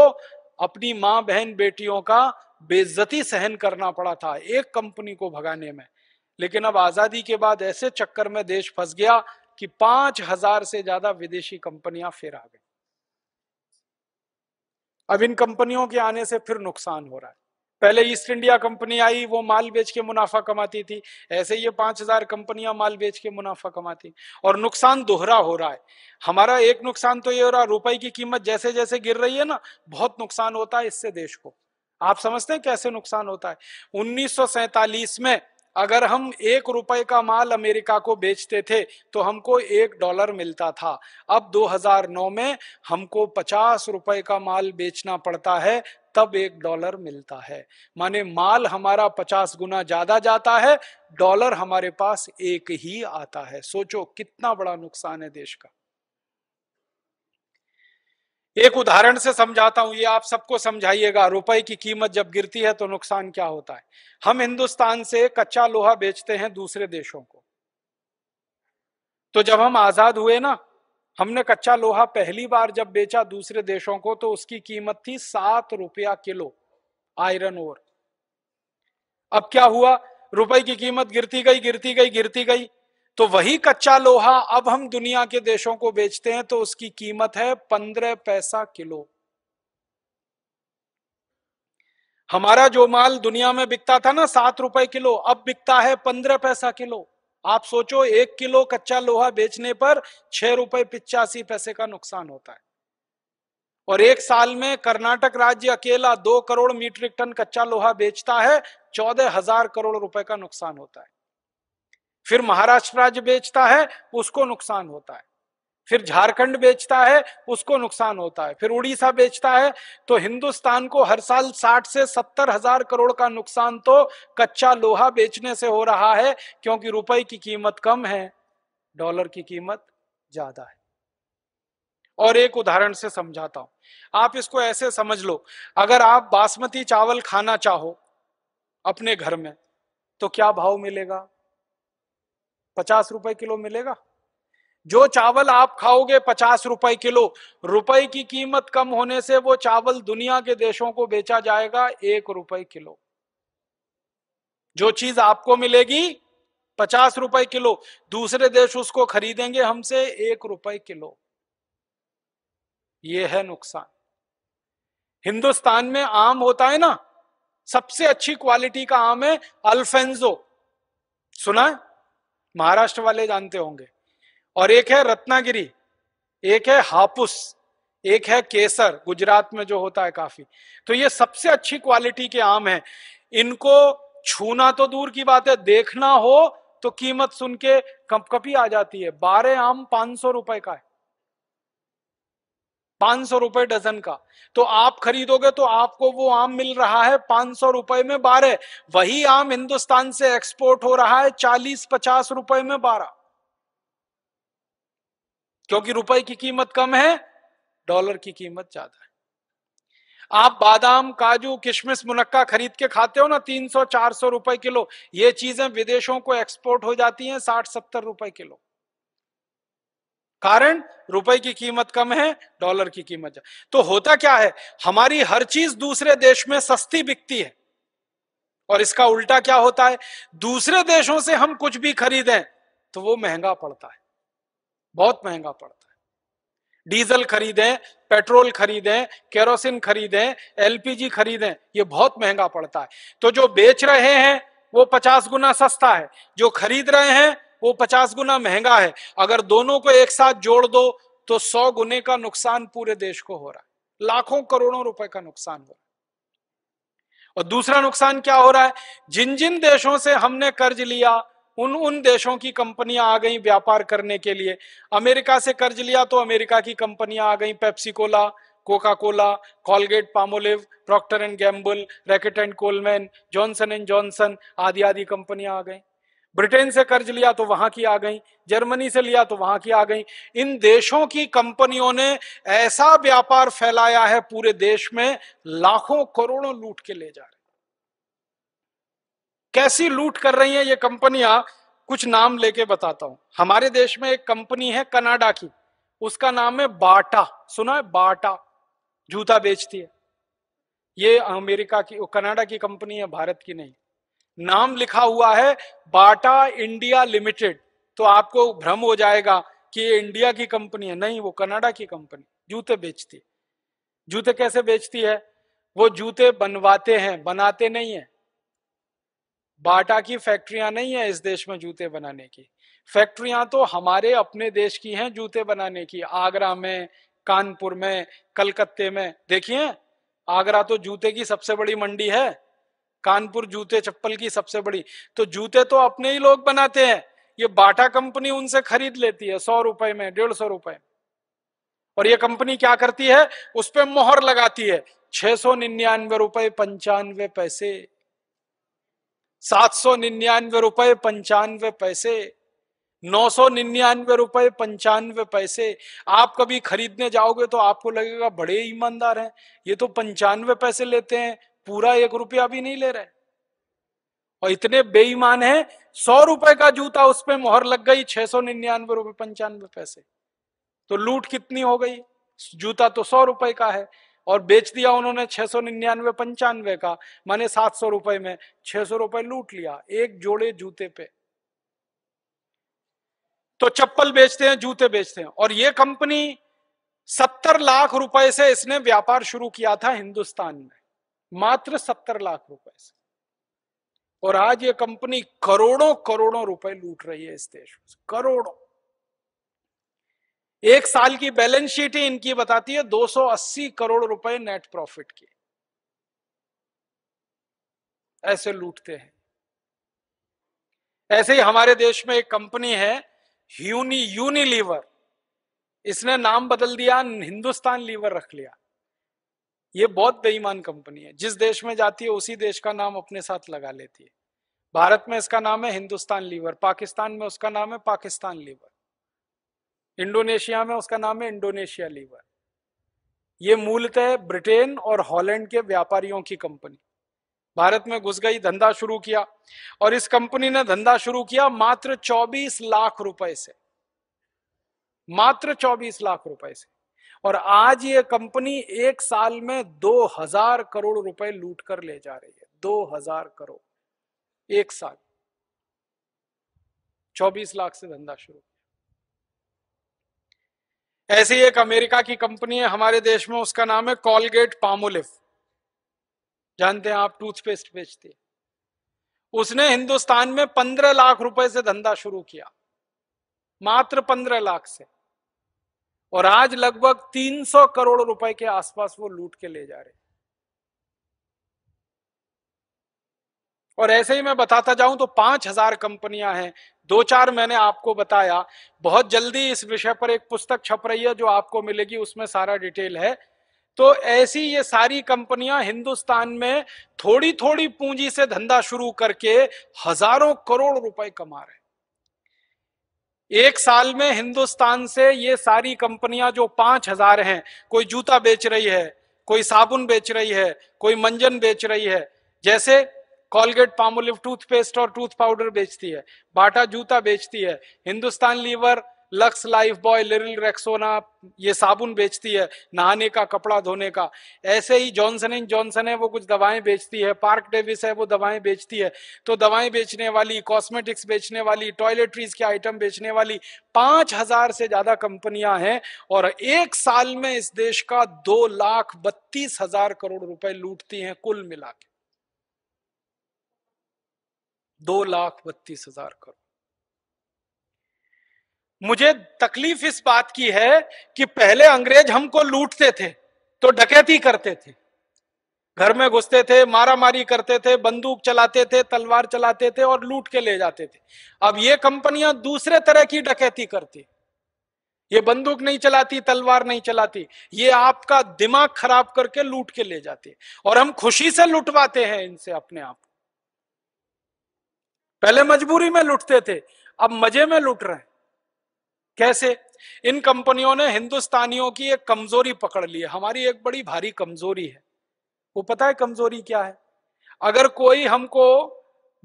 अपनी माँ बहन बेटियों का बेजती सहन करना पड़ा था एक कंपनी को भगाने में लेकिन अब आजादी के बाद ऐसे चक्कर में देश फंस गया कि पांच हजार से ज्यादा विदेशी कंपनियां फिर आ गई अब इन कंपनियों के आने से फिर नुकसान हो रहा है पहले ईस्ट इंडिया कंपनी आई वो माल बेच के मुनाफा कमाती थी ऐसे ये पांच हजार कंपनियां माल बेच के मुनाफा कमाती और नुकसान दोहरा हो रहा है हमारा एक नुकसान तो ये हो रहा है रुपए की कीमत जैसे जैसे गिर रही है ना बहुत नुकसान होता है इससे देश को आप समझते हैं कैसे नुकसान होता है उन्नीस में अगर हम एक रुपए का माल अमेरिका को बेचते थे तो हमको एक डॉलर मिलता था अब 2009 में हमको पचास रुपए का माल बेचना पड़ता है तब एक डॉलर मिलता है माने माल हमारा पचास गुना ज्यादा जाता है डॉलर हमारे पास एक ही आता है सोचो कितना बड़ा नुकसान है देश का एक उदाहरण से समझाता हूं ये आप सबको समझाइएगा रुपए की कीमत जब गिरती है तो नुकसान क्या होता है हम हिंदुस्तान से कच्चा लोहा बेचते हैं दूसरे देशों को तो जब हम आजाद हुए ना हमने कच्चा लोहा पहली बार जब बेचा दूसरे देशों को तो उसकी कीमत थी सात रुपया किलो आयरन ओर अब क्या हुआ रुपए की कीमत गिरती गई गिरती गई गिरती गई तो वही कच्चा लोहा अब हम दुनिया के देशों को बेचते हैं तो उसकी कीमत है पंद्रह पैसा किलो हमारा जो माल दुनिया में बिकता था ना सात रुपए किलो अब बिकता है पंद्रह पैसा किलो आप सोचो एक किलो कच्चा लोहा बेचने पर छह रुपए पिचासी पैसे का नुकसान होता है और एक साल में कर्नाटक राज्य अकेला दो करोड़ मीट्रिक टन कच्चा लोहा बेचता है चौदह हजार करोड़ रुपए का नुकसान होता है फिर महाराष्ट्र राज्य बेचता है उसको नुकसान होता है फिर झारखंड बेचता है उसको नुकसान होता है फिर उड़ीसा बेचता है तो हिंदुस्तान को हर साल साठ से सत्तर हजार करोड़ का नुकसान तो कच्चा लोहा बेचने से हो रहा है क्योंकि रुपए की कीमत कम है डॉलर की कीमत ज्यादा है और एक उदाहरण से समझाता हूं आप इसको ऐसे समझ लो अगर आप बासमती चावल खाना चाहो अपने घर में तो क्या भाव मिलेगा पचास रुपए किलो मिलेगा जो चावल आप खाओगे पचास रुपए किलो रुपए की कीमत कम होने से वो चावल दुनिया के देशों को बेचा जाएगा एक रुपए किलो जो चीज आपको मिलेगी पचास रुपए किलो दूसरे देश उसको खरीदेंगे हमसे एक रुपए किलो ये है नुकसान हिंदुस्तान में आम होता है ना सबसे अच्छी क्वालिटी का आम है अल्फेंजो सुना है महाराष्ट्र वाले जानते होंगे और एक है रत्नागिरी एक है हापुस एक है केसर गुजरात में जो होता है काफी तो ये सबसे अच्छी क्वालिटी के आम हैं इनको छूना तो दूर की बात है देखना हो तो कीमत सुन के कपकपी आ जाती है बारह आम पांच सौ रुपए का है पांच सौ रुपए डजन का तो आप खरीदोगे तो आपको वो आम मिल रहा है पांच सौ रुपए में बारह वही आम हिंदुस्तान से एक्सपोर्ट हो रहा है चालीस पचास रुपए में बारह क्योंकि रुपए की कीमत कम है डॉलर की कीमत ज्यादा है आप बादाम काजू किशमिश मुनक्का खरीद के खाते हो ना तीन सौ चार सौ रुपए किलो ये चीजें विदेशों को एक्सपोर्ट हो जाती हैं साठ सत्तर रुपए किलो कारण रुपए की कीमत कम है डॉलर की कीमत तो होता क्या है हमारी हर चीज दूसरे देश में सस्ती बिकती है और इसका उल्टा क्या होता है दूसरे देशों से हम कुछ भी खरीदें तो वो महंगा पड़ता है बहुत महंगा पड़ता है डीजल खरीदें पेट्रोल खरीदें केरोसिन खरीदें एलपीजी खरीदें ये बहुत महंगा पड़ता है तो जो बेच रहे हैं वो पचास गुना सस्ता है जो खरीद रहे हैं वो पचास गुना महंगा है अगर दोनों को एक साथ जोड़ दो तो सौ गुने का नुकसान पूरे देश को हो रहा है लाखों करोड़ों रुपए का नुकसान हो रहा है और दूसरा नुकसान क्या हो रहा है जिन जिन देशों से हमने कर्ज लिया उन उन देशों की कंपनियां आ गई व्यापार करने के लिए अमेरिका से कर्ज लिया तो अमेरिका की कंपनियां आ गई Pepsi cola Coca cola Colgate Palmolive Procter and Gamble Reckitt and Colman Johnson and Johnson आदि आदि कंपनियां आ गई ब्रिटेन से कर्ज लिया तो वहां की आ गई जर्मनी से लिया तो वहां की आ गई इन देशों की कंपनियों ने ऐसा व्यापार फैलाया है पूरे देश में लाखों करोड़ों लूट के ले जा रहे कैसी लूट कर रही है ये कंपनियां कुछ नाम लेके बताता हूं हमारे देश में एक कंपनी है कनाडा की उसका नाम है बाटा सुना है बाटा जूता बेचती है ये अमेरिका की कनाडा की कंपनी है भारत की नहीं नाम लिखा हुआ है बाटा इंडिया लिमिटेड तो आपको भ्रम हो जाएगा कि ये इंडिया की कंपनी है नहीं वो कनाडा की कंपनी जूते बेचती है जूते कैसे बेचती है वो जूते बनवाते हैं बनाते नहीं है बाटा की फैक्ट्रियां नहीं है इस देश में जूते बनाने की फैक्ट्रियां तो हमारे अपने देश की हैं जूते बनाने की आगरा में कानपुर में कलकत्ते में देखिए आगरा तो जूते की सबसे बड़ी मंडी है कानपुर जूते चप्पल की सबसे बड़ी तो जूते तो अपने ही लोग बनाते हैं ये बाटा कंपनी उनसे खरीद लेती है सौ रुपए में डेढ़ सौ रुपए और ये कंपनी क्या करती है उस पर मोहर लगाती है छह सौ निन्यानवे रुपए पंचानवे पैसे सात सौ निन्यानवे रुपए पंचानवे पैसे नौ सौ निन्यानवे रुपए पंचानवे पैसे आप कभी खरीदने जाओगे तो आपको लगेगा बड़े ईमानदार हैं ये तो पंचानवे पैसे लेते हैं पूरा एक रुपया भी नहीं ले रहे और इतने बेईमान है सौ रुपए का जूता उस पर मोहर लग गई छह सौ निन्यानवे रुपए पंचानवे पैसे तो लूट कितनी हो गई जूता तो सौ रुपए का है और बेच दिया उन्होंने छह सौ निन्यानवे पंचानवे का माने सात सौ रुपए में छह सौ रुपए लूट लिया एक जोड़े जूते पे तो चप्पल बेचते हैं जूते बेचते हैं और ये कंपनी सत्तर लाख रुपए से इसने व्यापार शुरू किया था हिंदुस्तान में मात्र सत्तर लाख रुपए से और आज ये कंपनी करोड़ों करोड़ों रुपए लूट रही है इस देश में करोड़ों एक साल की बैलेंस शीट ही इनकी बताती है 280 करोड़ रुपए नेट प्रॉफिट की ऐसे लूटते हैं ऐसे ही हमारे देश में एक कंपनी है यूनी यूनिलीवर इसने नाम बदल दिया हिंदुस्तान लीवर रख लिया ये बहुत बेईमान कंपनी है जिस देश में जाती है उसी देश का नाम अपने साथ लगा लेती है भारत में इसका नाम है हिंदुस्तान लीवर पाकिस्तान में उसका नाम है पाकिस्तान लीवर इंडोनेशिया में उसका नाम है इंडोनेशिया लीवर ये मूलतः ब्रिटेन और हॉलैंड के व्यापारियों की कंपनी भारत में घुस गई धंधा शुरू किया और इस कंपनी ने धंधा शुरू किया मात्र 24 लाख रुपए से मात्र 24 लाख रुपए से और आज ये कंपनी एक साल में दो हजार करोड़ रुपए लूट कर ले जा रही है दो हजार करोड़ एक साल चौबीस लाख से धंधा शुरू ऐसी एक अमेरिका की कंपनी है हमारे देश में उसका नाम है कॉलगेट पामोलिव जानते हैं आप टूथपेस्ट बेचती है उसने हिंदुस्तान में पंद्रह लाख रुपए से धंधा शुरू किया मात्र पंद्रह लाख से और आज लगभग 300 करोड़ रुपए के आसपास वो लूट के ले जा रहे और ऐसे ही मैं बताता जाऊं तो पांच हजार कंपनियां हैं दो चार मैंने आपको बताया बहुत जल्दी इस विषय पर एक पुस्तक छप रही है जो आपको मिलेगी उसमें सारा डिटेल है तो ऐसी ये सारी कंपनियां हिंदुस्तान में थोड़ी थोड़ी पूंजी से धंधा शुरू करके हजारों करोड़ रुपए कमा रहे एक साल में हिंदुस्तान से ये सारी कंपनियां जो पांच हजार हैं कोई जूता बेच रही है कोई साबुन बेच रही है कोई मंजन बेच रही है जैसे कॉलगेट पामोलिव टूथपेस्ट और टूथ पाउडर बेचती है बाटा जूता बेचती है Hindustan Lever Lux lifebuoy Liril Rexona ये साबुन बेचती है नहाने का कपड़ा धोने का ऐसे ही जॉनसन एंड जॉनसन है वो कुछ दवाएं बेचती है पार्क डेविस है वो दवाएं बेचती है तो दवाएं बेचने वाली कॉस्मेटिक्स बेचने वाली टॉयलेटरीज के आइटम बेचने वाली पांच हजार से ज्यादा कंपनियां हैं और एक साल में इस देश का दो लाख बत्तीस हजार करोड़ रुपए लूटती हैं कुल मिला के दो लाख बत्तीस हजार करोड़ मुझे तकलीफ इस बात की है कि पहले अंग्रेज हमको लूटते थे तो डकैती करते थे घर में घुसते थे मारा मारी करते थे बंदूक चलाते थे तलवार चलाते थे और लूट के ले जाते थे अब ये कंपनियां दूसरे तरह की डकैती करती ये बंदूक नहीं चलाती तलवार नहीं चलाती ये आपका दिमाग खराब करके लूट के ले जाते और हम खुशी से लुटवाते हैं इनसे अपने आप पहले मजबूरी में लुटते थे अब मजे में लुट रहे हैं कैसे इन कंपनियों ने हिंदुस्तानियों की एक कमजोरी पकड़ ली है हमारी एक बड़ी भारी कमजोरी है वो पता है कमजोरी क्या है अगर कोई हमको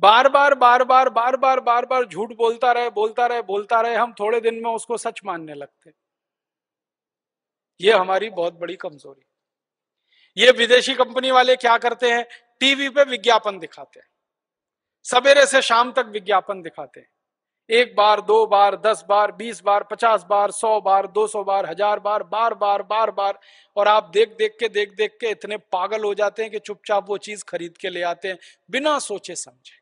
बार बार बार बार बार बार बार बार झूठ बोलता रहे बोलता रहे बोलता रहे हम थोड़े दिन में उसको सच मानने लगते ये हमारी बहुत बड़ी कमजोरी ये विदेशी कंपनी वाले क्या करते हैं टीवी पे विज्ञापन दिखाते हैं सवेरे से शाम तक विज्ञापन दिखाते हैं एक बार दो बार दस बार बीस बार पचास बार सौ बार दो सौ बार हजार बार बार बार बार बार और आप देख देख के देख देख के इतने पागल हो जाते हैं कि चुपचाप वो चीज खरीद के ले आते हैं बिना सोचे समझे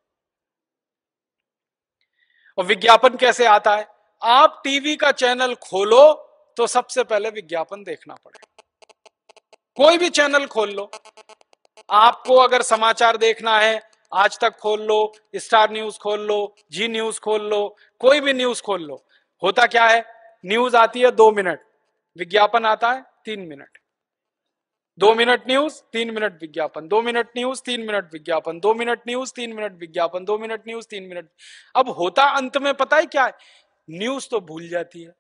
और विज्ञापन कैसे आता है आप टीवी का चैनल खोलो तो सबसे पहले विज्ञापन देखना पड़ेगा कोई भी चैनल खोल लो आपको अगर समाचार देखना है आज तक खोल लो स्टार न्यूज खोल लो जी न्यूज खोल लो कोई भी न्यूज खोल लो होता क्या है न्यूज आती है दो मिनट विज्ञापन आता है तीन मिनट दो मिनट न्यूज तीन मिनट विज्ञापन दो मिनट न्यूज तीन मिनट विज्ञापन दो मिनट न्यूज तीन मिनट विज्ञापन दो मिनट न्यूज तीन मिनट अब होता अंत में पता है क्या है न्यूज तो भूल जाती है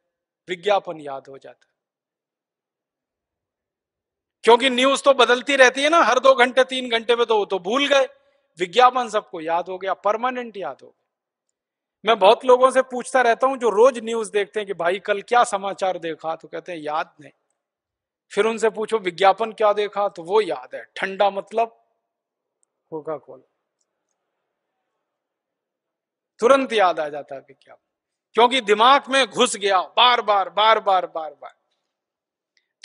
विज्ञापन याद हो जाता है क्योंकि न्यूज तो बदलती रहती है ना हर दो घंटे तीन घंटे में तो वो तो भूल गए विज्ञापन सबको याद हो गया परमानेंट याद हो गया मैं बहुत लोगों से पूछता रहता हूं जो रोज न्यूज देखते हैं कि भाई कल क्या समाचार देखा तो कहते हैं याद नहीं फिर उनसे पूछो विज्ञापन क्या देखा तो वो याद है ठंडा मतलब कोका कोला तुरंत याद आ जाता है विज्ञापन क्योंकि दिमाग में घुस गया बार बार बार बार बार बार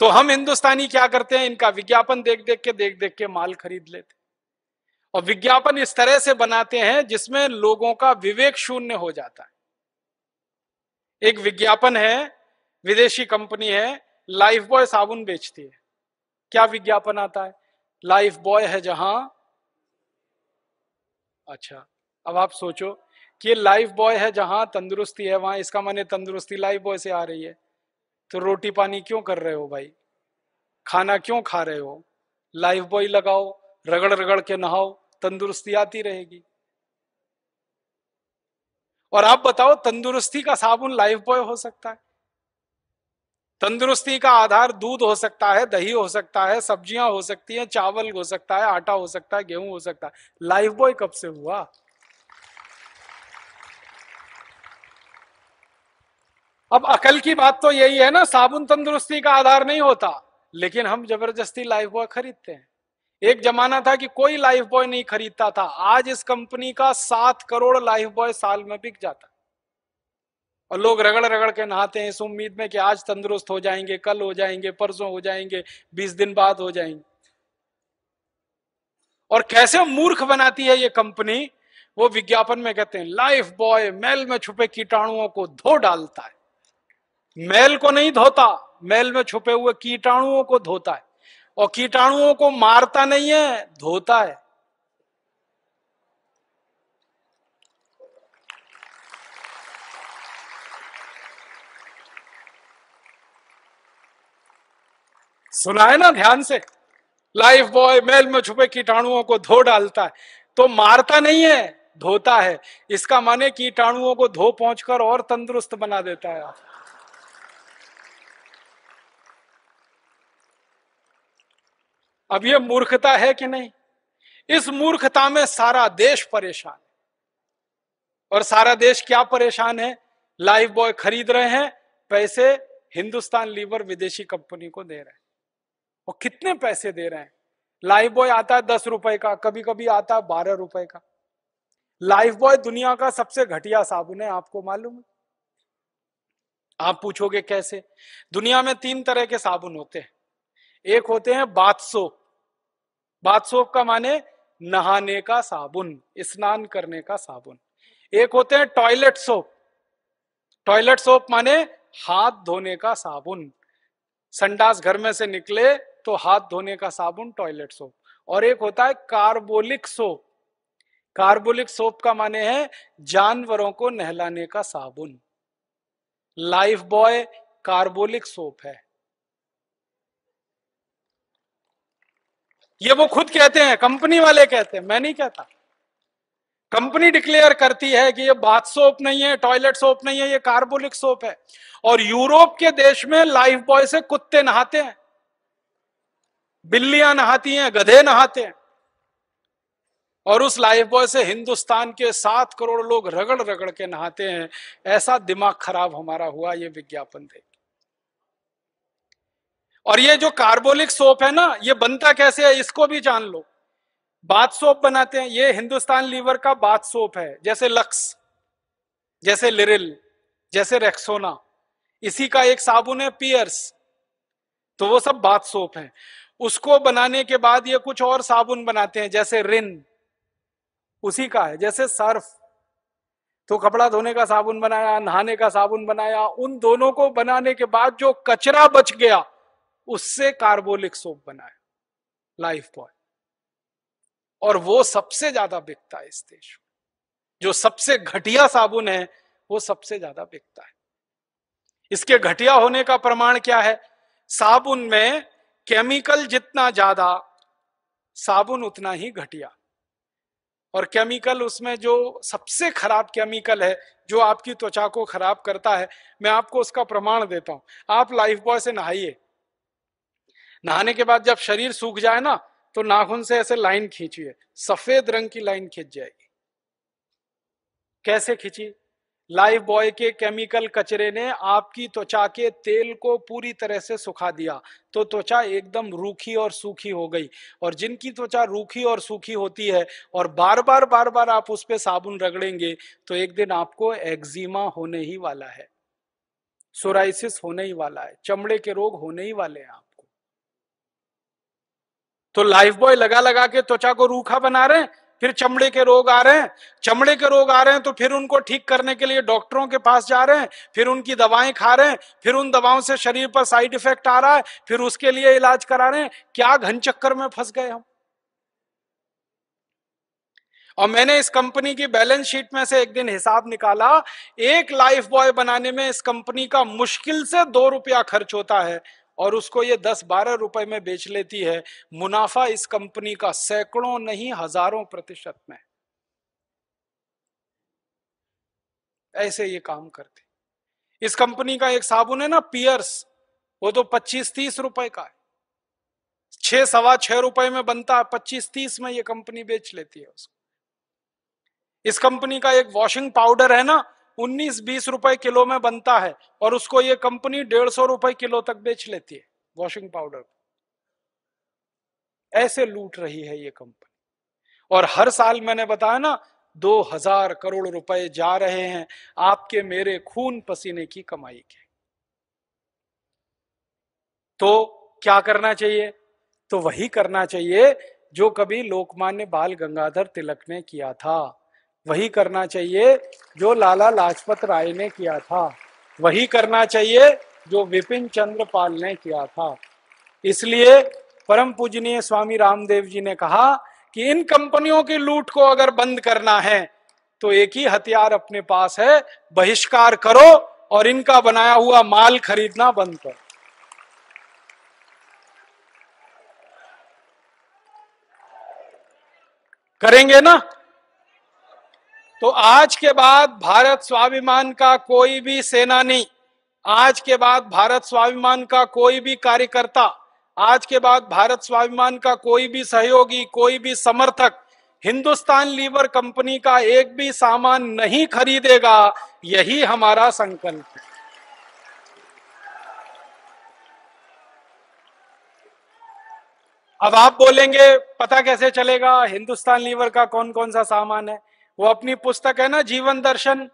तो हम हिंदुस्तानी क्या करते हैं इनका विज्ञापन देख देख के देख देख के माल खरीद लेते और विज्ञापन इस तरह से बनाते हैं जिसमें लोगों का विवेक शून्य हो जाता है एक विज्ञापन है विदेशी कंपनी है लाइफ बॉय साबुन बेचती है क्या विज्ञापन आता है लाइफ बॉय है जहां अच्छा अब आप सोचो कि लाइफ बॉय है जहां तंदुरुस्ती है वहां इसका मान्य तंदुरुस्ती लाइफ बॉय से आ रही है तो रोटी पानी क्यों कर रहे हो भाई खाना क्यों खा रहे हो लाइफ बॉय लगाओ रगड़ रगड़ के नहाओ तंदुरुस्ती आती रहेगी और आप बताओ तंदुरुस्ती का साबुन लाइफ बॉय हो सकता है तंदुरुस्ती का आधार दूध हो सकता है दही हो सकता है सब्जियां हो सकती हैं चावल हो सकता है आटा हो सकता है गेहूं हो सकता है लाइफ बॉय कब से हुआ अब अकल की बात तो यही है ना साबुन तंदुरुस्ती का आधार नहीं होता लेकिन हम जबरदस्ती लाइफ बॉय खरीदते हैं एक जमाना था कि कोई लाइफ बॉय नहीं खरीदता था आज इस कंपनी का सात करोड़ लाइफ बॉय साल में बिक जाता और लोग रगड़ रगड़ के नहाते हैं इस उम्मीद में कि आज तंदुरुस्त हो जाएंगे कल हो जाएंगे परसों हो जाएंगे बीस दिन बाद हो जाएंगे और कैसे मूर्ख बनाती है ये कंपनी वो विज्ञापन में कहते हैं लाइफ बॉय मैल में छुपे कीटाणुओं को धो डालता है मैल को नहीं धोता मैल में छुपे हुए कीटाणुओं को धोता है और कीटाणुओं को मारता नहीं है धोता है सुना है ना ध्यान से लाइफ बॉय मेल में छुपे कीटाणुओं को धो डालता है तो मारता नहीं है धोता है इसका माने कीटाणुओं को धो पहुंचकर और तंदुरुस्त बना देता है आप अब ये मूर्खता है कि नहीं इस मूर्खता में सारा देश परेशान है और सारा देश क्या परेशान है लाइफ बॉय खरीद रहे हैं पैसे हिंदुस्तान लीवर विदेशी कंपनी को दे रहे हैं और कितने पैसे दे रहे हैं लाइफ बॉय आता है दस रुपए का कभी कभी आता है बारह रुपए का लाइफ बॉय दुनिया का सबसे घटिया साबुन है आपको मालूम है आप पूछोगे कैसे दुनिया में तीन तरह के साबुन होते हैं एक होते हैं बाथ सोप बात सोप का माने नहाने का साबुन स्नान करने का साबुन एक होते हैं टॉयलेट सोप टॉयलेट सोप माने हाथ धोने का साबुन संडास घर में से निकले तो हाथ धोने का साबुन टॉयलेट सोप और एक होता है कार्बोलिक सोप कार्बोलिक सोप का माने है जानवरों को नहलाने का साबुन लाइफ बॉय कार्बोलिक सोप है ये वो खुद कहते हैं कंपनी वाले कहते हैं मैं नहीं कहता कंपनी डिक्लेयर करती है कि ये बाथ सोप नहीं है टॉयलेट सोप नहीं है ये कार्बोलिक सोप है और यूरोप के देश में लाइफ बॉय से कुत्ते नहाते हैं बिल्लियां नहाती हैं गधे नहाते हैं और उस लाइफ बॉय से हिंदुस्तान के सात करोड़ लोग रगड़ रगड़ के नहाते हैं ऐसा दिमाग खराब हमारा हुआ ये विज्ञापन देख और ये जो कार्बोलिक सोप है ना ये बनता कैसे है इसको भी जान लो बाथ सोप बनाते हैं ये हिंदुस्तान लीवर का बाथ सोप है जैसे लक्स जैसे लिरिल जैसे रेक्सोना इसी का एक साबुन है पियर्स तो वो सब बाथ सोप है उसको बनाने के बाद ये कुछ और साबुन बनाते हैं जैसे रिन उसी का है जैसे सर्फ तो कपड़ा धोने का साबुन बनाया नहाने का साबुन बनाया उन दोनों को बनाने के बाद जो कचरा बच गया उससे कार्बोलिक सोप बनाया लाइफ बॉय और वो सबसे ज्यादा बिकता है इस देश में जो सबसे घटिया साबुन है वो सबसे ज्यादा बिकता है इसके घटिया होने का प्रमाण क्या है साबुन में केमिकल जितना ज्यादा साबुन उतना ही घटिया और केमिकल उसमें जो सबसे खराब केमिकल है जो आपकी त्वचा को खराब करता है मैं आपको उसका प्रमाण देता हूं आप लाइफ बॉय से नहाइए नहाने के बाद जब शरीर सूख जाए ना तो नाखून से ऐसे लाइन खींचिए सफेद रंग की लाइन खींच जाएगी कैसे खींची लाइफ बॉय के केमिकल कचरे ने आपकी त्वचा के तेल को पूरी तरह से सुखा दिया तो त्वचा एकदम रूखी और सूखी हो गई और जिनकी त्वचा रूखी और सूखी होती है और बार बार बार बार आप उस पर साबुन रगड़ेंगे तो एक दिन आपको एक्जिमा होने ही वाला है सोराइसिस होने ही वाला है चमड़े के रोग होने ही वाले हैं आप तो लाइफ बॉय लगा लगा के त्वचा को रूखा बना रहे हैं फिर चमड़े के रोग आ रहे हैं चमड़े के रोग आ रहे हैं तो फिर उनको ठीक करने के लिए डॉक्टरों के पास जा रहे हैं फिर उनकी दवाएं खा रहे हैं फिर उन दवाओं से शरीर पर साइड इफेक्ट आ रहा है फिर उसके लिए इलाज करा रहे हैं क्या घन चक्कर में फंस गए हम और मैंने इस कंपनी की बैलेंस शीट में से एक दिन हिसाब निकाला एक लाइफ बॉय बनाने में इस कंपनी का मुश्किल से दो रुपया खर्च होता है और उसको ये दस बारह रुपए में बेच लेती है मुनाफा इस कंपनी का सैकड़ों नहीं हजारों प्रतिशत में ऐसे ये काम करते इस कंपनी का एक साबुन है ना पियर्स वो तो पच्चीस तीस रुपए का है छह सवा छह रुपए में बनता है पच्चीस तीस में ये कंपनी बेच लेती है उसको इस कंपनी का एक वॉशिंग पाउडर है ना उन्नीस बीस रुपए किलो में बनता है और उसको ये कंपनी डेढ़ सौ रुपए किलो तक बेच लेती है वॉशिंग पाउडर ऐसे लूट रही है ये कंपनी और हर साल मैंने बताया ना दो हजार करोड़ रुपए जा रहे हैं आपके मेरे खून पसीने की कमाई के तो क्या करना चाहिए तो वही करना चाहिए जो कभी लोकमान्य बाल गंगाधर तिलक ने किया था वही करना चाहिए जो लाला लाजपत राय ने किया था वही करना चाहिए जो विपिन चंद्र पाल ने किया था इसलिए परम पूजनीय स्वामी रामदेव जी ने कहा कि इन कंपनियों की लूट को अगर बंद करना है तो एक ही हथियार अपने पास है बहिष्कार करो और इनका बनाया हुआ माल खरीदना बंद करो करेंगे ना तो आज के बाद भारत स्वाभिमान का कोई भी सेनानी आज के बाद भारत स्वाभिमान का कोई भी कार्यकर्ता आज के बाद भारत स्वाभिमान का कोई भी सहयोगी कोई भी समर्थक हिंदुस्तान लीवर कंपनी का एक भी सामान नहीं खरीदेगा यही हमारा संकल्प है अब आप बोलेंगे पता कैसे चलेगा हिंदुस्तान लीवर का कौन कौन सा सामान है वो अपनी पुस्तक है ना जीवन दर्शन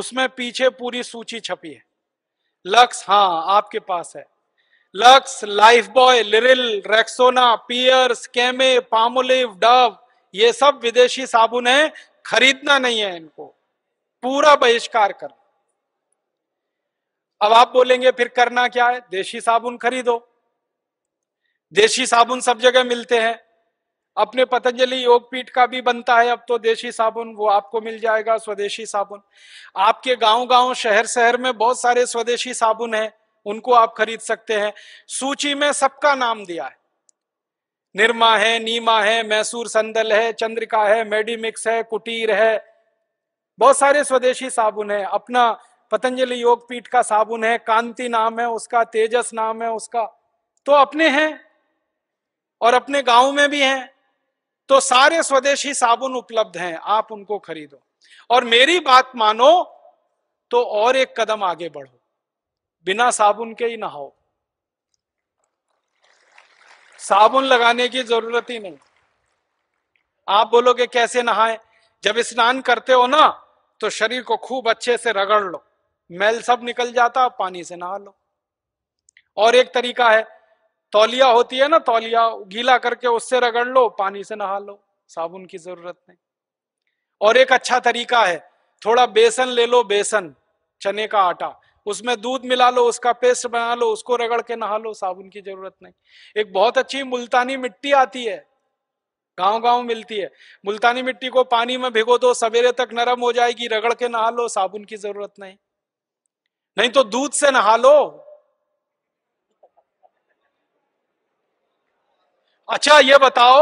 उसमें पीछे पूरी सूची छपी है लक्स हाँ आपके पास है Lux lifebuoy Liril Rexona Pears Camay Palmolive Dove ये सब विदेशी साबुन है खरीदना नहीं है इनको पूरा बहिष्कार कर अब आप बोलेंगे फिर करना क्या है देशी साबुन खरीदो देशी साबुन सब जगह मिलते हैं अपने पतंजलि योग पीठ का भी बनता है अब तो देशी साबुन वो आपको मिल जाएगा स्वदेशी साबुन आपके गांव गांव शहर शहर में बहुत सारे स्वदेशी साबुन है उनको आप खरीद सकते हैं सूची में सबका नाम दिया है निर्मा है नीमा है मैसूर संदल है चंद्रिका है मेडिमिक्स है कुटीर है बहुत सारे स्वदेशी साबुन है अपना पतंजलि योग पीठ का साबुन है कांति नाम है उसका तेजस नाम है उसका तो अपने हैं और अपने गांव में भी हैं तो सारे स्वदेशी साबुन उपलब्ध हैं आप उनको खरीदो और मेरी बात मानो तो और एक कदम आगे बढ़ो बिना साबुन के ही नहाओ साबुन लगाने की जरूरत ही नहीं आप बोलोगे कैसे नहाए जब स्नान करते हो ना तो शरीर को खूब अच्छे से रगड़ लो मैल सब निकल जाता पानी से नहा लो और एक तरीका है तौलिया होती है ना तौलिया गीला करके उससे रगड़ लो पानी से नहा लो साबुन की जरूरत नहीं और एक अच्छा तरीका है थोड़ा बेसन ले लो बेसन चने का आटा उसमें दूध मिला लो उसका पेस्ट बना लो उसको रगड़ के नहा लो साबुन की जरूरत नहीं एक बहुत अच्छी मुल्तानी मिट्टी आती है गांव गांव मिलती है मुल्तानी मिट्टी को पानी में भिगो दो सवेरे तक नरम हो जाएगी रगड़ के नहा लो साबुन की जरूरत नहीं नहीं तो दूध से नहा लो अच्छा ये बताओ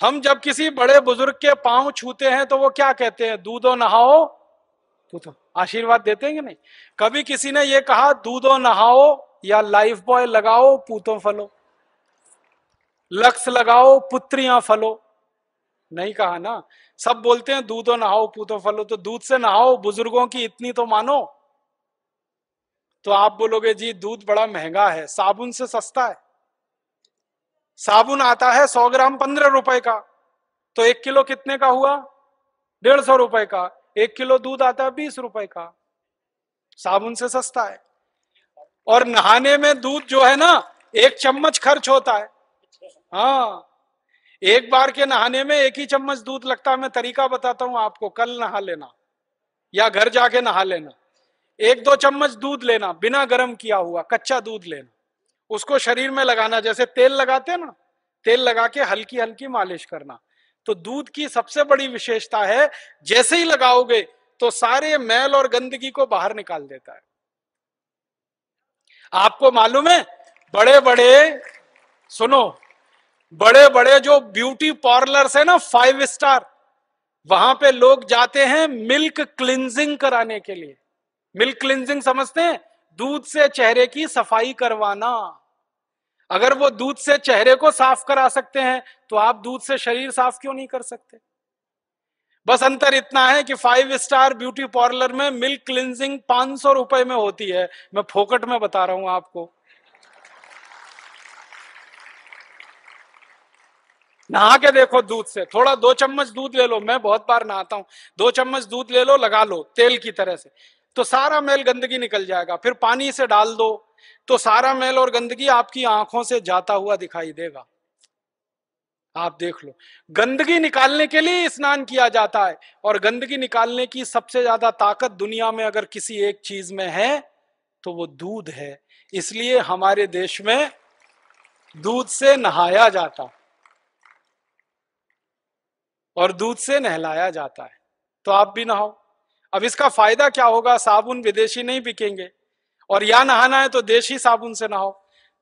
हम जब किसी बड़े बुजुर्ग के पांव छूते हैं तो वो क्या कहते हैं दूधो नहाओ तो आशीर्वाद देते हैं कि नहीं कभी किसी ने ये कहा दूधो नहाओ या लाइफ बॉय लगाओ पूतो फलो लक्स लगाओ पुत्रियां फलो नहीं कहा ना सब बोलते हैं दूधो नहाओ पूतो फलो तो दूध से नहाओ बुजुर्गों की इतनी तो मानो तो आप बोलोगे जी दूध बड़ा महंगा है साबुन से सस्ता है साबुन आता है सौ ग्राम पंद्रह रुपए का तो एक किलो कितने का हुआ डेढ़ सौ रुपए का एक किलो दूध आता है बीस रुपए का साबुन से सस्ता है और नहाने में दूध जो है ना एक चम्मच खर्च होता है हाँ एक बार के नहाने में एक ही चम्मच दूध लगता है मैं तरीका बताता हूं आपको कल नहा लेना या घर जाके नहा लेना एक दो चम्मच दूध लेना बिना गर्म किया हुआ कच्चा दूध लेना उसको शरीर में लगाना जैसे तेल लगाते हैं ना तेल लगा के हल्की हल्की मालिश करना तो दूध की सबसे बड़ी विशेषता है जैसे ही लगाओगे तो सारे मैल और गंदगी को बाहर निकाल देता है आपको मालूम है बड़े बड़े सुनो बड़े बड़े जो ब्यूटी पार्लर्स है ना फाइव स्टार वहां पे लोग जाते हैं मिल्क क्लिनजिंग कराने के लिए मिल्क क्लिनजिंग समझते हैं दूध से चेहरे की सफाई करवाना अगर वो दूध से चेहरे को साफ करा सकते हैं तो आप दूध से शरीर साफ क्यों नहीं कर सकते बस अंतर इतना है कि फाइव स्टार ब्यूटी पार्लर में मिल्क क्लिनिंग पांच सौ रुपए में होती है मैं फोकट में बता रहा हूं आपको नहा के देखो दूध से थोड़ा दो चम्मच दूध ले लो मैं बहुत बार नहाता हूं दो चम्मच दूध ले लो लगा लो तेल की तरह से तो सारा मैल गंदगी निकल जाएगा फिर पानी से डाल दो तो सारा मैल और गंदगी आपकी आंखों से जाता हुआ दिखाई देगा आप देख लो गंदगी निकालने के लिए स्नान किया जाता है और गंदगी निकालने की सबसे ज्यादा ताकत दुनिया में अगर किसी एक चीज में है तो वो दूध है इसलिए हमारे देश में दूध से नहाया जाता और दूध से नहलाया जाता है तो आप भी नहाओ अब इसका फायदा क्या होगा साबुन विदेशी नहीं बिकेंगे और या नहाना है तो देशी साबुन से नहाओ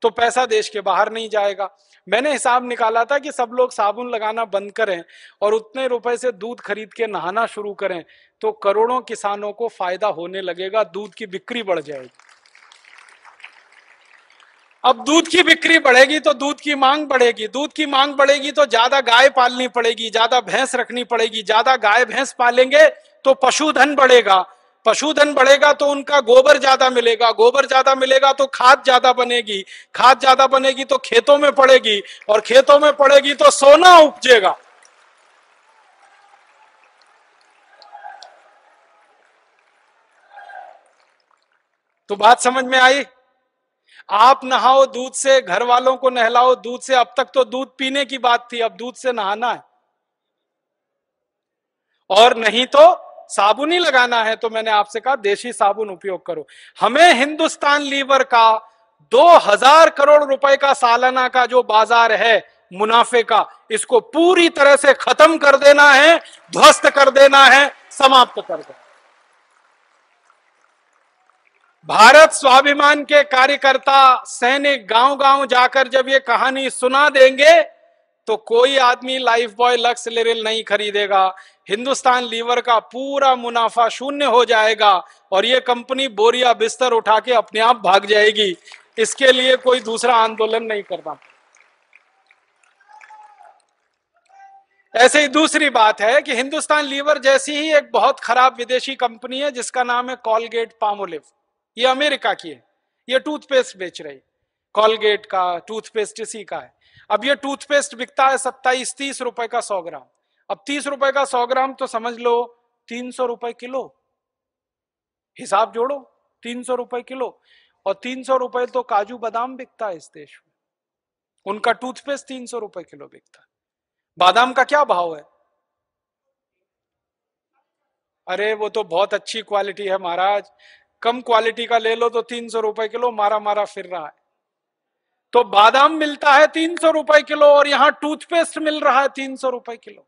तो पैसा देश के बाहर नहीं जाएगा मैंने हिसाब निकाला था कि सब लोग साबुन लगाना बंद करें और उतने रुपए से दूध खरीद के नहाना शुरू करें तो करोड़ों किसानों को फायदा होने लगेगा दूध की बिक्री बढ़ जाएगी अब दूध की बिक्री बढ़ेगी तो दूध की मांग बढ़ेगी दूध की मांग बढ़ेगी तो ज्यादा गाय पालनी पड़ेगी ज्यादा भैंस रखनी पड़ेगी ज्यादा गाय भैंस पालेंगे तो पशुधन बढ़ेगा पशुधन बढ़ेगा तो उनका गोबर ज्यादा मिलेगा गोबर ज्यादा मिलेगा तो खाद ज्यादा बनेगी खाद ज्यादा बनेगी तो खेतों में पड़ेगी और खेतों में पड़ेगी तो सोना उपजेगा तो बात समझ में आई आप नहाओ दूध से घर वालों को नहलाओ दूध से अब तक तो दूध पीने की बात थी अब दूध से नहाना है और नहीं तो साबुन ही लगाना है तो मैंने आपसे कहा देशी साबुन उपयोग करो हमें हिंदुस्तान लीवर का दो हजार करोड़ रुपए का सालाना का जो बाजार है मुनाफे का इसको पूरी तरह से खत्म कर देना है ध्वस्त कर देना है समाप्त कर देना भारत स्वाभिमान के कार्यकर्ता सैनिक गांव गांव जाकर जब ये कहानी सुना देंगे तो कोई आदमी लाइफ बॉय लक्स लेरिल नहीं खरीदेगा हिंदुस्तान लीवर का पूरा मुनाफा शून्य हो जाएगा और ये कंपनी बोरिया बिस्तर उठा के अपने आप भाग जाएगी इसके लिए कोई दूसरा आंदोलन नहीं करना ऐसे ही दूसरी बात है कि हिंदुस्तान लीवर जैसी ही एक बहुत खराब विदेशी कंपनी है जिसका नाम है कॉलगेट पामोलिव ये अमेरिका की है ये टूथपेस्ट बेच रही कॉलगेट का टूथपेस्ट इसी का है अब ये टूथपेस्ट बिकता है सत्ताईस तीस रुपए का सौ ग्राम अब तीस रुपए का सौ ग्राम तो समझ लो तीन सौ रुपए किलो हिसाब जोड़ो तीन सौ रुपए किलो और तीन सौ रुपए तो काजू बादाम बिकता है इस देश में उनका टूथपेस्ट तीन सौ रुपए किलो बिकता है बादाम का क्या भाव है अरे वो तो बहुत अच्छी क्वालिटी है महाराज कम क्वालिटी का ले लो तो तीन सौ रुपए किलो मारा मारा फिर रहा है तो बादाम मिलता है तीन सौ रुपए किलो और यहां टूथपेस्ट मिल रहा है तीन सौ रुपए किलो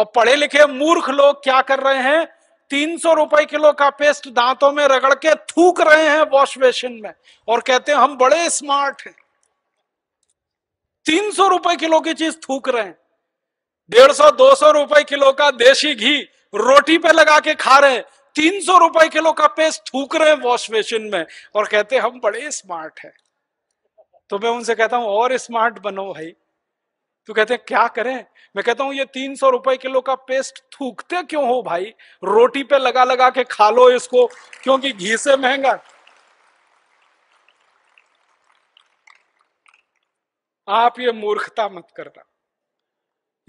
और पढ़े लिखे मूर्ख लोग क्या कर रहे हैं तीन सौ रुपए किलो का पेस्ट दांतों में रगड़ के थूक रहे हैं वॉश बेसिन में और कहते हैं हम बड़े स्मार्ट हैं तीन सौ रुपए किलो की चीज थूक रहे हैं डेढ़ सौ दो सौ रुपए किलो का देशी घी रोटी पे लगा के खा रहे हैं तीन सौ रुपए किलो का पेस्ट थूक रहे हैं वॉश बेसिन में और कहते हैं हम बड़े स्मार्ट हैं तो मैं उनसे कहता हूं और स्मार्ट बनो भाई तो कहते हैं क्या करें मैं कहता हूं ये तीन सौ रुपए किलो का पेस्ट थूकते क्यों हो भाई रोटी पे लगा लगा के खा लो इसको क्योंकि घी से महंगा आप ये मूर्खता मत करना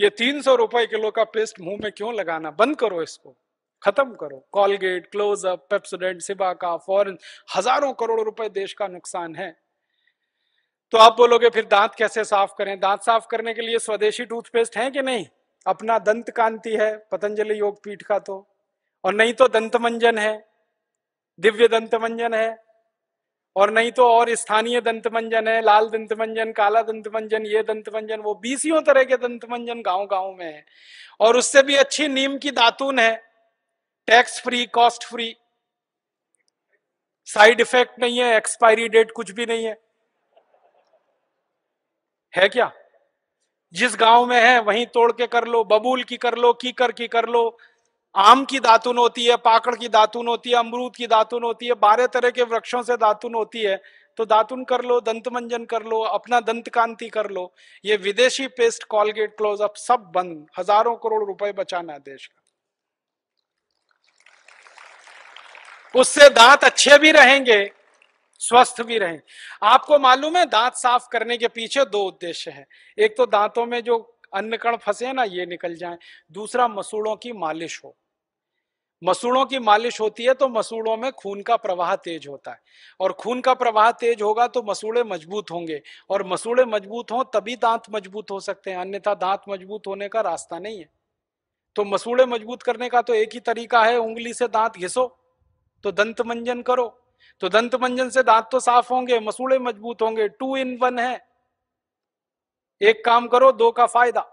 ये तीन सौ रुपए किलो का पेस्ट मुंह में क्यों लगाना बंद करो इसको खत्म करो कॉलगेट क्लोजअप पेप्सोडेंट सिबा का फॉरन हजारों करोड़ रुपए देश का नुकसान है तो आप बोलोगे फिर दांत कैसे साफ करें दांत साफ करने के लिए स्वदेशी टूथपेस्ट है कि नहीं अपना दंत कांति है पतंजलि योग पीठ का तो और नहीं तो दंत मंजन है दिव्य दंत मंजन है और नहीं तो और स्थानीय दंत मंजन है लाल दंत मंजन काला दंत मंजन ये दंत मंजन वो बीसियों तरह के दंत मंजन गांव गांव में है और उससे भी अच्छी नीम की दातून है tax free cost free side effect नहीं है एक्सपायरी डेट कुछ भी नहीं है है क्या जिस गांव में है वहीं तोड़ के कर लो बबूल की कर लो कीकर की कर लो आम की दातुन होती है पाकड़ की दातुन होती है अमरूद की दातुन होती है बारह तरह के वृक्षों से दातुन होती है तो दातुन कर लो दंत मंजन कर लो अपना दंत कांति कर लो ये विदेशी पेस्ट कॉलगेट क्लोज अप सब बंद हजारों करोड़ रुपए बचाना है देश का उससे दांत अच्छे भी रहेंगे स्वस्थ भी रहें आपको मालूम है दांत साफ करने के पीछे दो उद्देश्य है एक तो दांतों में जो अन्न कण फंसे ना ये निकल जाए दूसरा मसूड़ों की मालिश हो मसूड़ों की मालिश होती है तो मसूड़ों में खून का प्रवाह तेज होता है और खून का प्रवाह तेज होगा तो मसूड़े मजबूत होंगे और मसूड़े मजबूत हों तभी दांत मजबूत हो सकते हैं अन्यथा दांत मजबूत होने का रास्ता नहीं है तो मसूड़े मजबूत करने का तो एक ही तरीका है उंगली से दांत घिसो तो दंत मंजन करो तो दंत मंजन से दांत तो साफ होंगे मसूड़े मजबूत होंगे टू इन वन है एक काम करो दो का फायदा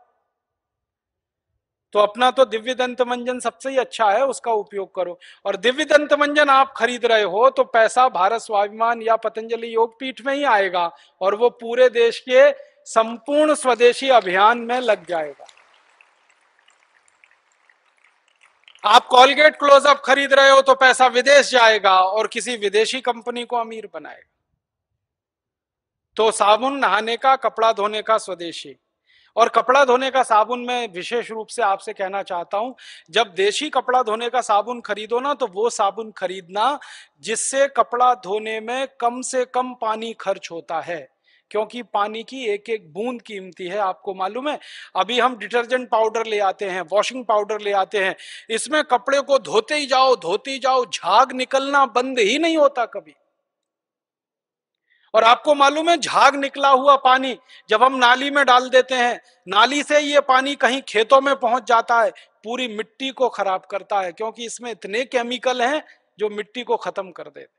तो अपना तो दिव्य दंत मंजन सबसे ही अच्छा है उसका उपयोग करो और दिव्य दंत मंजन आप खरीद रहे हो तो पैसा भारत स्वाभिमान या पतंजलि योग पीठ में ही आएगा और वो पूरे देश के संपूर्ण स्वदेशी अभियान में लग जाएगा आप कॉलगेट क्लोजअप खरीद रहे हो तो पैसा विदेश जाएगा और किसी विदेशी कंपनी को अमीर बनाएगा तो साबुन नहाने का कपड़ा धोने का स्वदेशी और कपड़ा धोने का साबुन मैं विशेष रूप से आपसे कहना चाहता हूं जब देशी कपड़ा धोने का साबुन खरीदो ना तो वो साबुन खरीदना जिससे कपड़ा धोने में कम से कम पानी खर्च होता है क्योंकि पानी की एक एक बूंद कीमती है आपको मालूम है अभी हम डिटर्जेंट पाउडर ले आते हैं वॉशिंग पाउडर ले आते हैं इसमें कपड़े को धोते ही जाओ धोते ही जाओ झाग निकलना बंद ही नहीं होता कभी और आपको मालूम है झाग निकला हुआ पानी जब हम नाली में डाल देते हैं नाली से ये पानी कहीं खेतों में पहुंच जाता है पूरी मिट्टी को खराब करता है क्योंकि इसमें इतने केमिकल हैं जो मिट्टी को खत्म कर देते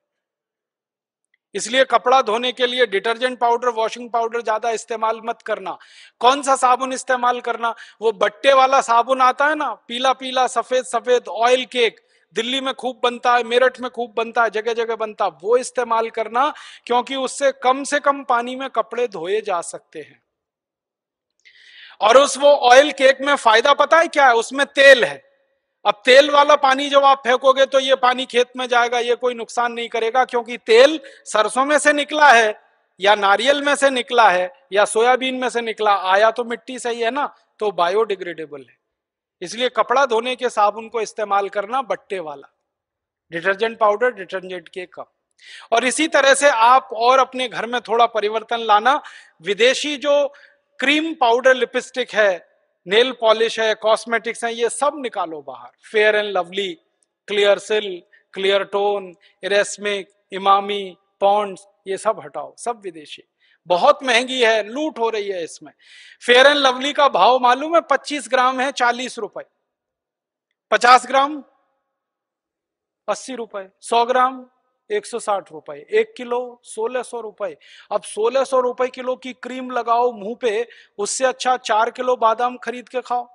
इसलिए कपड़ा धोने के लिए डिटर्जेंट पाउडर वॉशिंग पाउडर ज्यादा इस्तेमाल मत करना कौन सा साबुन इस्तेमाल करना वो बट्टे वाला साबुन आता है ना पीला पीला सफेद सफेद ऑयल केक दिल्ली में खूब बनता है मेरठ में खूब बनता है जगह जगह बनता है वो इस्तेमाल करना क्योंकि उससे कम से कम पानी में कपड़े धोए जा सकते हैं और उस वो ऑयल केक में फायदा पता है क्या है उसमें तेल है अब तेल वाला पानी जब आप फेंकोगे तो ये पानी खेत में जाएगा ये कोई नुकसान नहीं करेगा क्योंकि तेल सरसों में से निकला है या नारियल में से निकला है या सोयाबीन में से निकला आया तो मिट्टी से ही है ना तो बायोडिग्रेडेबल है इसलिए कपड़ा धोने के साबुन को इस्तेमाल करना बट्टे वाला डिटर्जेंट पाउडर डिटर्जेंट के कप और इसी तरह से आप और अपने घर में थोड़ा परिवर्तन लाना विदेशी जो क्रीम पाउडर लिपस्टिक है नेल पॉलिश है कॉस्मेटिक्स है ये सब निकालो बाहर Fair and Lovely Clearasil Clear Tone इरेस्मिक इमामी पॉन्ड्स ये सब हटाओ सब विदेशी बहुत महंगी है लूट हो रही है इसमें फेयर एंड लवली का भाव मालूम है पच्चीस ग्राम है चालीस रुपए पचास ग्राम अस्सी रुपए सौ ग्राम एक सौ साठ रुपए एक किलो सोलह सौ रुपए अब सोलह सौ रुपए किलो की क्रीम लगाओ मुंह पे उससे अच्छा चार किलो बादाम खरीद के खाओ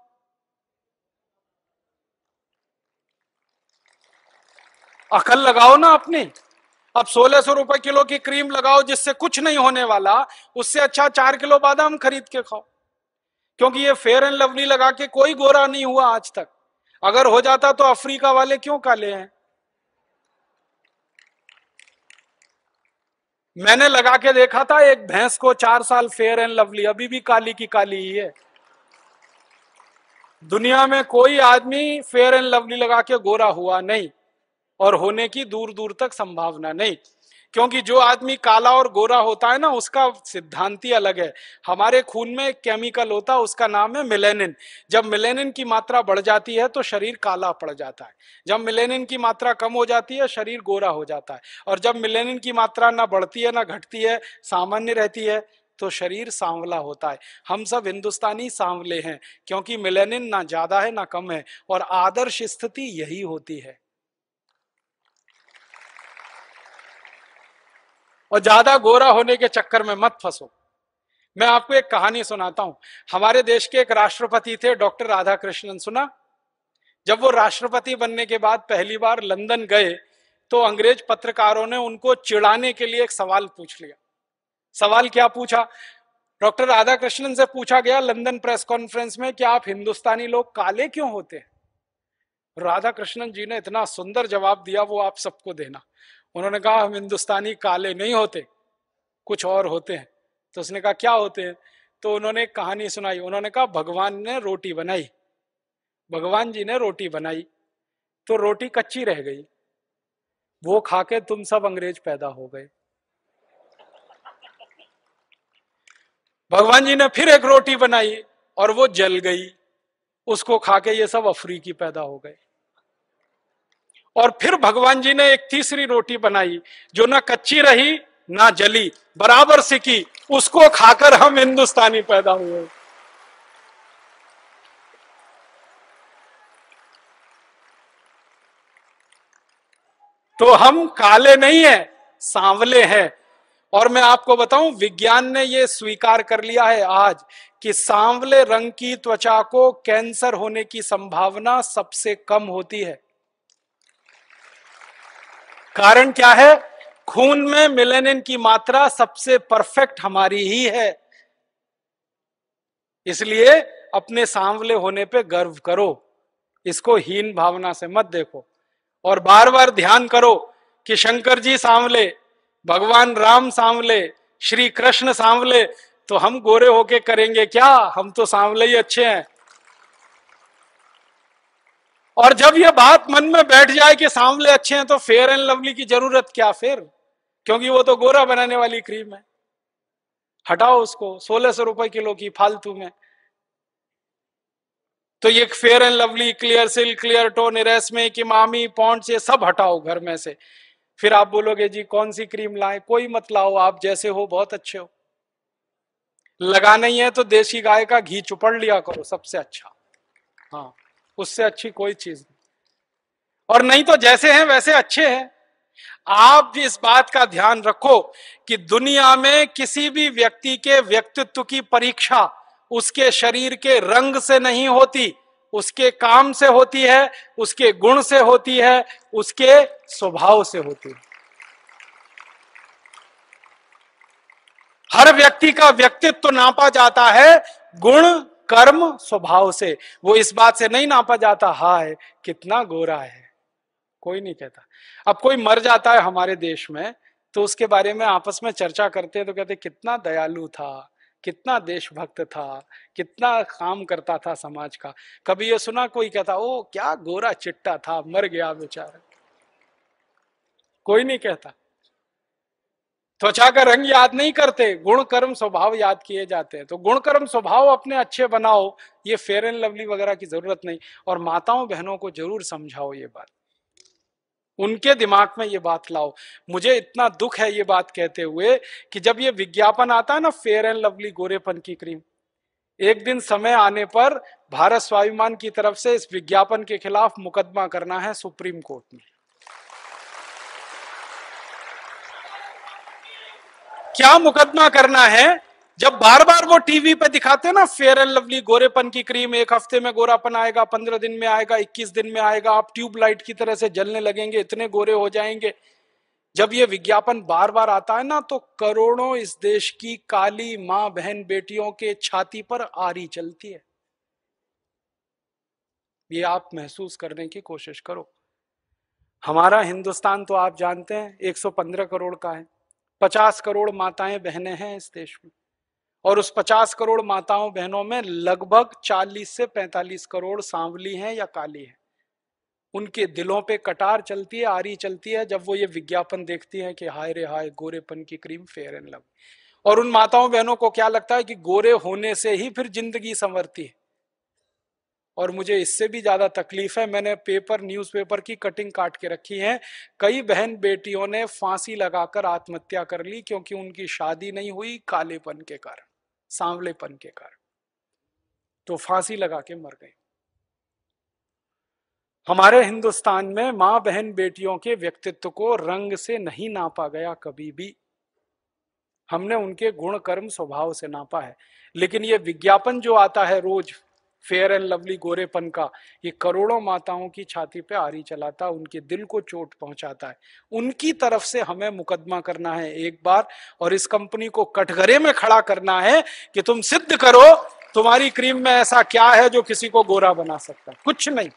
अकल लगाओ ना अपनी अब सोलह सौ रुपए किलो की क्रीम लगाओ जिससे कुछ नहीं होने वाला उससे अच्छा चार किलो बादाम खरीद के खाओ क्योंकि ये फेयर एंड लवली लगा के कोई गोरा नहीं हुआ आज तक अगर हो जाता तो अफ्रीका वाले क्यों काले हैं मैंने लगा के देखा था एक भैंस को चार साल फेयर एंड लवली अभी भी काली की काली ही है दुनिया में कोई आदमी फेयर एंड लवली लगा के गोरा हुआ नहीं और होने की दूर दूर तक संभावना नहीं क्योंकि जो आदमी काला और गोरा होता है ना उसका सिद्धांत ही अलग है हमारे खून में एक केमिकल होता है उसका नाम है मिलेनिन जब मिलेनिन की मात्रा बढ़ जाती है तो शरीर काला पड़ जाता है जब मिलेनिन की मात्रा कम हो जाती है शरीर गोरा हो जाता है और जब मिलेनिन की मात्रा ना बढ़ती है ना घटती है सामान्य रहती है तो शरीर सांवला होता है हम सब हिंदुस्तानी सांवले हैं क्योंकि मिलेनिन ना ज्यादा है ना कम है और आदर्श स्थिति यही होती है और ज्यादा गोरा होने के चक्कर में मत फंसो मैं आपको एक कहानी सुनाता हूं हमारे देश के एक राष्ट्रपति थे डॉक्टर राधा कृष्णन सुना जब वो राष्ट्रपति बनने के बाद पहली बार लंदन गए तो अंग्रेज पत्रकारों ने उनको चिढ़ाने के लिए एक सवाल पूछ लिया सवाल क्या पूछा डॉक्टर राधा कृष्णन से पूछा गया लंदन प्रेस कॉन्फ्रेंस में कि आप हिंदुस्तानी लोग काले क्यों होते हैं राधा कृष्णन जी ने इतना सुंदर जवाब दिया वो आप सबको देना उन्होंने कहा हम हिंदुस्तानी काले नहीं होते कुछ और होते हैं तो उसने कहा क्या होते हैं तो उन्होंने कहानी सुनाई उन्होंने कहा भगवान ने रोटी बनाई भगवान जी ने रोटी बनाई तो रोटी कच्ची रह गई वो खा के तुम सब अंग्रेज पैदा हो गए भगवान जी ने फिर एक रोटी बनाई और वो जल गई उसको खाके ये सब अफ्रीकी पैदा हो गए और फिर भगवान जी ने एक तीसरी रोटी बनाई जो ना कच्ची रही ना जली बराबर सिकी उसको खाकर हम हिंदुस्तानी पैदा हुए तो हम काले नहीं है सांवले हैं और मैं आपको बताऊं विज्ञान ने यह स्वीकार कर लिया है आज कि सांवले रंग की त्वचा को कैंसर होने की संभावना सबसे कम होती है कारण क्या है खून में मिलेनिन की मात्रा सबसे परफेक्ट हमारी ही है इसलिए अपने सांवले होने पे गर्व करो इसको हीन भावना से मत देखो और बार बार ध्यान करो कि शंकर जी सांवले भगवान राम सांवले श्री कृष्ण सांवले तो हम गोरे होके करेंगे क्या हम तो सांवले ही अच्छे हैं और जब ये बात मन में बैठ जाए कि सांवले अच्छे हैं तो फेयर एंड लवली की जरूरत क्या फिर क्योंकि वो तो गोरा बनाने वाली क्रीम है हटाओ उसको सोलह सौ रुपए किलो की फालतू में तो ये Fair and Lovely Clearasil Clear Tone रेसमे की मामी पॉन्ट ये सब हटाओ घर में से फिर आप बोलोगे जी कौन सी क्रीम लाए कोई मत लाओ आप जैसे हो बहुत अच्छे हो लगा नहीं है तो देसी गाय का घी चुपड़ लिया करो सबसे अच्छा हाँ उससे अच्छी कोई चीज नहीं और नहीं तो जैसे हैं वैसे अच्छे हैं आप भी इस बात का ध्यान रखो कि दुनिया में किसी भी व्यक्ति के व्यक्तित्व की परीक्षा उसके शरीर के रंग से नहीं होती उसके काम से होती है उसके गुण से होती है उसके स्वभाव से होती है हर व्यक्ति का व्यक्तित्व तो नापा जाता है गुण कर्म स्वभाव से वो इस बात से नहीं नापा जाता हाय कितना गोरा है कोई नहीं कहता अब कोई मर जाता है हमारे देश में तो उसके बारे में आपस में चर्चा करते हैं तो कहते कितना दयालु था कितना देशभक्त था कितना काम करता था समाज का कभी ये सुना कोई कहता ओ क्या गोरा चिट्टा था मर गया बेचारा कोई नहीं कहता त्वचा का रंग याद नहीं करते गुण कर्म स्वभाव याद किए जाते हैं तो गुण कर्म स्वभाव अपने अच्छे बनाओ ये फेयर एंड लवली वगैरह की जरूरत नहीं और माताओं बहनों को जरूर समझाओ ये बात उनके दिमाग में ये बात लाओ मुझे इतना दुख है ये बात कहते हुए कि जब ये विज्ञापन आता है ना फेयर एंड लवली गोरेपन की क्रीम एक दिन समय आने पर भारत स्वाभिमान की तरफ से इस विज्ञापन के खिलाफ मुकदमा करना है सुप्रीम कोर्ट में क्या मुकदमा करना है जब बार बार वो टीवी पे दिखाते ना फेयर एंड लवली गोरेपन की क्रीम एक हफ्ते में गोरापन आएगा पंद्रह दिन में आएगा इक्कीस दिन में आएगा आप ट्यूबलाइट की तरह से जलने लगेंगे इतने गोरे हो जाएंगे जब ये विज्ञापन बार बार आता है ना तो करोड़ों इस देश की काली मां बहन बेटियों के छाती पर आरी चलती है ये आप महसूस करने की कोशिश करो हमारा हिंदुस्तान तो आप जानते हैं 115 करोड़ का है पचास करोड़ माताएं बहनें हैं इस देश में और उस पचास करोड़ माताओं बहनों में लगभग चालीस से पैंतालीस करोड़ सांवली हैं या काली हैं उनके दिलों पे कटार चलती है आरी चलती है जब वो ये विज्ञापन देखती है कि हाय रे हाय गोरेपन की क्रीम फेयर एंड लव और उन माताओं बहनों को क्या लगता है कि गोरे होने से ही फिर जिंदगी संवरती है और मुझे इससे भी ज़्यादा तकलीफ है मैंने पेपर न्यूज़पेपर की कटिंग काट के रखी है कई बहन बेटियों ने फांसी लगाकर आत्महत्या कर ली क्योंकि उनकी शादी नहीं हुई कालेपन के कारण सांवलेपन के कारण तो फांसी लगा के मर गई हमारे हिंदुस्तान में मां बहन बेटियों के व्यक्तित्व को रंग से नहीं नापा गया कभी भी हमने उनके गुण कर्म स्वभाव से नापा है लेकिन ये विज्ञापन जो आता है रोज फेयर एंड लवली गोरेपन का ये करोड़ों माताओं की छाती पे आरी चलाता उनके दिल को चोट पहुंचाता है उनकी तरफ से हमें मुकदमा करना है एक बार और इस कंपनी को कटघरे में खड़ा करना है कि तुम सिद्ध करो तुम्हारी क्रीम में ऐसा क्या है जो किसी को गोरा बना सकता कुछ नहीं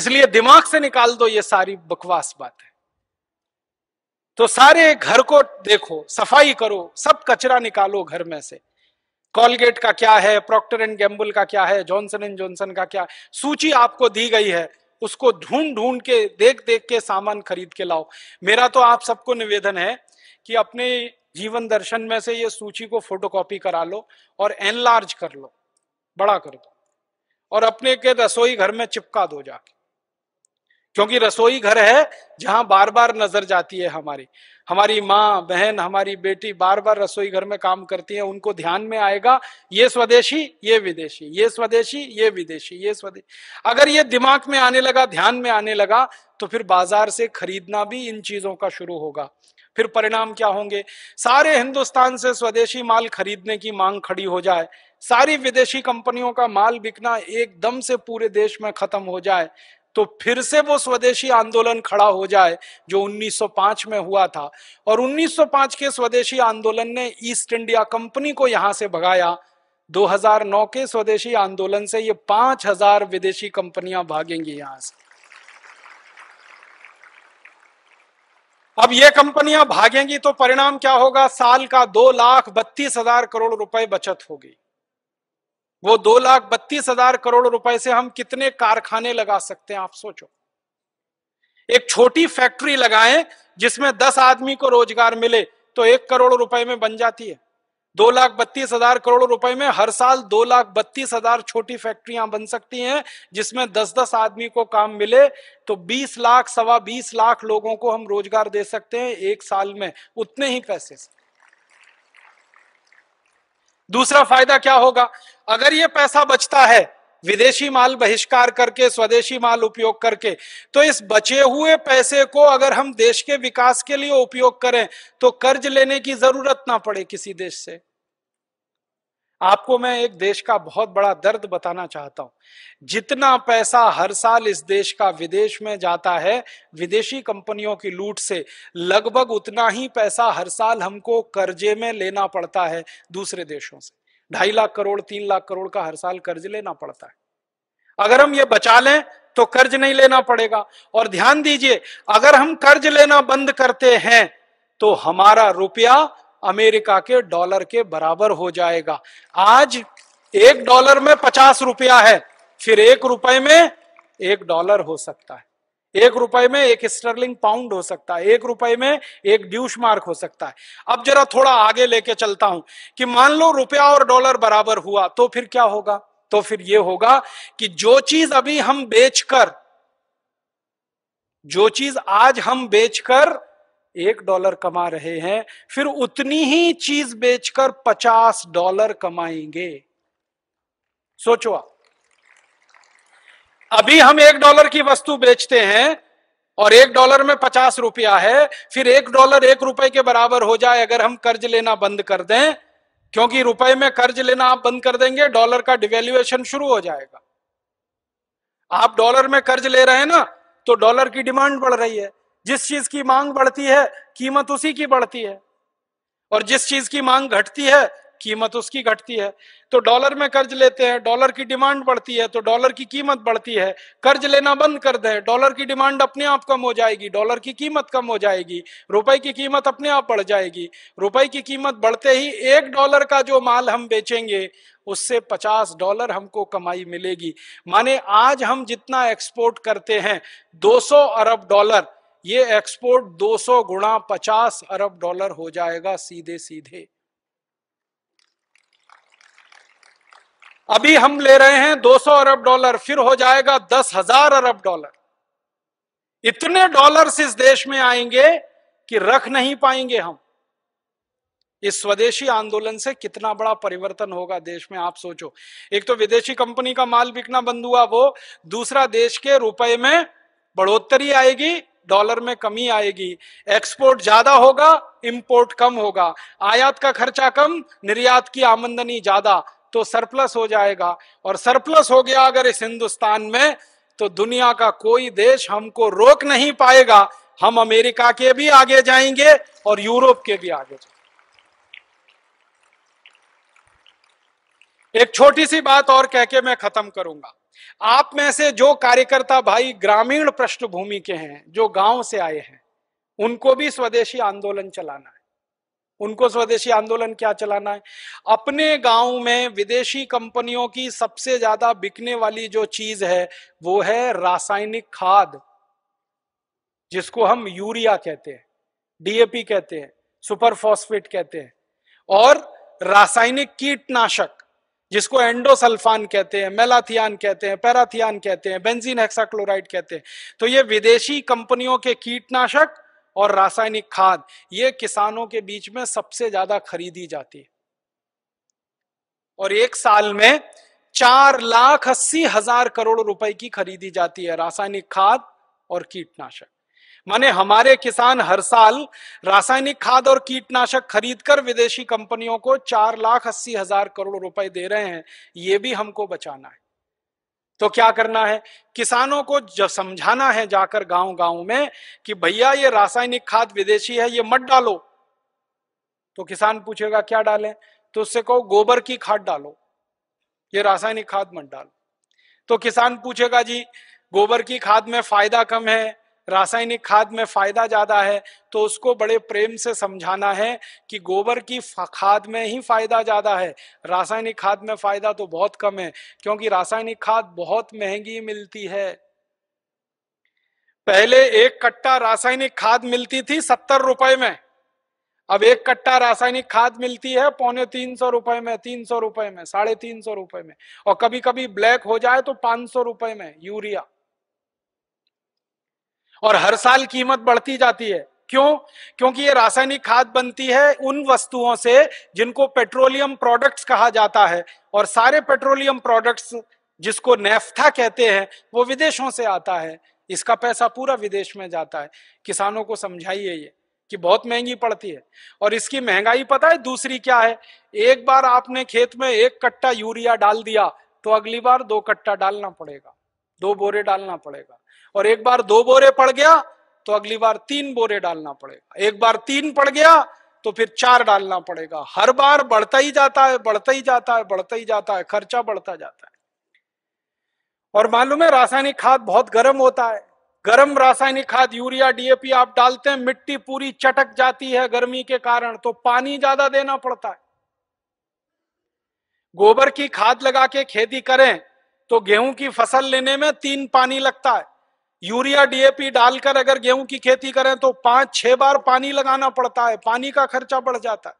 इसलिए दिमाग से निकाल दो ये सारी बकवास बात है तो सारे घर को देखो सफाई करो सब कचरा निकालो घर में से कॉलगेट का क्या है प्रॉक्टर एंड गैम्बुल का क्या है जॉनसन एंड जॉनसन का क्या सूची आपको दी गई है उसको ढूंढ ढूंढ के देख देख के सामान खरीद के लाओ मेरा तो आप सबको निवेदन है कि अपने जीवन दर्शन में से ये सूची को फोटोकॉपी करा लो और एनलार्ज कर लो बड़ा कर दो और अपने के रसोई घर में चिपका दो जाके क्योंकि रसोई घर है जहां बार बार नजर जाती है हमारी हमारी माँ बहन हमारी बेटी बार बार रसोई घर में काम करती है उनको ध्यान में आएगा ये स्वदेशी ये विदेशी ये स्वदेशी ये विदेशी ये स्वदेशी अगर ये दिमाग में आने लगा ध्यान में आने लगा तो फिर बाजार से खरीदना भी इन चीजों का शुरू होगा फिर परिणाम क्या होंगे सारे हिंदुस्तान से स्वदेशी माल खरीदने की मांग खड़ी हो जाए सारी विदेशी कंपनियों का माल बिकना एकदम से पूरे देश में खत्म हो जाए तो फिर से वो स्वदेशी आंदोलन खड़ा हो जाए जो 1905 में हुआ था और 1905 के स्वदेशी आंदोलन ने ईस्ट इंडिया कंपनी को यहां से भगाया 2009 के स्वदेशी आंदोलन से ये 5000 विदेशी कंपनियां भागेंगी यहां से अब ये कंपनियां भागेंगी तो परिणाम क्या होगा साल का दो लाख बत्तीस हजार करोड़ रुपए बचत होगी वो दो लाख बत्तीस हजार करोड़ रुपए से हम कितने कारखाने लगा सकते हैं आप सोचो एक छोटी फैक्ट्री लगाएं जिसमें दस आदमी को रोजगार मिले तो एक करोड़ रुपए में बन जाती है दो लाख बत्तीस हजार करोड़ रुपए में हर साल दो लाख बत्तीस हजार छोटी फैक्ट्रियां बन सकती हैं जिसमें दस दस आदमी को काम मिले तो बीस लाख सवा बीस लाख लोगों को हम रोजगार दे सकते हैं एक साल में उतने ही पैसे से दूसरा फायदा क्या होगा अगर ये पैसा बचता है विदेशी माल बहिष्कार करके स्वदेशी माल उपयोग करके तो इस बचे हुए पैसे को अगर हम देश के विकास के लिए उपयोग करें तो कर्ज लेने की जरूरत ना पड़े किसी देश से आपको मैं एक देश का बहुत बड़ा दर्द बताना चाहता हूं जितना पैसा हर साल इस देश का विदेश में जाता है विदेशी कंपनियों की लूट से लगभग उतना ही पैसा हर साल हमको कर्जे में लेना पड़ता है दूसरे देशों से ढाई लाख करोड़ तीन लाख करोड़ का हर साल कर्ज लेना पड़ता है अगर हम ये बचा लें तो कर्ज नहीं लेना पड़ेगा और ध्यान दीजिए अगर हम कर्ज लेना बंद करते हैं तो हमारा रुपया अमेरिका के डॉलर के बराबर हो जाएगा आज एक डॉलर में पचास रुपया है फिर एक रुपए में एक डॉलर हो सकता है एक रुपए में एक स्टर्लिंग पाउंड हो सकता है एक रुपए में एक ड्यूश मार्क हो सकता है अब जरा थोड़ा आगे लेके चलता हूं कि मान लो रुपया और डॉलर बराबर हुआ तो फिर क्या होगा तो फिर यह होगा कि जो चीज अभी हम बेचकर जो चीज आज हम बेचकर एक डॉलर कमा रहे हैं फिर उतनी ही चीज बेचकर पचास डॉलर कमाएंगे सोचो आप अभी हम एक डॉलर की वस्तु बेचते हैं और एक डॉलर में पचास रुपया है फिर एक डॉलर एक रुपए के बराबर हो जाए अगर हम कर्ज लेना बंद कर दें क्योंकि रुपए में कर्ज लेना आप बंद कर देंगे डॉलर का डिवेल्युएशन शुरू हो जाएगा आप डॉलर में कर्ज ले रहे हैं ना तो डॉलर की डिमांड बढ़ रही है जिस चीज की मांग बढ़ती है कीमत उसी की बढ़ती है और जिस चीज की मांग घटती है कीमत उसकी घटती है तो डॉलर में कर्ज लेते हैं डॉलर की डिमांड बढ़ती है तो डॉलर की कीमत बढ़ती है कर्ज लेना बंद कर दें डॉलर की डिमांड अपने आप कम हो जाएगी डॉलर की कीमत कम हो जाएगी रुपए की कीमत अपने आप बढ़ जाएगी रुपए की कीमत बढ़ते ही एक डॉलर का जो माल हम बेचेंगे उससे पचास डॉलर हमको कमाई मिलेगी माने आज हम जितना एक्सपोर्ट करते हैं दो अरब डॉलर ये एक्सपोर्ट 200 गुणा पचास अरब डॉलर हो जाएगा सीधे सीधे अभी हम ले रहे हैं 200 अरब डॉलर फिर हो जाएगा दस हजार अरब डॉलर इतने डॉलर्स इस देश में आएंगे कि रख नहीं पाएंगे हम इस स्वदेशी आंदोलन से कितना बड़ा परिवर्तन होगा देश में आप सोचो एक तो विदेशी कंपनी का माल बिकना बंद हुआ वो दूसरा देश के रुपए में बढ़ोतरी आएगी डॉलर में कमी आएगी एक्सपोर्ट ज्यादा होगा इंपोर्ट कम होगा आयात का खर्चा कम निर्यात की आमंदनी ज्यादा तो सरप्लस हो जाएगा और सरप्लस हो गया अगर इस हिंदुस्तान में तो दुनिया का कोई देश हमको रोक नहीं पाएगा हम अमेरिका के भी आगे जाएंगे और यूरोप के भी आगे जाएंगे एक छोटी सी बात और कह के मैं खत्म करूंगा आप में से जो कार्यकर्ता भाई ग्रामीण पृष्ठभूमि के हैं जो गांव से आए हैं उनको भी स्वदेशी आंदोलन चलाना है उनको स्वदेशी आंदोलन क्या चलाना है अपने गांव में विदेशी कंपनियों की सबसे ज्यादा बिकने वाली जो चीज है वो है रासायनिक खाद जिसको हम यूरिया कहते हैं डीएपी कहते हैं सुपर फॉस्फेट कहते हैं और रासायनिक कीटनाशक जिसको एंडोसल्फान कहते हैं मेलाथियान कहते हैं पैराथियान कहते हैं बेंजीन हेक्साक्लोराइड कहते हैं तो ये विदेशी कंपनियों के कीटनाशक और रासायनिक खाद ये किसानों के बीच में सबसे ज्यादा खरीदी जाती है और एक साल में चार लाख अस्सी हजार करोड़ रुपए की खरीदी जाती है रासायनिक खाद और कीटनाशक माने हमारे किसान हर साल रासायनिक खाद और कीटनाशक खरीदकर विदेशी कंपनियों को चार लाख अस्सी हजार करोड़ रुपए दे रहे हैं ये भी हमको बचाना है तो क्या करना है किसानों को जब समझाना है जाकर गांव गांव में कि भैया ये रासायनिक खाद विदेशी है ये मत डालो तो किसान पूछेगा क्या डालें तो उससे कहो गोबर की खाद डालो ये रासायनिक खाद मत डालो तो किसान पूछेगा जी गोबर की खाद में फायदा कम है रासायनिक खाद में फायदा ज्यादा है तो उसको बड़े प्रेम से समझाना है कि गोबर की खाद में ही फायदा ज्यादा है रासायनिक खाद में फायदा तो बहुत कम है क्योंकि रासायनिक खाद बहुत महंगी मिलती है पहले एक कट्टा रासायनिक खाद मिलती थी सत्तर रुपए में अब एक कट्टा रासायनिक खाद मिलती है पौने तीन सौ रुपए में तीन सौ रुपए में साढ़े तीन सौ रुपए में और कभी कभी ब्लैक हो जाए तो पांच सौ रुपए में यूरिया और हर साल कीमत बढ़ती जाती है क्यों क्योंकि ये रासायनिक खाद बनती है उन वस्तुओं से जिनको पेट्रोलियम प्रोडक्ट्स कहा जाता है और सारे पेट्रोलियम प्रोडक्ट्स जिसको नेफ्था कहते हैं वो विदेशों से आता है इसका पैसा पूरा विदेश में जाता है किसानों को समझाइए ये कि बहुत महंगी पड़ती है और इसकी महंगाई पता है दूसरी क्या है एक बार आपने खेत में एक कट्टा यूरिया डाल दिया तो अगली बार दो कट्टा डालना पड़ेगा दो बोरे डालना पड़ेगा और एक बार दो बोरे पड़ गया तो अगली बार तीन बोरे डालना पड़ेगा एक बार तीन पड़ गया तो फिर चार डालना पड़ेगा हर बार बढ़ता ही जाता है बढ़ता ही जाता है बढ़ता ही जाता है खर्चा बढ़ता जाता है और मालूम है रासायनिक खाद बहुत गर्म होता है गर्म रासायनिक खाद यूरिया डीएपी आप डालते हैं मिट्टी पूरी चटक जाती है गर्मी के कारण तो पानी ज्यादा देना पड़ता है गोबर की खाद लगा के खेती करें तो गेहूं की फसल लेने में तीन पानी लगता है यूरिया डीएपी डालकर अगर गेहूं की खेती करें तो पांच छह बार पानी लगाना पड़ता है पानी का खर्चा बढ़ जाता है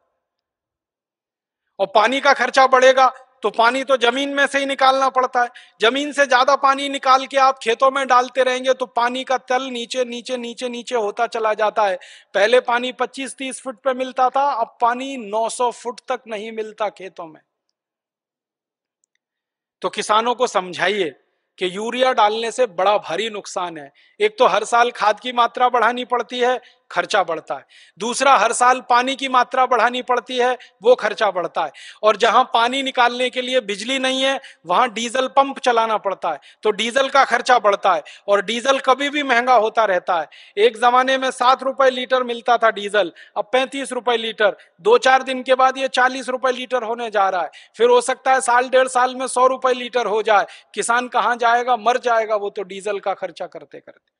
और पानी का खर्चा बढ़ेगा तो पानी तो जमीन में से ही निकालना पड़ता है जमीन से ज्यादा पानी निकाल के आप खेतों में डालते रहेंगे तो पानी का तल नीचे नीचे नीचे नीचे होता चला जाता है पहले पानी 25-30 फुट पे मिलता था अब पानी 900 फुट तक नहीं मिलता खेतों में तो किसानों को समझाइए कि यूरिया डालने से बड़ा भारी नुकसान है एक तो हर साल खाद की मात्रा बढ़ानी पड़ती है खर्चा बढ़ता है दूसरा हर साल पानी की मात्रा बढ़ानी पड़ती है वो खर्चा बढ़ता है और जहां पानी निकालने के लिए बिजली नहीं है वहां डीजल पंप चलाना पड़ता है तो डीजल का खर्चा बढ़ता है और डीजल कभी भी महंगा होता रहता है एक जमाने में सात रुपए लीटर मिलता था डीजल अब पैंतीस रुपए लीटर दो चार दिन के बाद ये चालीस रुपए लीटर होने जा रहा है फिर हो सकता है साल डेढ़ साल में सौ रुपए लीटर हो जाए किसान कहाँ जाएगा मर जाएगा वो तो डीजल का खर्चा करते करते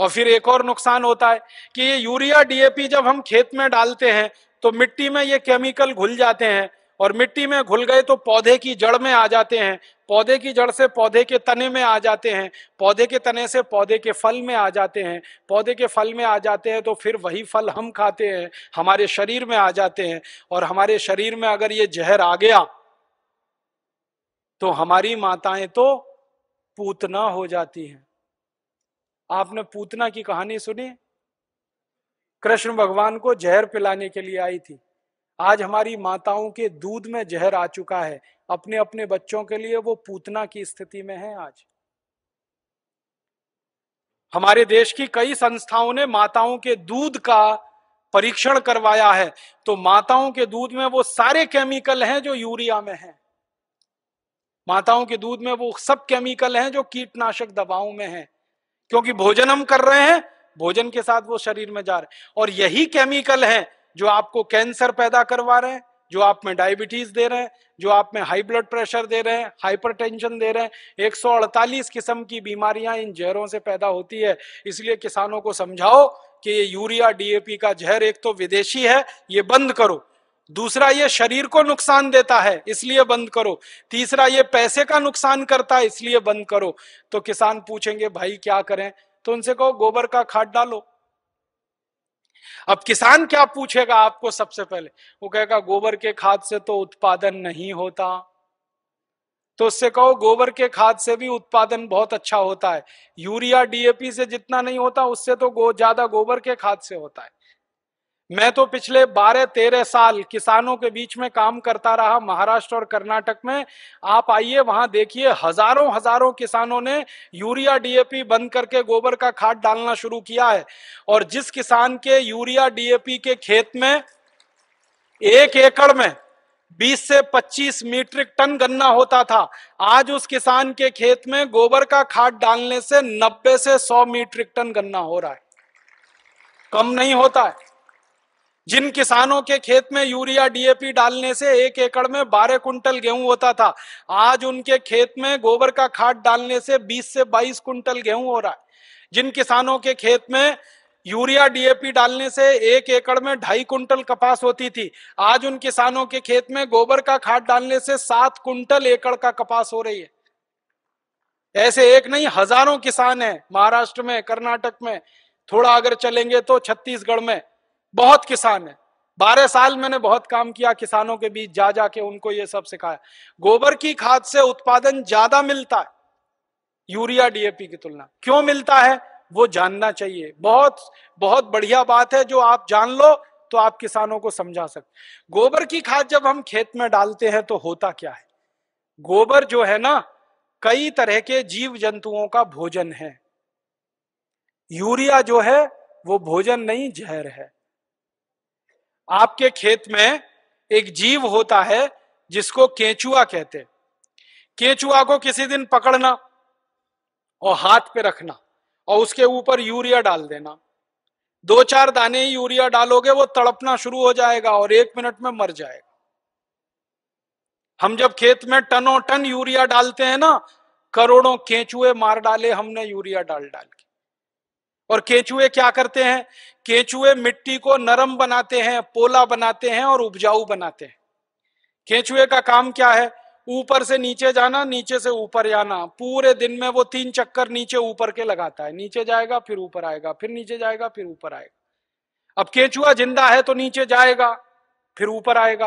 और फिर एक और नुकसान होता है कि ये यूरिया डीएपी जब हम खेत में डालते हैं तो मिट्टी में ये केमिकल घुल जाते हैं और मिट्टी में घुल गए तो पौधे की जड़ में आ जाते हैं पौधे की जड़ से पौधे के तने में आ जाते हैं पौधे के तने से पौधे के फल में आ जाते हैं पौधे के फल में आ जाते हैं तो फिर वही फल हम खाते हैं हमारे शरीर में आ जाते हैं और हमारे शरीर में अगर ये जहर आ गया तो हमारी माताएं तो पूतना हो जाती हैं आपने पूतना की कहानी सुनी कृष्ण भगवान को जहर पिलाने के लिए आई थी आज हमारी माताओं के दूध में जहर आ चुका है अपने अपने बच्चों के लिए वो पूतना की स्थिति में है आज हमारे देश की कई संस्थाओं ने माताओं के दूध का परीक्षण करवाया है तो माताओं के दूध में वो सारे केमिकल हैं जो यूरिया में हैं माताओं के दूध में वो सब केमिकल हैं जो कीटनाशक दवाओं में हैं क्योंकि भोजन हम कर रहे हैं भोजन के साथ वो शरीर में जा रहे हैं और यही केमिकल है जो आपको कैंसर पैदा करवा रहे हैं जो आप में डायबिटीज दे रहे हैं जो आप में हाई ब्लड प्रेशर दे रहे हैं हाइपरटेंशन दे रहे हैं 148 किस्म की बीमारियां इन जहरों से पैदा होती है इसलिए किसानों को समझाओ कि ये यूरिया डीएपी का जहर एक तो विदेशी है ये बंद करो दूसरा ये शरीर को नुकसान देता है इसलिए बंद करो तीसरा ये पैसे का नुकसान करता है इसलिए बंद करो तो किसान पूछेंगे भाई क्या करें तो उनसे कहो गोबर का खाद डालो अब किसान क्या पूछेगा आपको सबसे पहले वो कहेगा गोबर के खाद से तो उत्पादन नहीं होता तो उससे कहो गोबर के खाद से भी उत्पादन बहुत अच्छा होता है यूरिया डीएपी से जितना नहीं होता उससे तो गो, ज्यादा गोबर के खाद से होता है मैं तो पिछले 12-13 साल किसानों के बीच में काम करता रहा महाराष्ट्र और कर्नाटक में आप आइए वहां देखिए हजारों हजारों किसानों ने यूरिया डीएपी बंद करके गोबर का खाद डालना शुरू किया है और जिस किसान के यूरिया डीएपी के खेत में एक एकड़ में 20 से 25 मीट्रिक टन गन्ना होता था आज उस किसान के खेत में गोबर का खाद डालने से 90 से 100 मीट्रिक टन गन्ना हो रहा है कम नहीं होता है जिन किसानों के खेत में यूरिया डीएपी डालने से एक एकड़ में बारह कुंटल गेहूं होता था आज उनके खेत में गोबर का खाद डालने से बीस से बाईस कुंटल गेहूं हो रहा है जिन किसानों के खेत में यूरिया डीएपी डालने से एक एकड़ में ढाई कुंटल कपास होती थी आज उन किसानों के खेत में गोबर का खाद डालने से सात कुंटल एकड़ का कपास हो रही है ऐसे एक नहीं हजारों किसान हैं महाराष्ट्र में कर्नाटक में थोड़ा अगर चलेंगे तो छत्तीसगढ़ में बहुत किसान है बारह साल मैंने बहुत काम किया किसानों के बीच जा जाके उनको ये सब सिखाया गोबर की खाद से उत्पादन ज्यादा मिलता है यूरिया डीएपी की तुलना क्यों मिलता है वो जानना चाहिए बहुत बहुत बढ़िया बात है जो आप जान लो तो आप किसानों को समझा सकते गोबर की खाद जब हम खेत में डालते हैं तो होता क्या है गोबर जो है ना कई तरह के जीव जंतुओं का भोजन है यूरिया जो है वो भोजन नहीं जहर है आपके खेत में एक जीव होता है जिसको केंचुआ कहते केंचुआ केचुआ को किसी दिन पकड़ना और हाथ पे रखना और उसके ऊपर यूरिया डाल देना दो चार दाने यूरिया डालोगे वो तड़पना शुरू हो जाएगा और एक मिनट में मर जाएगा हम जब खेत में टनों टन यूरिया डालते हैं ना करोड़ों केंचुए मार डाले हमने यूरिया डाल डाल के और केचुए क्या करते हैं केचुए मिट्टी को नरम बनाते हैं पोला बनाते हैं और उपजाऊ बनाते हैं केंचुए का काम क्या है ऊपर से नीचे जाना नीचे से ऊपर जाना पूरे दिन में वो तीन चक्कर नीचे ऊपर के लगाता है नीचे जाएगा फिर ऊपर आएगा फिर नीचे जाएगा फिर ऊपर आएगा अब केचुआ जिंदा है तो नीचे जाएगा फिर ऊपर आएगा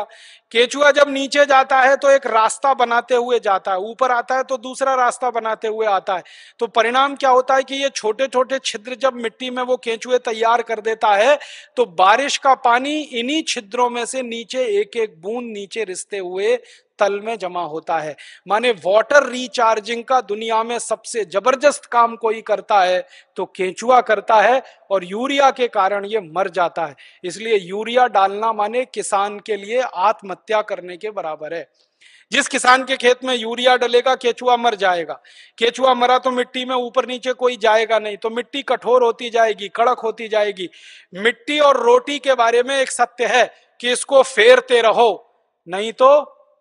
केचुआ जब नीचे जाता है तो एक रास्ता बनाते हुए जाता है ऊपर आता है तो दूसरा रास्ता बनाते हुए आता है तो परिणाम क्या होता है कि ये छोटे छोटे छिद्र जब मिट्टी में वो केचुए तैयार कर देता है तो बारिश का पानी इन्हीं छिद्रों में से नीचे एक एक बूंद नीचे रिसते हुए तल में जमा होता है माने वाटर रिचार्जिंग का दुनिया में सबसे जबरदस्त काम कोई करता है तो केंचुआ करता है और यूरिया के कारण ये मर जाता है इसलिए यूरिया डालना माने किसान के लिए आत्महत्या करने के बराबर है जिस किसान के खेत में यूरिया डलेगा केचुआ मर जाएगा केचुआ मरा तो मिट्टी में ऊपर नीचे कोई जाएगा नहीं तो मिट्टी कठोर होती जाएगी कड़क होती जाएगी मिट्टी और रोटी के बारे में एक सत्य है कि इसको फेरते रहो नहीं तो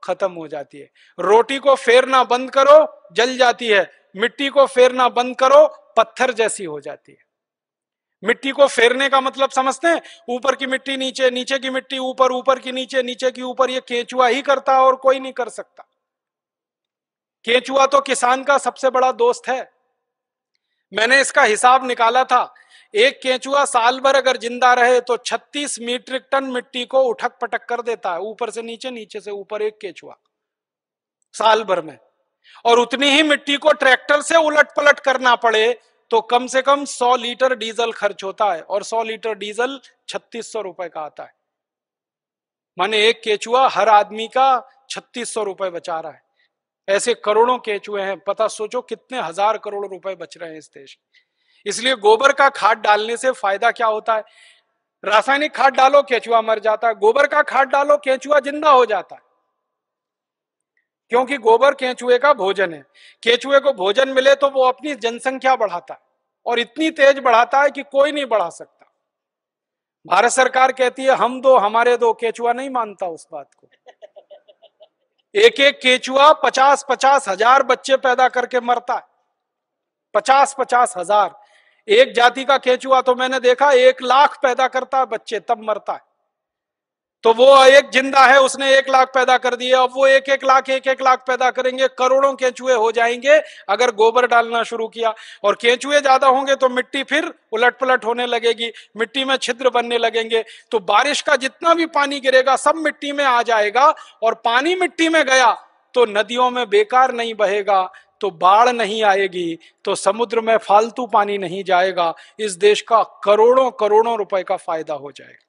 खत्म हो जाती है रोटी को फेरना बंद करो जल जाती है मिट्टी को फेरना बंद करो पत्थर जैसी हो जाती है मिट्टी को फेरने का मतलब समझते हैं ऊपर की मिट्टी नीचे नीचे की मिट्टी ऊपर ऊपर की नीचे नीचे की ऊपर ये केंचुआ ही करता और कोई नहीं कर सकता केंचुआ तो किसान का सबसे बड़ा दोस्त है मैंने इसका हिसाब निकाला था एक केंचुआ साल भर अगर जिंदा रहे तो 36 मीट्रिक टन मिट्टी को उठक पटक कर देता है ऊपर से नीचे नीचे से ऊपर एक केंचुआ साल भर में और उतनी ही मिट्टी को ट्रैक्टर से उलट पलट करना पड़े तो कम से कम 100 लीटर डीजल खर्च होता है और 100 लीटर डीजल छत्तीस सौ रुपए का आता है माने एक केचुआ हर आदमी का छत्तीस सौ रुपए बचा रहा है ऐसे करोड़ों केचुए हैं पता सोचो कितने हजार करोड़ रुपए बच रहे हैं इस देश में इसलिए गोबर का खाद डालने से फायदा क्या होता है रासायनिक खाद डालो केचुआ मर जाता है गोबर का खाद डालो केचुआ जिंदा हो जाता है क्योंकि गोबर केचुए का भोजन है केचुए को भोजन मिले तो वो अपनी जनसंख्या बढ़ाता है और इतनी तेज बढ़ाता है कि कोई नहीं बढ़ा सकता भारत सरकार कहती है हम दो हमारे दो केचुआ नहीं मानता उस बात को एक एक केचुआ पचास पचास हजार बच्चे पैदा करके मरता है पचास पचास हजार एक जाति का केचुआ तो मैंने देखा एक लाख पैदा करता है बच्चे तब मरता है तो वो एक जिंदा है उसने एक लाख पैदा कर दिए अब वो एक एक लाख एक एक लाख पैदा करेंगे करोड़ों केंचुए हो जाएंगे अगर गोबर डालना शुरू किया और केंचुए ज्यादा होंगे तो मिट्टी फिर उलट पलट होने लगेगी मिट्टी में छिद्र बनने लगेंगे तो बारिश का जितना भी पानी गिरेगा सब मिट्टी में आ जाएगा और पानी मिट्टी में गया तो नदियों में बेकार नहीं बहेगा तो बाढ़ नहीं आएगी तो समुद्र में फालतू पानी नहीं जाएगा इस देश का करोड़ों करोड़ों रुपए का फायदा हो जाएगा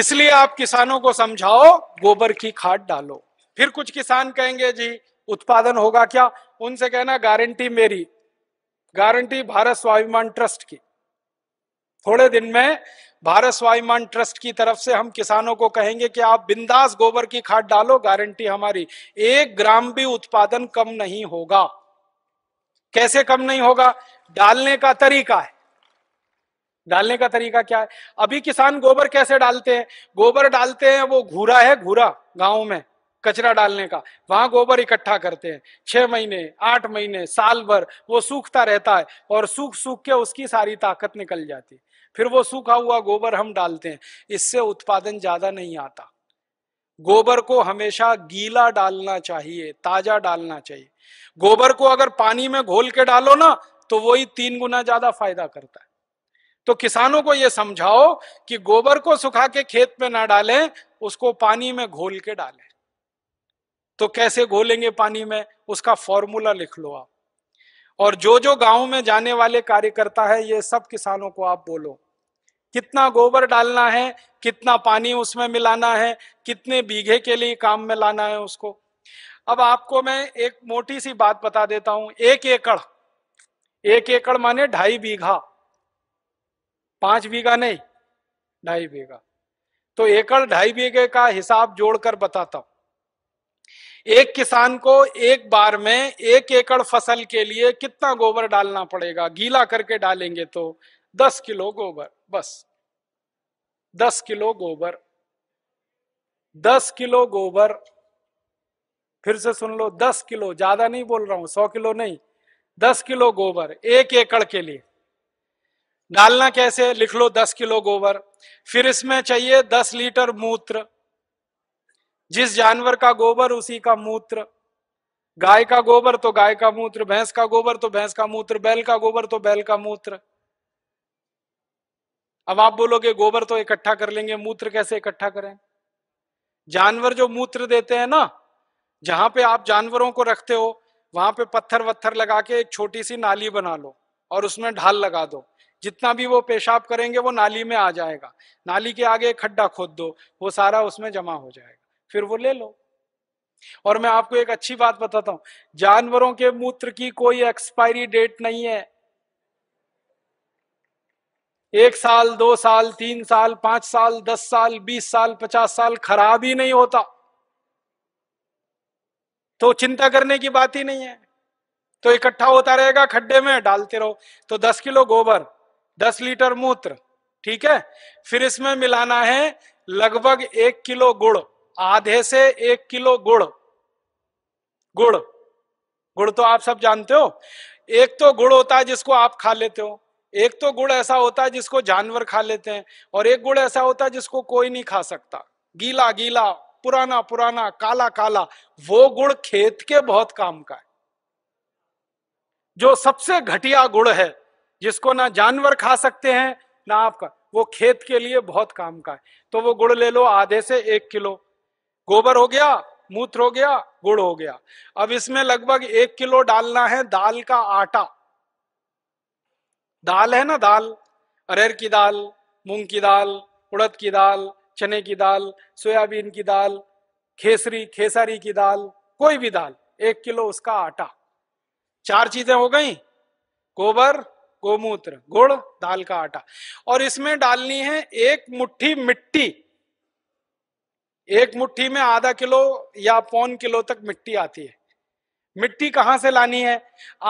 इसलिए आप किसानों को समझाओ गोबर की खाद डालो फिर कुछ किसान कहेंगे जी उत्पादन होगा क्या उनसे कहना गारंटी मेरी गारंटी भारत स्वाभिमान ट्रस्ट की थोड़े दिन में भारत स्वाभिमान ट्रस्ट की तरफ से हम किसानों को कहेंगे कि आप बिंदास गोबर की खाद डालो गारंटी हमारी एक ग्राम भी उत्पादन कम नहीं होगा कैसे कम नहीं होगा डालने का तरीका है डालने का तरीका क्या है अभी किसान गोबर कैसे डालते हैं गोबर डालते हैं वो घूरा है घूरा गांव में कचरा डालने का वहां गोबर इकट्ठा करते हैं छह महीने आठ महीने साल भर वो सूखता रहता है और सूख सूख के उसकी सारी ताकत निकल जाती है फिर वो सूखा हुआ गोबर हम डालते हैं इससे उत्पादन ज्यादा नहीं आता गोबर को हमेशा गीला डालना चाहिए ताजा डालना चाहिए गोबर को अगर पानी में घोल के डालो ना तो वही तीन गुना ज्यादा फायदा करता है तो किसानों को यह समझाओ कि गोबर को सुखा के खेत में ना डालें उसको पानी में घोल के डालें तो कैसे घोलेंगे पानी में उसका फॉर्मूला लिख लो आप और जो जो गांव में जाने वाले कार्यकर्ता है ये सब किसानों को आप बोलो कितना गोबर डालना है कितना पानी उसमें मिलाना है कितने बीघे के लिए काम में लाना है उसको अब आपको मैं एक मोटी सी बात बता देता हूं एक एकड़ एक एकड़ माने ढाई बीघा पांच बीघा नहीं ढाई बीघा तो एकड़ ढाई बीघे का हिसाब जोड़कर बताता हूं एक किसान को एक बार में एक एकड़ फसल के लिए कितना गोबर डालना पड़ेगा गीला करके डालेंगे तो दस किलो गोबर बस दस किलो गोबर दस किलो गोबर फिर से सुन लो दस किलो ज्यादा नहीं बोल रहा हूं सौ किलो नहीं दस किलो गोबर एक एकड़ के लिए डालना कैसे लिख लो दस किलो गोबर फिर इसमें चाहिए दस लीटर मूत्र जिस जानवर का गोबर उसी का मूत्र गाय का गोबर तो गाय का मूत्र भैंस का गोबर तो भैंस का मूत्र बैल का गोबर तो बैल का मूत्र अब आप बोलोगे गोबर तो इकट्ठा कर लेंगे मूत्र कैसे इकट्ठा करें जानवर जो मूत्र देते हैं ना जहां पे आप जानवरों को रखते हो वहां पे पत्थर वत्थर लगा के एक छोटी सी नाली बना लो और उसमें ढाल लगा दो जितना भी वो पेशाब करेंगे वो नाली में आ जाएगा नाली के आगे खड्डा खोद दो वो सारा उसमें जमा हो जाएगा फिर वो ले लो और मैं आपको एक अच्छी बात बताता हूं जानवरों के मूत्र की कोई एक्सपायरी डेट नहीं है एक साल दो साल तीन साल पांच साल दस साल बीस साल पचास साल खराब ही नहीं होता तो चिंता करने की बात ही नहीं है तो इकट्ठा होता रहेगा खड्डे में डालते रहो तो दस किलो गोबर दस लीटर मूत्र ठीक है फिर इसमें मिलाना है लगभग एक किलो गुड़ आधे से एक किलो गुड़ गुड़ गुड़ तो आप सब जानते हो एक तो गुड़ होता है जिसको आप खा लेते हो एक तो गुड़ ऐसा होता है जिसको जानवर खा लेते हैं और एक गुड़ ऐसा होता है जिसको कोई नहीं खा सकता गीला गीला पुराना पुराना काला काला वो गुड़ खेत के बहुत काम का है जो सबसे घटिया गुड़ है जिसको ना जानवर खा सकते हैं ना आपका वो खेत के लिए बहुत काम का है तो वो गुड़ ले लो आधे से एक किलो गोबर हो गया मूत्र हो गया गुड़ हो गया अब इसमें लगभग एक किलो डालना है दाल का आटा दाल है ना दाल अरहर की दाल मूंग की दाल उड़द की दाल चने की दाल सोयाबीन की दाल खेसरी खेसारी की दाल कोई भी दाल एक किलो उसका आटा चार चीजें हो गई गोबर गोमूत्र गुड़ दाल का आटा और इसमें डालनी है एक मुट्ठी मिट्टी एक मुट्ठी में आधा किलो या पौन किलो तक मिट्टी आती है मिट्टी कहाँ से लानी है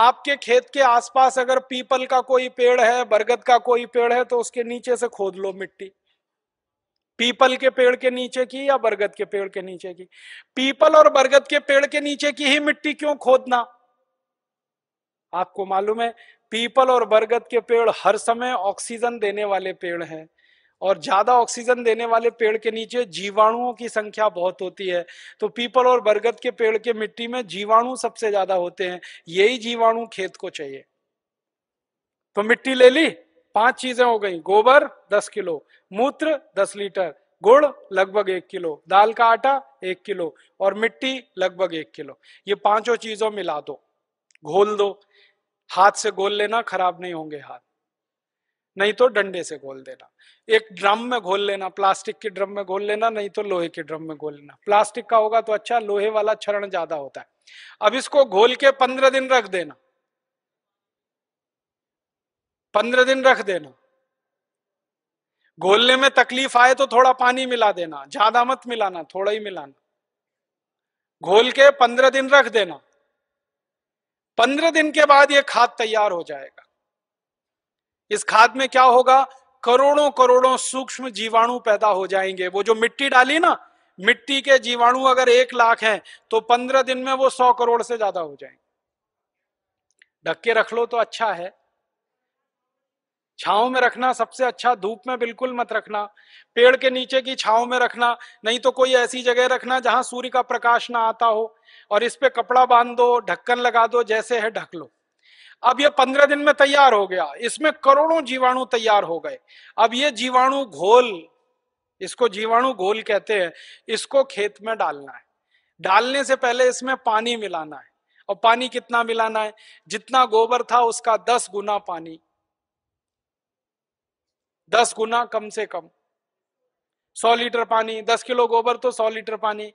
आपके खेत के आसपास अगर पीपल का कोई पेड़ है बरगद का कोई पेड़ है तो उसके नीचे से खोद लो मिट्टी पीपल के पेड़ के नीचे की या बरगद के पेड़ के नीचे की पीपल और बरगद के पेड़ के नीचे की ही मिट्टी क्यों खोदना आपको मालूम है पीपल और बरगद के पेड़ हर समय ऑक्सीजन देने वाले पेड़ हैं और ज्यादा ऑक्सीजन देने वाले पेड़ के नीचे जीवाणुओं की संख्या बहुत होती है तो पीपल और बरगद के पेड़ के मिट्टी में जीवाणु सबसे ज्यादा होते हैं यही जीवाणु खेत को चाहिए तो मिट्टी ले ली पांच चीजें हो गई गोबर दस किलो मूत्र दस लीटर गुड़ लगभग एक किलो दाल का आटा एक किलो और मिट्टी लगभग एक किलो ये पांचों चीजों मिला दो घोल दो हाथ से घोल लेना खराब नहीं होंगे हाथ नहीं तो डंडे से घोल देना एक ड्रम में घोल लेना प्लास्टिक के ड्रम में घोल लेना नहीं तो लोहे के ड्रम में घोल लेना प्लास्टिक का होगा तो अच्छा लोहे वाला क्षरण ज्यादा होता है अब इसको घोल के पंद्रह दिन रख देना पंद्रह दिन रख देना घोलने में तकलीफ आए तो थोड़ा पानी मिला देना ज्यादा मत मिलाना थोड़ा ही मिलाना घोल के पंद्रह दिन रख देना पंद्रह दिन के बाद ये खाद तैयार हो जाएगा इस खाद में क्या होगा करोड़ों करोड़ों सूक्ष्म जीवाणु पैदा हो जाएंगे वो जो मिट्टी डाली ना मिट्टी के जीवाणु अगर एक लाख हैं तो पंद्रह दिन में वो सौ करोड़ से ज्यादा हो जाएंगे ढक्के रख लो तो अच्छा है छाओ में रखना सबसे अच्छा धूप में बिल्कुल मत रखना पेड़ के नीचे की छाओ में रखना नहीं तो कोई ऐसी जगह रखना जहां सूर्य का प्रकाश ना आता हो और इस पे कपड़ा बांध दो ढक्कन लगा दो जैसे है ढक लो अब ये पंद्रह दिन में तैयार हो गया इसमें करोड़ों जीवाणु तैयार हो गए अब ये जीवाणु घोल इसको जीवाणु घोल कहते हैं इसको खेत में डालना है डालने से पहले इसमें पानी मिलाना है और पानी कितना मिलाना है जितना गोबर था उसका दस गुना पानी दस गुना कम से कम सौ लीटर पानी दस किलो गोबर तो सौ लीटर पानी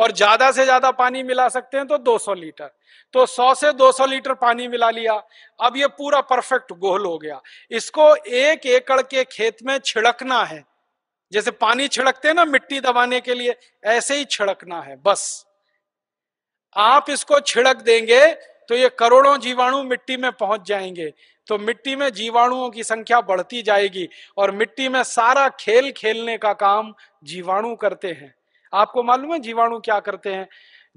और ज्यादा से ज्यादा पानी मिला सकते हैं तो 200 लीटर तो 100 से 200 लीटर पानी मिला लिया अब ये पूरा परफेक्ट गोल हो गया इसको एक एकड़ के खेत में छिड़कना है जैसे पानी छिड़कते हैं ना मिट्टी दबाने के लिए ऐसे ही छिड़कना है बस आप इसको छिड़क देंगे तो ये करोड़ों जीवाणु मिट्टी में पहुंच जाएंगे तो मिट्टी में जीवाणुओं की संख्या बढ़ती जाएगी और मिट्टी में सारा खेल खेलने का काम जीवाणु करते हैं आपको मालूम है जीवाणु क्या करते हैं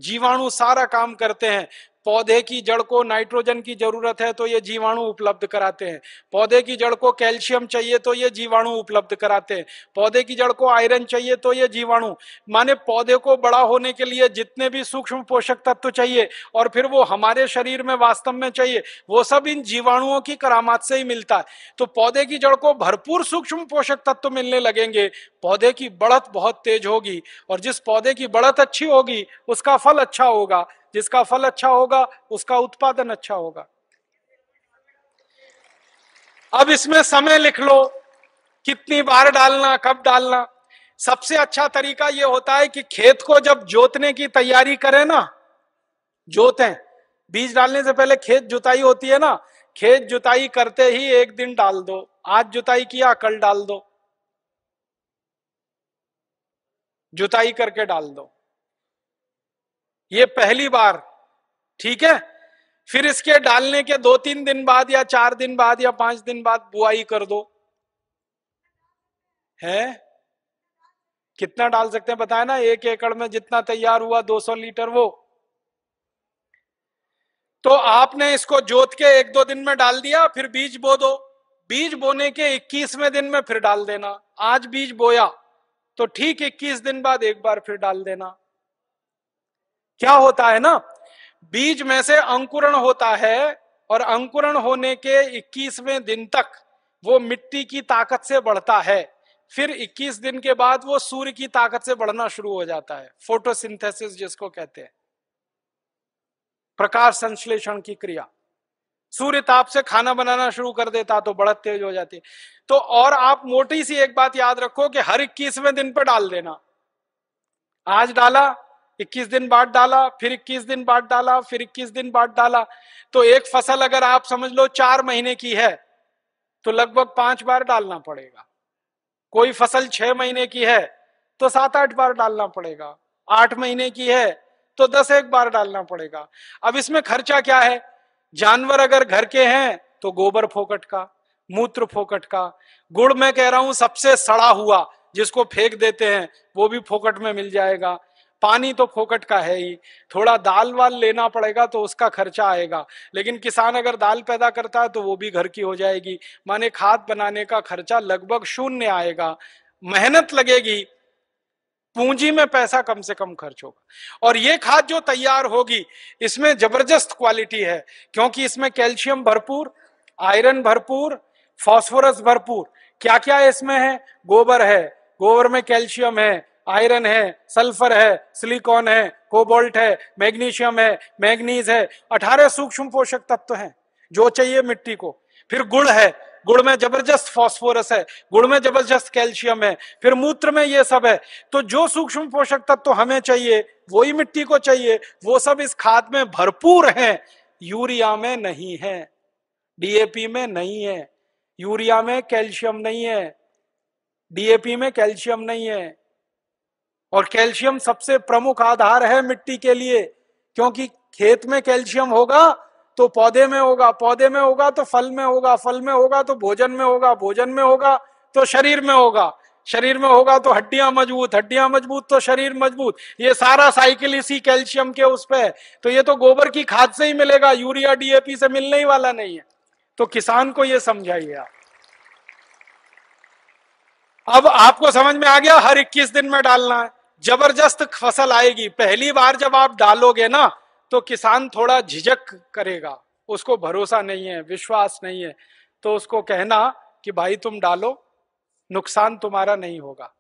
जीवाणु सारा काम करते हैं पौधे की जड़ को नाइट्रोजन की जरूरत है तो ये जीवाणु उपलब्ध कराते हैं पौधे की जड़ को कैल्शियम चाहिए तो ये जीवाणु उपलब्ध कराते हैं पौधे की जड़ को आयरन चाहिए तो ये जीवाणु माने पौधे को बड़ा होने के लिए जितने भी सूक्ष्म पोषक तत्व चाहिए और फिर वो हमारे शरीर में वास्तव में चाहिए वो सब इन जीवाणुओं की करामात से ही मिलता है तो पौधे की जड़ को भरपूर सूक्ष्म पोषक तत्व मिलने लगेंगे पौधे की बढ़त बहुत तेज होगी और जिस पौधे की बढ़त अच्छी होगी उसका फल अच्छा होगा जिसका फल अच्छा होगा उसका उत्पादन अच्छा होगा अब इसमें समय लिख लो कितनी बार डालना कब डालना सबसे अच्छा तरीका यह होता है कि खेत को जब जोतने की तैयारी करें ना जोते बीज डालने से पहले खेत जुताई होती है ना खेत जुताई करते ही एक दिन डाल दो आज जुताई किया कल डाल दो जुताई करके डाल दो ये पहली बार ठीक है फिर इसके डालने के दो तीन दिन बाद या चार दिन बाद या पांच दिन बाद बुआई कर दो है कितना डाल सकते हैं बताया ना एक एकड़ में जितना तैयार हुआ 200 लीटर वो तो आपने इसको जोत के एक दो दिन में डाल दिया फिर बीज बो दो बीज बोने के 21वें दिन में फिर डाल देना आज बीज बोया तो ठीक 21 दिन बाद एक बार फिर डाल देना क्या होता है ना बीज में से अंकुरण होता है और अंकुरण होने के 21वें दिन तक वो मिट्टी की ताकत से बढ़ता है फिर 21 दिन के बाद वो सूर्य की ताकत से बढ़ना शुरू हो जाता है फोटोसिंथेसिस जिसको कहते हैं प्रकाश संश्लेषण की क्रिया सूर्य ताप से खाना बनाना शुरू कर देता तो बढ़त तेज हो जाती तो और आप मोटी सी एक बात याद रखो कि हर इक्कीसवें दिन पर डाल देना आज डाला इक्कीस दिन बाद डाला फिर इक्कीस दिन बाद डाला फिर इक्कीस दिन बाद डाला तो एक फसल अगर आप समझ लो चार महीने की है तो लगभग पांच बार डालना पड़ेगा कोई फसल छह महीने की है तो सात आठ बार डालना पड़ेगा आठ महीने की है तो दस एक बार डालना पड़ेगा अब इसमें खर्चा क्या है जानवर अगर घर के हैं तो गोबर फोकट का मूत्र फोकट का गुड़ मैं कह रहा हूं सबसे सड़ा हुआ जिसको फेंक देते हैं वो भी फोकट में मिल जाएगा पानी तो फोकट का है ही थोड़ा दाल वाल लेना पड़ेगा तो उसका खर्चा आएगा लेकिन किसान अगर दाल पैदा करता है तो वो भी घर की हो जाएगी माने खाद बनाने का खर्चा लगभग शून्य आएगा मेहनत लगेगी पूंजी में पैसा कम से कम खर्च होगा और ये खाद जो तैयार होगी इसमें जबरदस्त क्वालिटी है क्योंकि इसमें कैल्शियम भरपूर आयरन भरपूर फॉस्फोरस भरपूर क्या क्या इसमें है गोबर है गोबर में कैल्शियम है आयरन है सल्फर है सिलिकॉन है कोबोल्ट है मैग्नीशियम है मैग्नीज है अठारह सूक्ष्म पोषक तत्व हैं जो चाहिए मिट्टी को फिर गुड़ है गुड़ में जबरदस्त फास्फोरस है गुड़ में जबरदस्त कैल्शियम है फिर मूत्र में ये सब है तो जो सूक्ष्म पोषक तत्व तो हमें चाहिए वो ही मिट्टी को चाहिए वो सब इस खाद में भरपूर है यूरिया में नहीं है डीएपी में नहीं है यूरिया में कैल्शियम नहीं है डीएपी में कैल्शियम नहीं है और कैल्शियम सबसे प्रमुख आधार है मिट्टी के लिए क्योंकि खेत में कैल्शियम होगा तो पौधे में होगा पौधे में होगा तो फल में होगा फल में होगा तो भोजन में होगा भोजन में होगा तो शरीर में होगा शरीर में होगा तो हड्डियां मजबूत हड्डियां मजबूत तो शरीर मजबूत ये सारा साइकिल इसी कैल्शियम के उस पर है तो ये तो गोबर की खाद से ही मिलेगा यूरिया डीएपी से मिलने ही वाला नहीं है तो किसान को ये समझाइए आप अब आपको समझ में आ गया हर 21 दिन में डालना है जबरदस्त फसल आएगी पहली बार जब आप डालोगे ना तो किसान थोड़ा झिझक करेगा उसको भरोसा नहीं है विश्वास नहीं है तो उसको कहना कि भाई तुम डालो नुकसान तुम्हारा नहीं होगा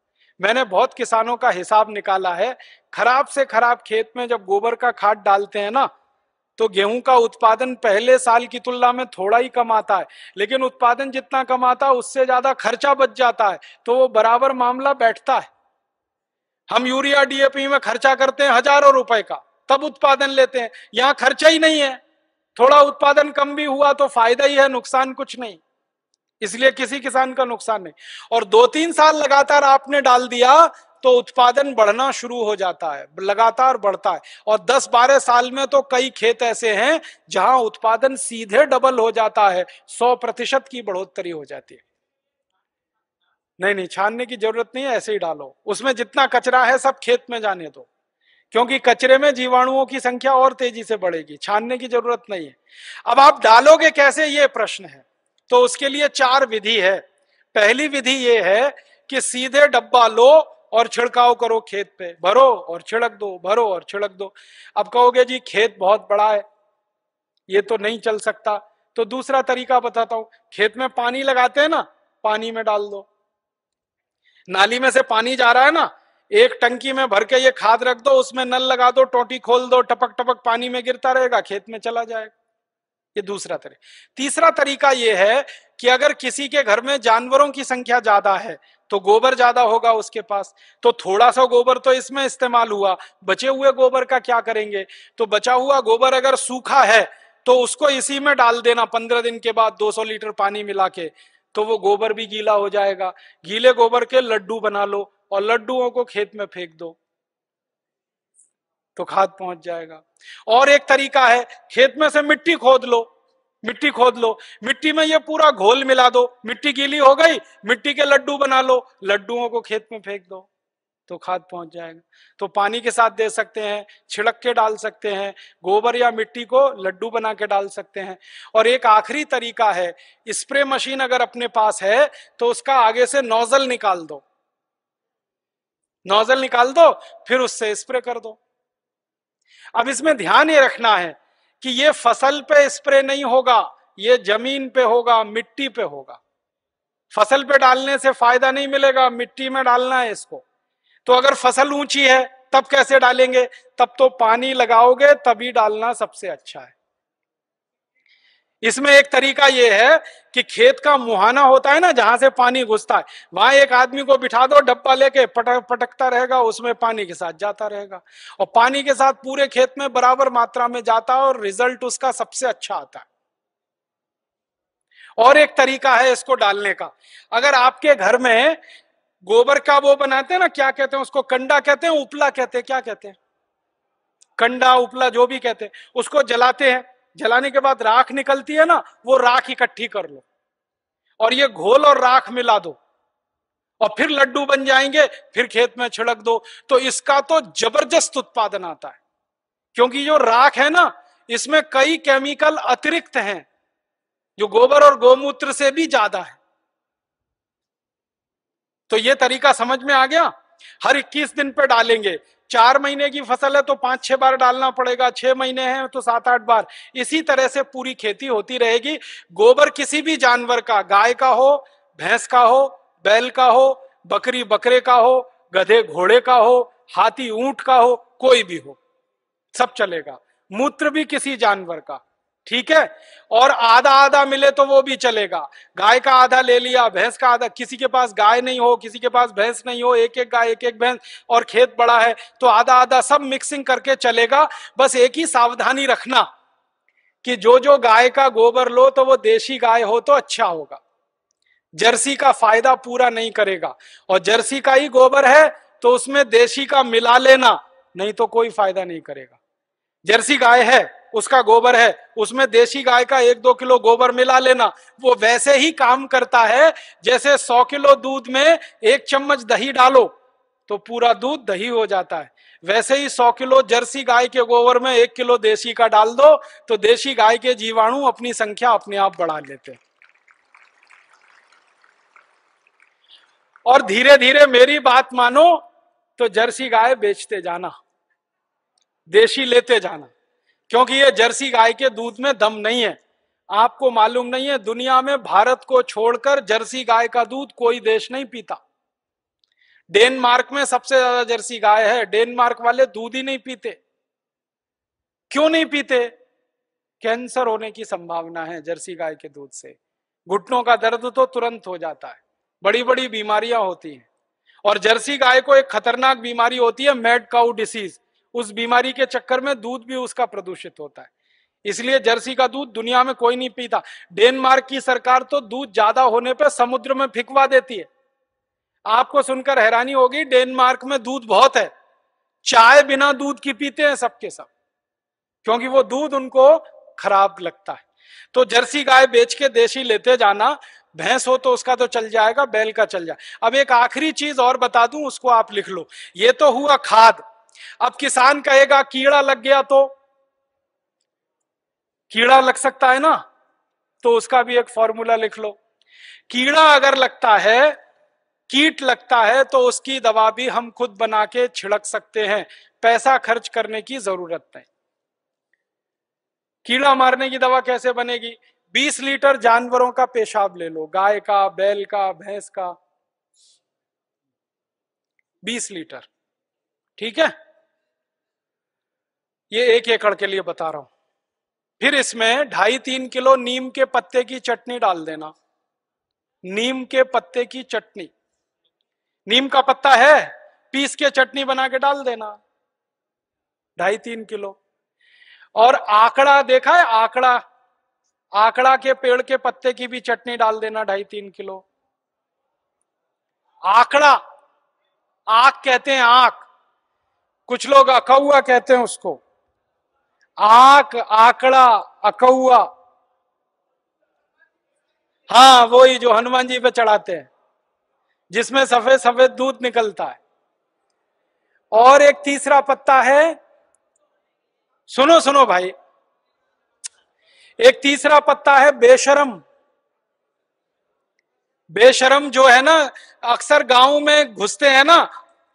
मैंने बहुत किसानों का हिसाब निकाला है खराब से खराब खेत में जब गोबर का खाद डालते हैं ना तो गेहूं का उत्पादन पहले साल की तुलना में थोड़ा ही कमाता है लेकिन उत्पादन जितना कमाता है उससे ज्यादा खर्चा बच जाता है तो वो बराबर मामला बैठता है हम यूरिया डीएपी में खर्चा करते हैं हजारों रुपए का तब उत्पादन लेते हैं यहाँ खर्चा ही नहीं है थोड़ा उत्पादन कम भी हुआ तो फायदा ही है नुकसान कुछ नहीं इसलिए किसी किसान का नुकसान नहीं और दो तीन साल लगातार आपने डाल दिया तो उत्पादन बढ़ना शुरू हो जाता है लगातार बढ़ता है और 10-12 साल में तो कई खेत ऐसे हैं जहां उत्पादन सीधे डबल हो जाता है 100 प्रतिशत की बढ़ोतरी हो जाती है नहीं नहीं छानने की जरूरत नहीं है ऐसे ही डालो उसमें जितना कचरा है सब खेत में जाने दो क्योंकि कचरे में जीवाणुओं की संख्या और तेजी से बढ़ेगी छानने की जरूरत नहीं है अब आप डालोगे कैसे ये प्रश्न है तो उसके लिए चार विधि है पहली विधि ये है कि सीधे डब्बा लो और छिड़काव करो खेत पे भरो और छिड़क दो भरो और छिड़क दो अब कहोगे जी खेत बहुत बड़ा है ये तो नहीं चल सकता तो दूसरा तरीका बताता हूं खेत में पानी लगाते हैं ना पानी में डाल दो नाली में से पानी जा रहा है ना एक टंकी में भर के ये खाद रख दो उसमें नल लगा दो टोटी खोल दो टपक टपक पानी में गिरता रहेगा खेत में चला जाएगा ये दूसरा तरीका तीसरा तरीका ये है कि अगर किसी के घर में जानवरों की संख्या ज्यादा है तो गोबर ज्यादा होगा उसके पास तो थोड़ा सा गोबर तो इसमें इस्तेमाल हुआ बचे हुए गोबर का क्या करेंगे तो बचा हुआ गोबर अगर सूखा है तो उसको इसी में डाल देना पंद्रह दिन के बाद 200 लीटर पानी मिला के तो वो गोबर भी गीला हो जाएगा गीले गोबर के लड्डू बना लो और लड्डुओं को खेत में फेंक दो तो खाद पहुंच जाएगा और एक तरीका है खेत में से मिट्टी खोद लो मिट्टी खोद लो मिट्टी में ये पूरा घोल मिला दो मिट्टी गीली हो गई मिट्टी के लड्डू बना लो लड्डुओं को खेत में फेंक दो तो खाद पहुंच जाएगा तो पानी के साथ दे सकते हैं छिड़क के डाल सकते हैं गोबर या मिट्टी को लड्डू बना के डाल सकते हैं और एक आखिरी तरीका है स्प्रे मशीन अगर अपने पास है तो उसका आगे से नोजल निकाल दो नोजल निकाल दो फिर उससे स्प्रे कर दो अब इसमें ध्यान ये रखना है कि ये फसल पे स्प्रे नहीं होगा ये जमीन पे होगा मिट्टी पे होगा फसल पे डालने से फायदा नहीं मिलेगा मिट्टी में डालना है इसको तो अगर फसल ऊंची है तब कैसे डालेंगे तब तो पानी लगाओगे तभी डालना सबसे अच्छा है इसमें एक तरीका यह है कि खेत का मुहाना होता है ना जहां से पानी घुसता है वहां एक आदमी को बिठा दो डब्बा लेके पटक पटकता रहेगा उसमें पानी के साथ जाता रहेगा और पानी के साथ पूरे खेत में बराबर मात्रा में जाता है और रिजल्ट उसका सबसे अच्छा आता है और एक तरीका है इसको डालने का अगर आपके घर में गोबर का वो बनाते हैं ना क्या कहते हैं उसको कंडा कहते हैं उपला कहते हैं क्या कहते हैं कंडा उपला जो भी कहते हैं उसको जलाते हैं जलाने के बाद राख निकलती है ना वो राख इकट्ठी कर लो और ये घोल और राख मिला दो और फिर लड्डू बन जाएंगे फिर खेत में छिड़क दो तो इसका तो जबरदस्त उत्पादन आता है क्योंकि जो राख है ना इसमें कई केमिकल अतिरिक्त हैं जो गोबर और गोमूत्र से भी ज्यादा है तो ये तरीका समझ में आ गया हर 21 दिन पे डालेंगे चार महीने की फसल है तो पांच छह बार डालना पड़ेगा छह महीने हैं तो सात आठ बार इसी तरह से पूरी खेती होती रहेगी गोबर किसी भी जानवर का गाय का हो भैंस का हो बैल का हो बकरी बकरे का हो गधे घोड़े का हो हाथी ऊंट का हो कोई भी हो सब चलेगा मूत्र भी किसी जानवर का ठीक है और आधा आधा मिले तो वो भी चलेगा गाय का आधा ले लिया भैंस का आधा किसी के पास गाय नहीं हो किसी के पास भैंस नहीं हो एक एक गाय एक एक भैंस और खेत बड़ा है तो आधा आधा सब मिक्सिंग करके चलेगा बस एक ही सावधानी रखना कि जो जो गाय का गोबर लो तो वो देशी गाय हो तो अच्छा होगा जर्सी का फायदा पूरा नहीं करेगा और जर्सी का ही गोबर है तो उसमें देशी का मिला लेना नहीं तो कोई फायदा नहीं करेगा जर्सी गाय है उसका गोबर है उसमें देशी गाय का एक दो किलो गोबर मिला लेना वो वैसे ही काम करता है जैसे सौ किलो दूध में एक चम्मच दही डालो तो पूरा दूध दही हो जाता है वैसे ही सौ किलो जर्सी गाय के गोबर में एक किलो देशी का डाल दो तो देशी गाय के जीवाणु अपनी संख्या अपने आप बढ़ा लेते और धीरे धीरे मेरी बात मानो तो जर्सी गाय बेचते जाना देशी लेते जाना क्योंकि ये जर्सी गाय के दूध में दम नहीं है आपको मालूम नहीं है दुनिया में भारत को छोड़कर जर्सी गाय का दूध कोई देश नहीं पीता डेनमार्क में सबसे ज्यादा जर्सी गाय है डेनमार्क वाले दूध ही नहीं पीते क्यों नहीं पीते कैंसर होने की संभावना है जर्सी गाय के दूध से घुटनों का दर्द तो तुरंत हो जाता है बड़ी बड़ी बीमारियां होती हैं और जर्सी गाय को एक खतरनाक बीमारी होती है मेड काउ डिसीज उस बीमारी के चक्कर में दूध भी उसका प्रदूषित होता है इसलिए जर्सी का दूध दुनिया में कोई नहीं पीता डेनमार्क की सरकार तो दूध ज्यादा होने पर समुद्र में फिकवा देती है आपको सुनकर हैरानी होगी डेनमार्क में दूध बहुत है चाय बिना दूध की पीते हैं सबके सब क्योंकि वो दूध उनको खराब लगता है तो जर्सी गाय बेच के देसी लेते जाना भैंस हो तो उसका तो चल जाएगा बैल का चल जाए अब एक आखिरी चीज और बता दूं उसको आप लिख लो ये तो हुआ खाद अब किसान कहेगा कीड़ा लग गया तो कीड़ा लग सकता है ना तो उसका भी एक फॉर्मूला लिख लो कीड़ा अगर लगता है कीट लगता है तो उसकी दवा भी हम खुद बना के छिड़क सकते हैं पैसा खर्च करने की जरूरत नहीं कीड़ा मारने की दवा कैसे बनेगी 20 लीटर जानवरों का पेशाब ले लो गाय का बैल का भैंस का 20 लीटर ठीक है ये एक एकड़ के लिए बता रहा हूं फिर इसमें ढाई तीन किलो नीम के पत्ते की चटनी डाल देना नीम के पत्ते की चटनी नीम का पत्ता है पीस के चटनी बना के डाल देना ढाई तीन किलो और आंकड़ा देखा है आंकड़ा आंकड़ा के पेड़ के पत्ते की भी चटनी डाल देना ढाई तीन किलो आंकड़ा आख कहते हैं आख कुछ लोग अकौआ कहते हैं उसको आक आकड़ा अकौआ हाँ वो ही जो हनुमान जी पे चढ़ाते हैं जिसमें सफेद सफेद दूध निकलता है और एक तीसरा पत्ता है सुनो सुनो भाई एक तीसरा पत्ता है बेशरम बेशरम जो है ना अक्सर गांव में घुसते हैं ना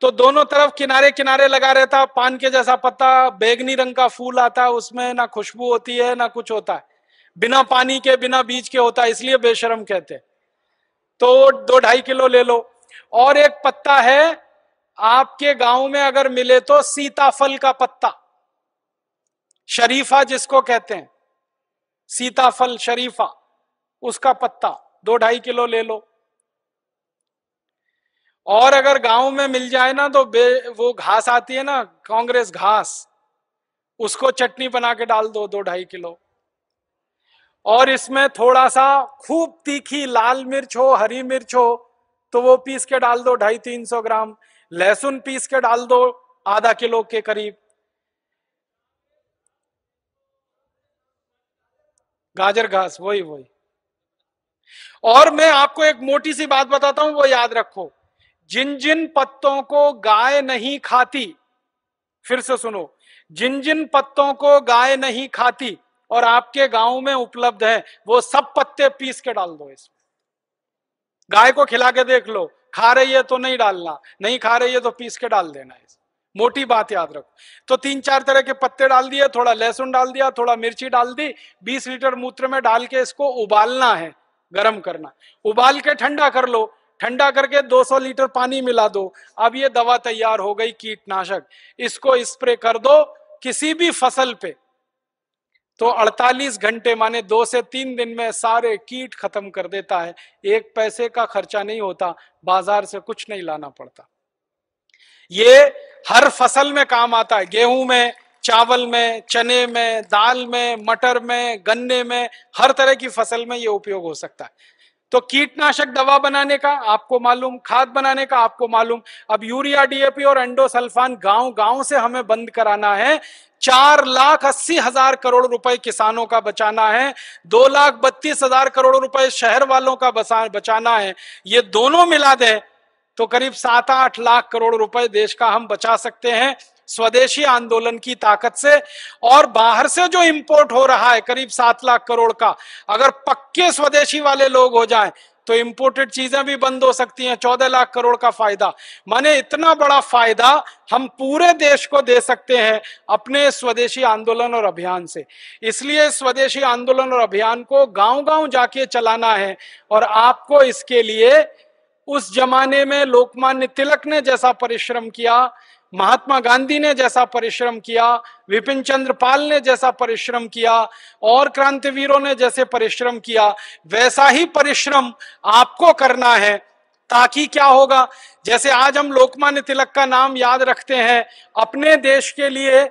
तो दोनों तरफ किनारे किनारे लगा रहता पान के जैसा पत्ता बैगनी रंग का फूल आता है उसमें ना खुशबू होती है ना कुछ होता है बिना पानी के बिना बीज के होता है इसलिए बेशरम कहते हैं तो दो ढाई किलो ले लो और एक पत्ता है आपके गांव में अगर मिले तो सीताफल का पत्ता शरीफा जिसको कहते हैं सीताफल शरीफा उसका पत्ता दो ढाई किलो ले लो और अगर गांव में मिल जाए ना तो बे वो घास आती है ना कांग्रेस घास उसको चटनी बना के डाल दो दो ढाई किलो और इसमें थोड़ा सा खूब तीखी लाल मिर्च हो हरी मिर्च हो तो वो पीस के डाल दो ढाई तीन सौ ग्राम लहसुन पीस के डाल दो आधा किलो के करीब गाजर घास वही वही और मैं आपको एक मोटी सी बात बताता हूं वो याद रखो जिन जिन पत्तों को गाय नहीं खाती फिर से सुनो जिन जिन पत्तों को गाय नहीं खाती और आपके गांव में उपलब्ध है वो सब पत्ते पीस के डाल दो इसमें गाय को खिला के देख लो खा रही है तो नहीं डालना नहीं खा रही है तो पीस के डाल देना इसमें मोटी बात याद रखो तो तीन चार तरह के पत्ते डाल दिए थोड़ा लहसुन डाल दिया थोड़ा मिर्ची डाल दी बीस लीटर मूत्र में डाल के इसको उबालना है गर्म करना उबाल के ठंडा कर लो ठंडा करके 200 लीटर पानी मिला दो अब ये दवा तैयार हो गई कीटनाशक इसको स्प्रे कर दो किसी भी फसल पे तो 48 घंटे माने दो से तीन दिन में सारे कीट खत्म कर देता है एक पैसे का खर्चा नहीं होता बाजार से कुछ नहीं लाना पड़ता ये हर फसल में काम आता है गेहूं में चावल में चने में दाल में मटर में गन्ने में हर तरह की फसल में ये उपयोग हो सकता है तो कीटनाशक दवा बनाने का आपको मालूम खाद बनाने का आपको मालूम अब यूरिया डीएपी और एंडोसल्फान गांव गांव से हमें बंद कराना है चार लाख अस्सी हजार करोड़ रुपए किसानों का बचाना है दो लाख बत्तीस हजार करोड़ रुपए शहर वालों का बचाना है ये दोनों मिला दें तो करीब सात आठ लाख करोड़ रुपए देश का हम बचा सकते हैं स्वदेशी आंदोलन की ताकत से और बाहर से जो इंपोर्ट हो रहा है करीब सात लाख करोड़ का अगर पक्के स्वदेशी वाले लोग हो जाएं तो इंपोर्टेड चीजें भी बंद हो सकती हैं चौदह लाख करोड़ का फायदा माने इतना बड़ा फायदा हम पूरे देश को दे सकते हैं अपने स्वदेशी आंदोलन और अभियान से इसलिए स्वदेशी आंदोलन और अभियान को गांव गांव जाके चलाना है और आपको इसके लिए उस जमाने में लोकमान्य तिलक ने जैसा परिश्रम किया महात्मा गांधी ने जैसा परिश्रम किया विपिन चंद्र पाल ने जैसा परिश्रम किया और क्रांतिवीरों ने जैसे परिश्रम किया वैसा ही परिश्रम आपको करना है ताकि क्या होगा जैसे आज हम लोकमान्य तिलक का नाम याद रखते हैं अपने देश के लिए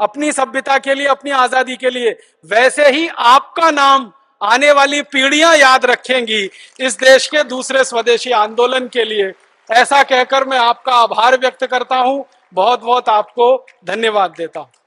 अपनी सभ्यता के लिए अपनी आजादी के लिए वैसे ही आपका नाम आने वाली पीढ़ियां याद रखेंगी इस देश के दूसरे स्वदेशी आंदोलन के लिए ऐसा कहकर मैं आपका आभार व्यक्त करता हूं बहुत बहुत आपको धन्यवाद देता हूं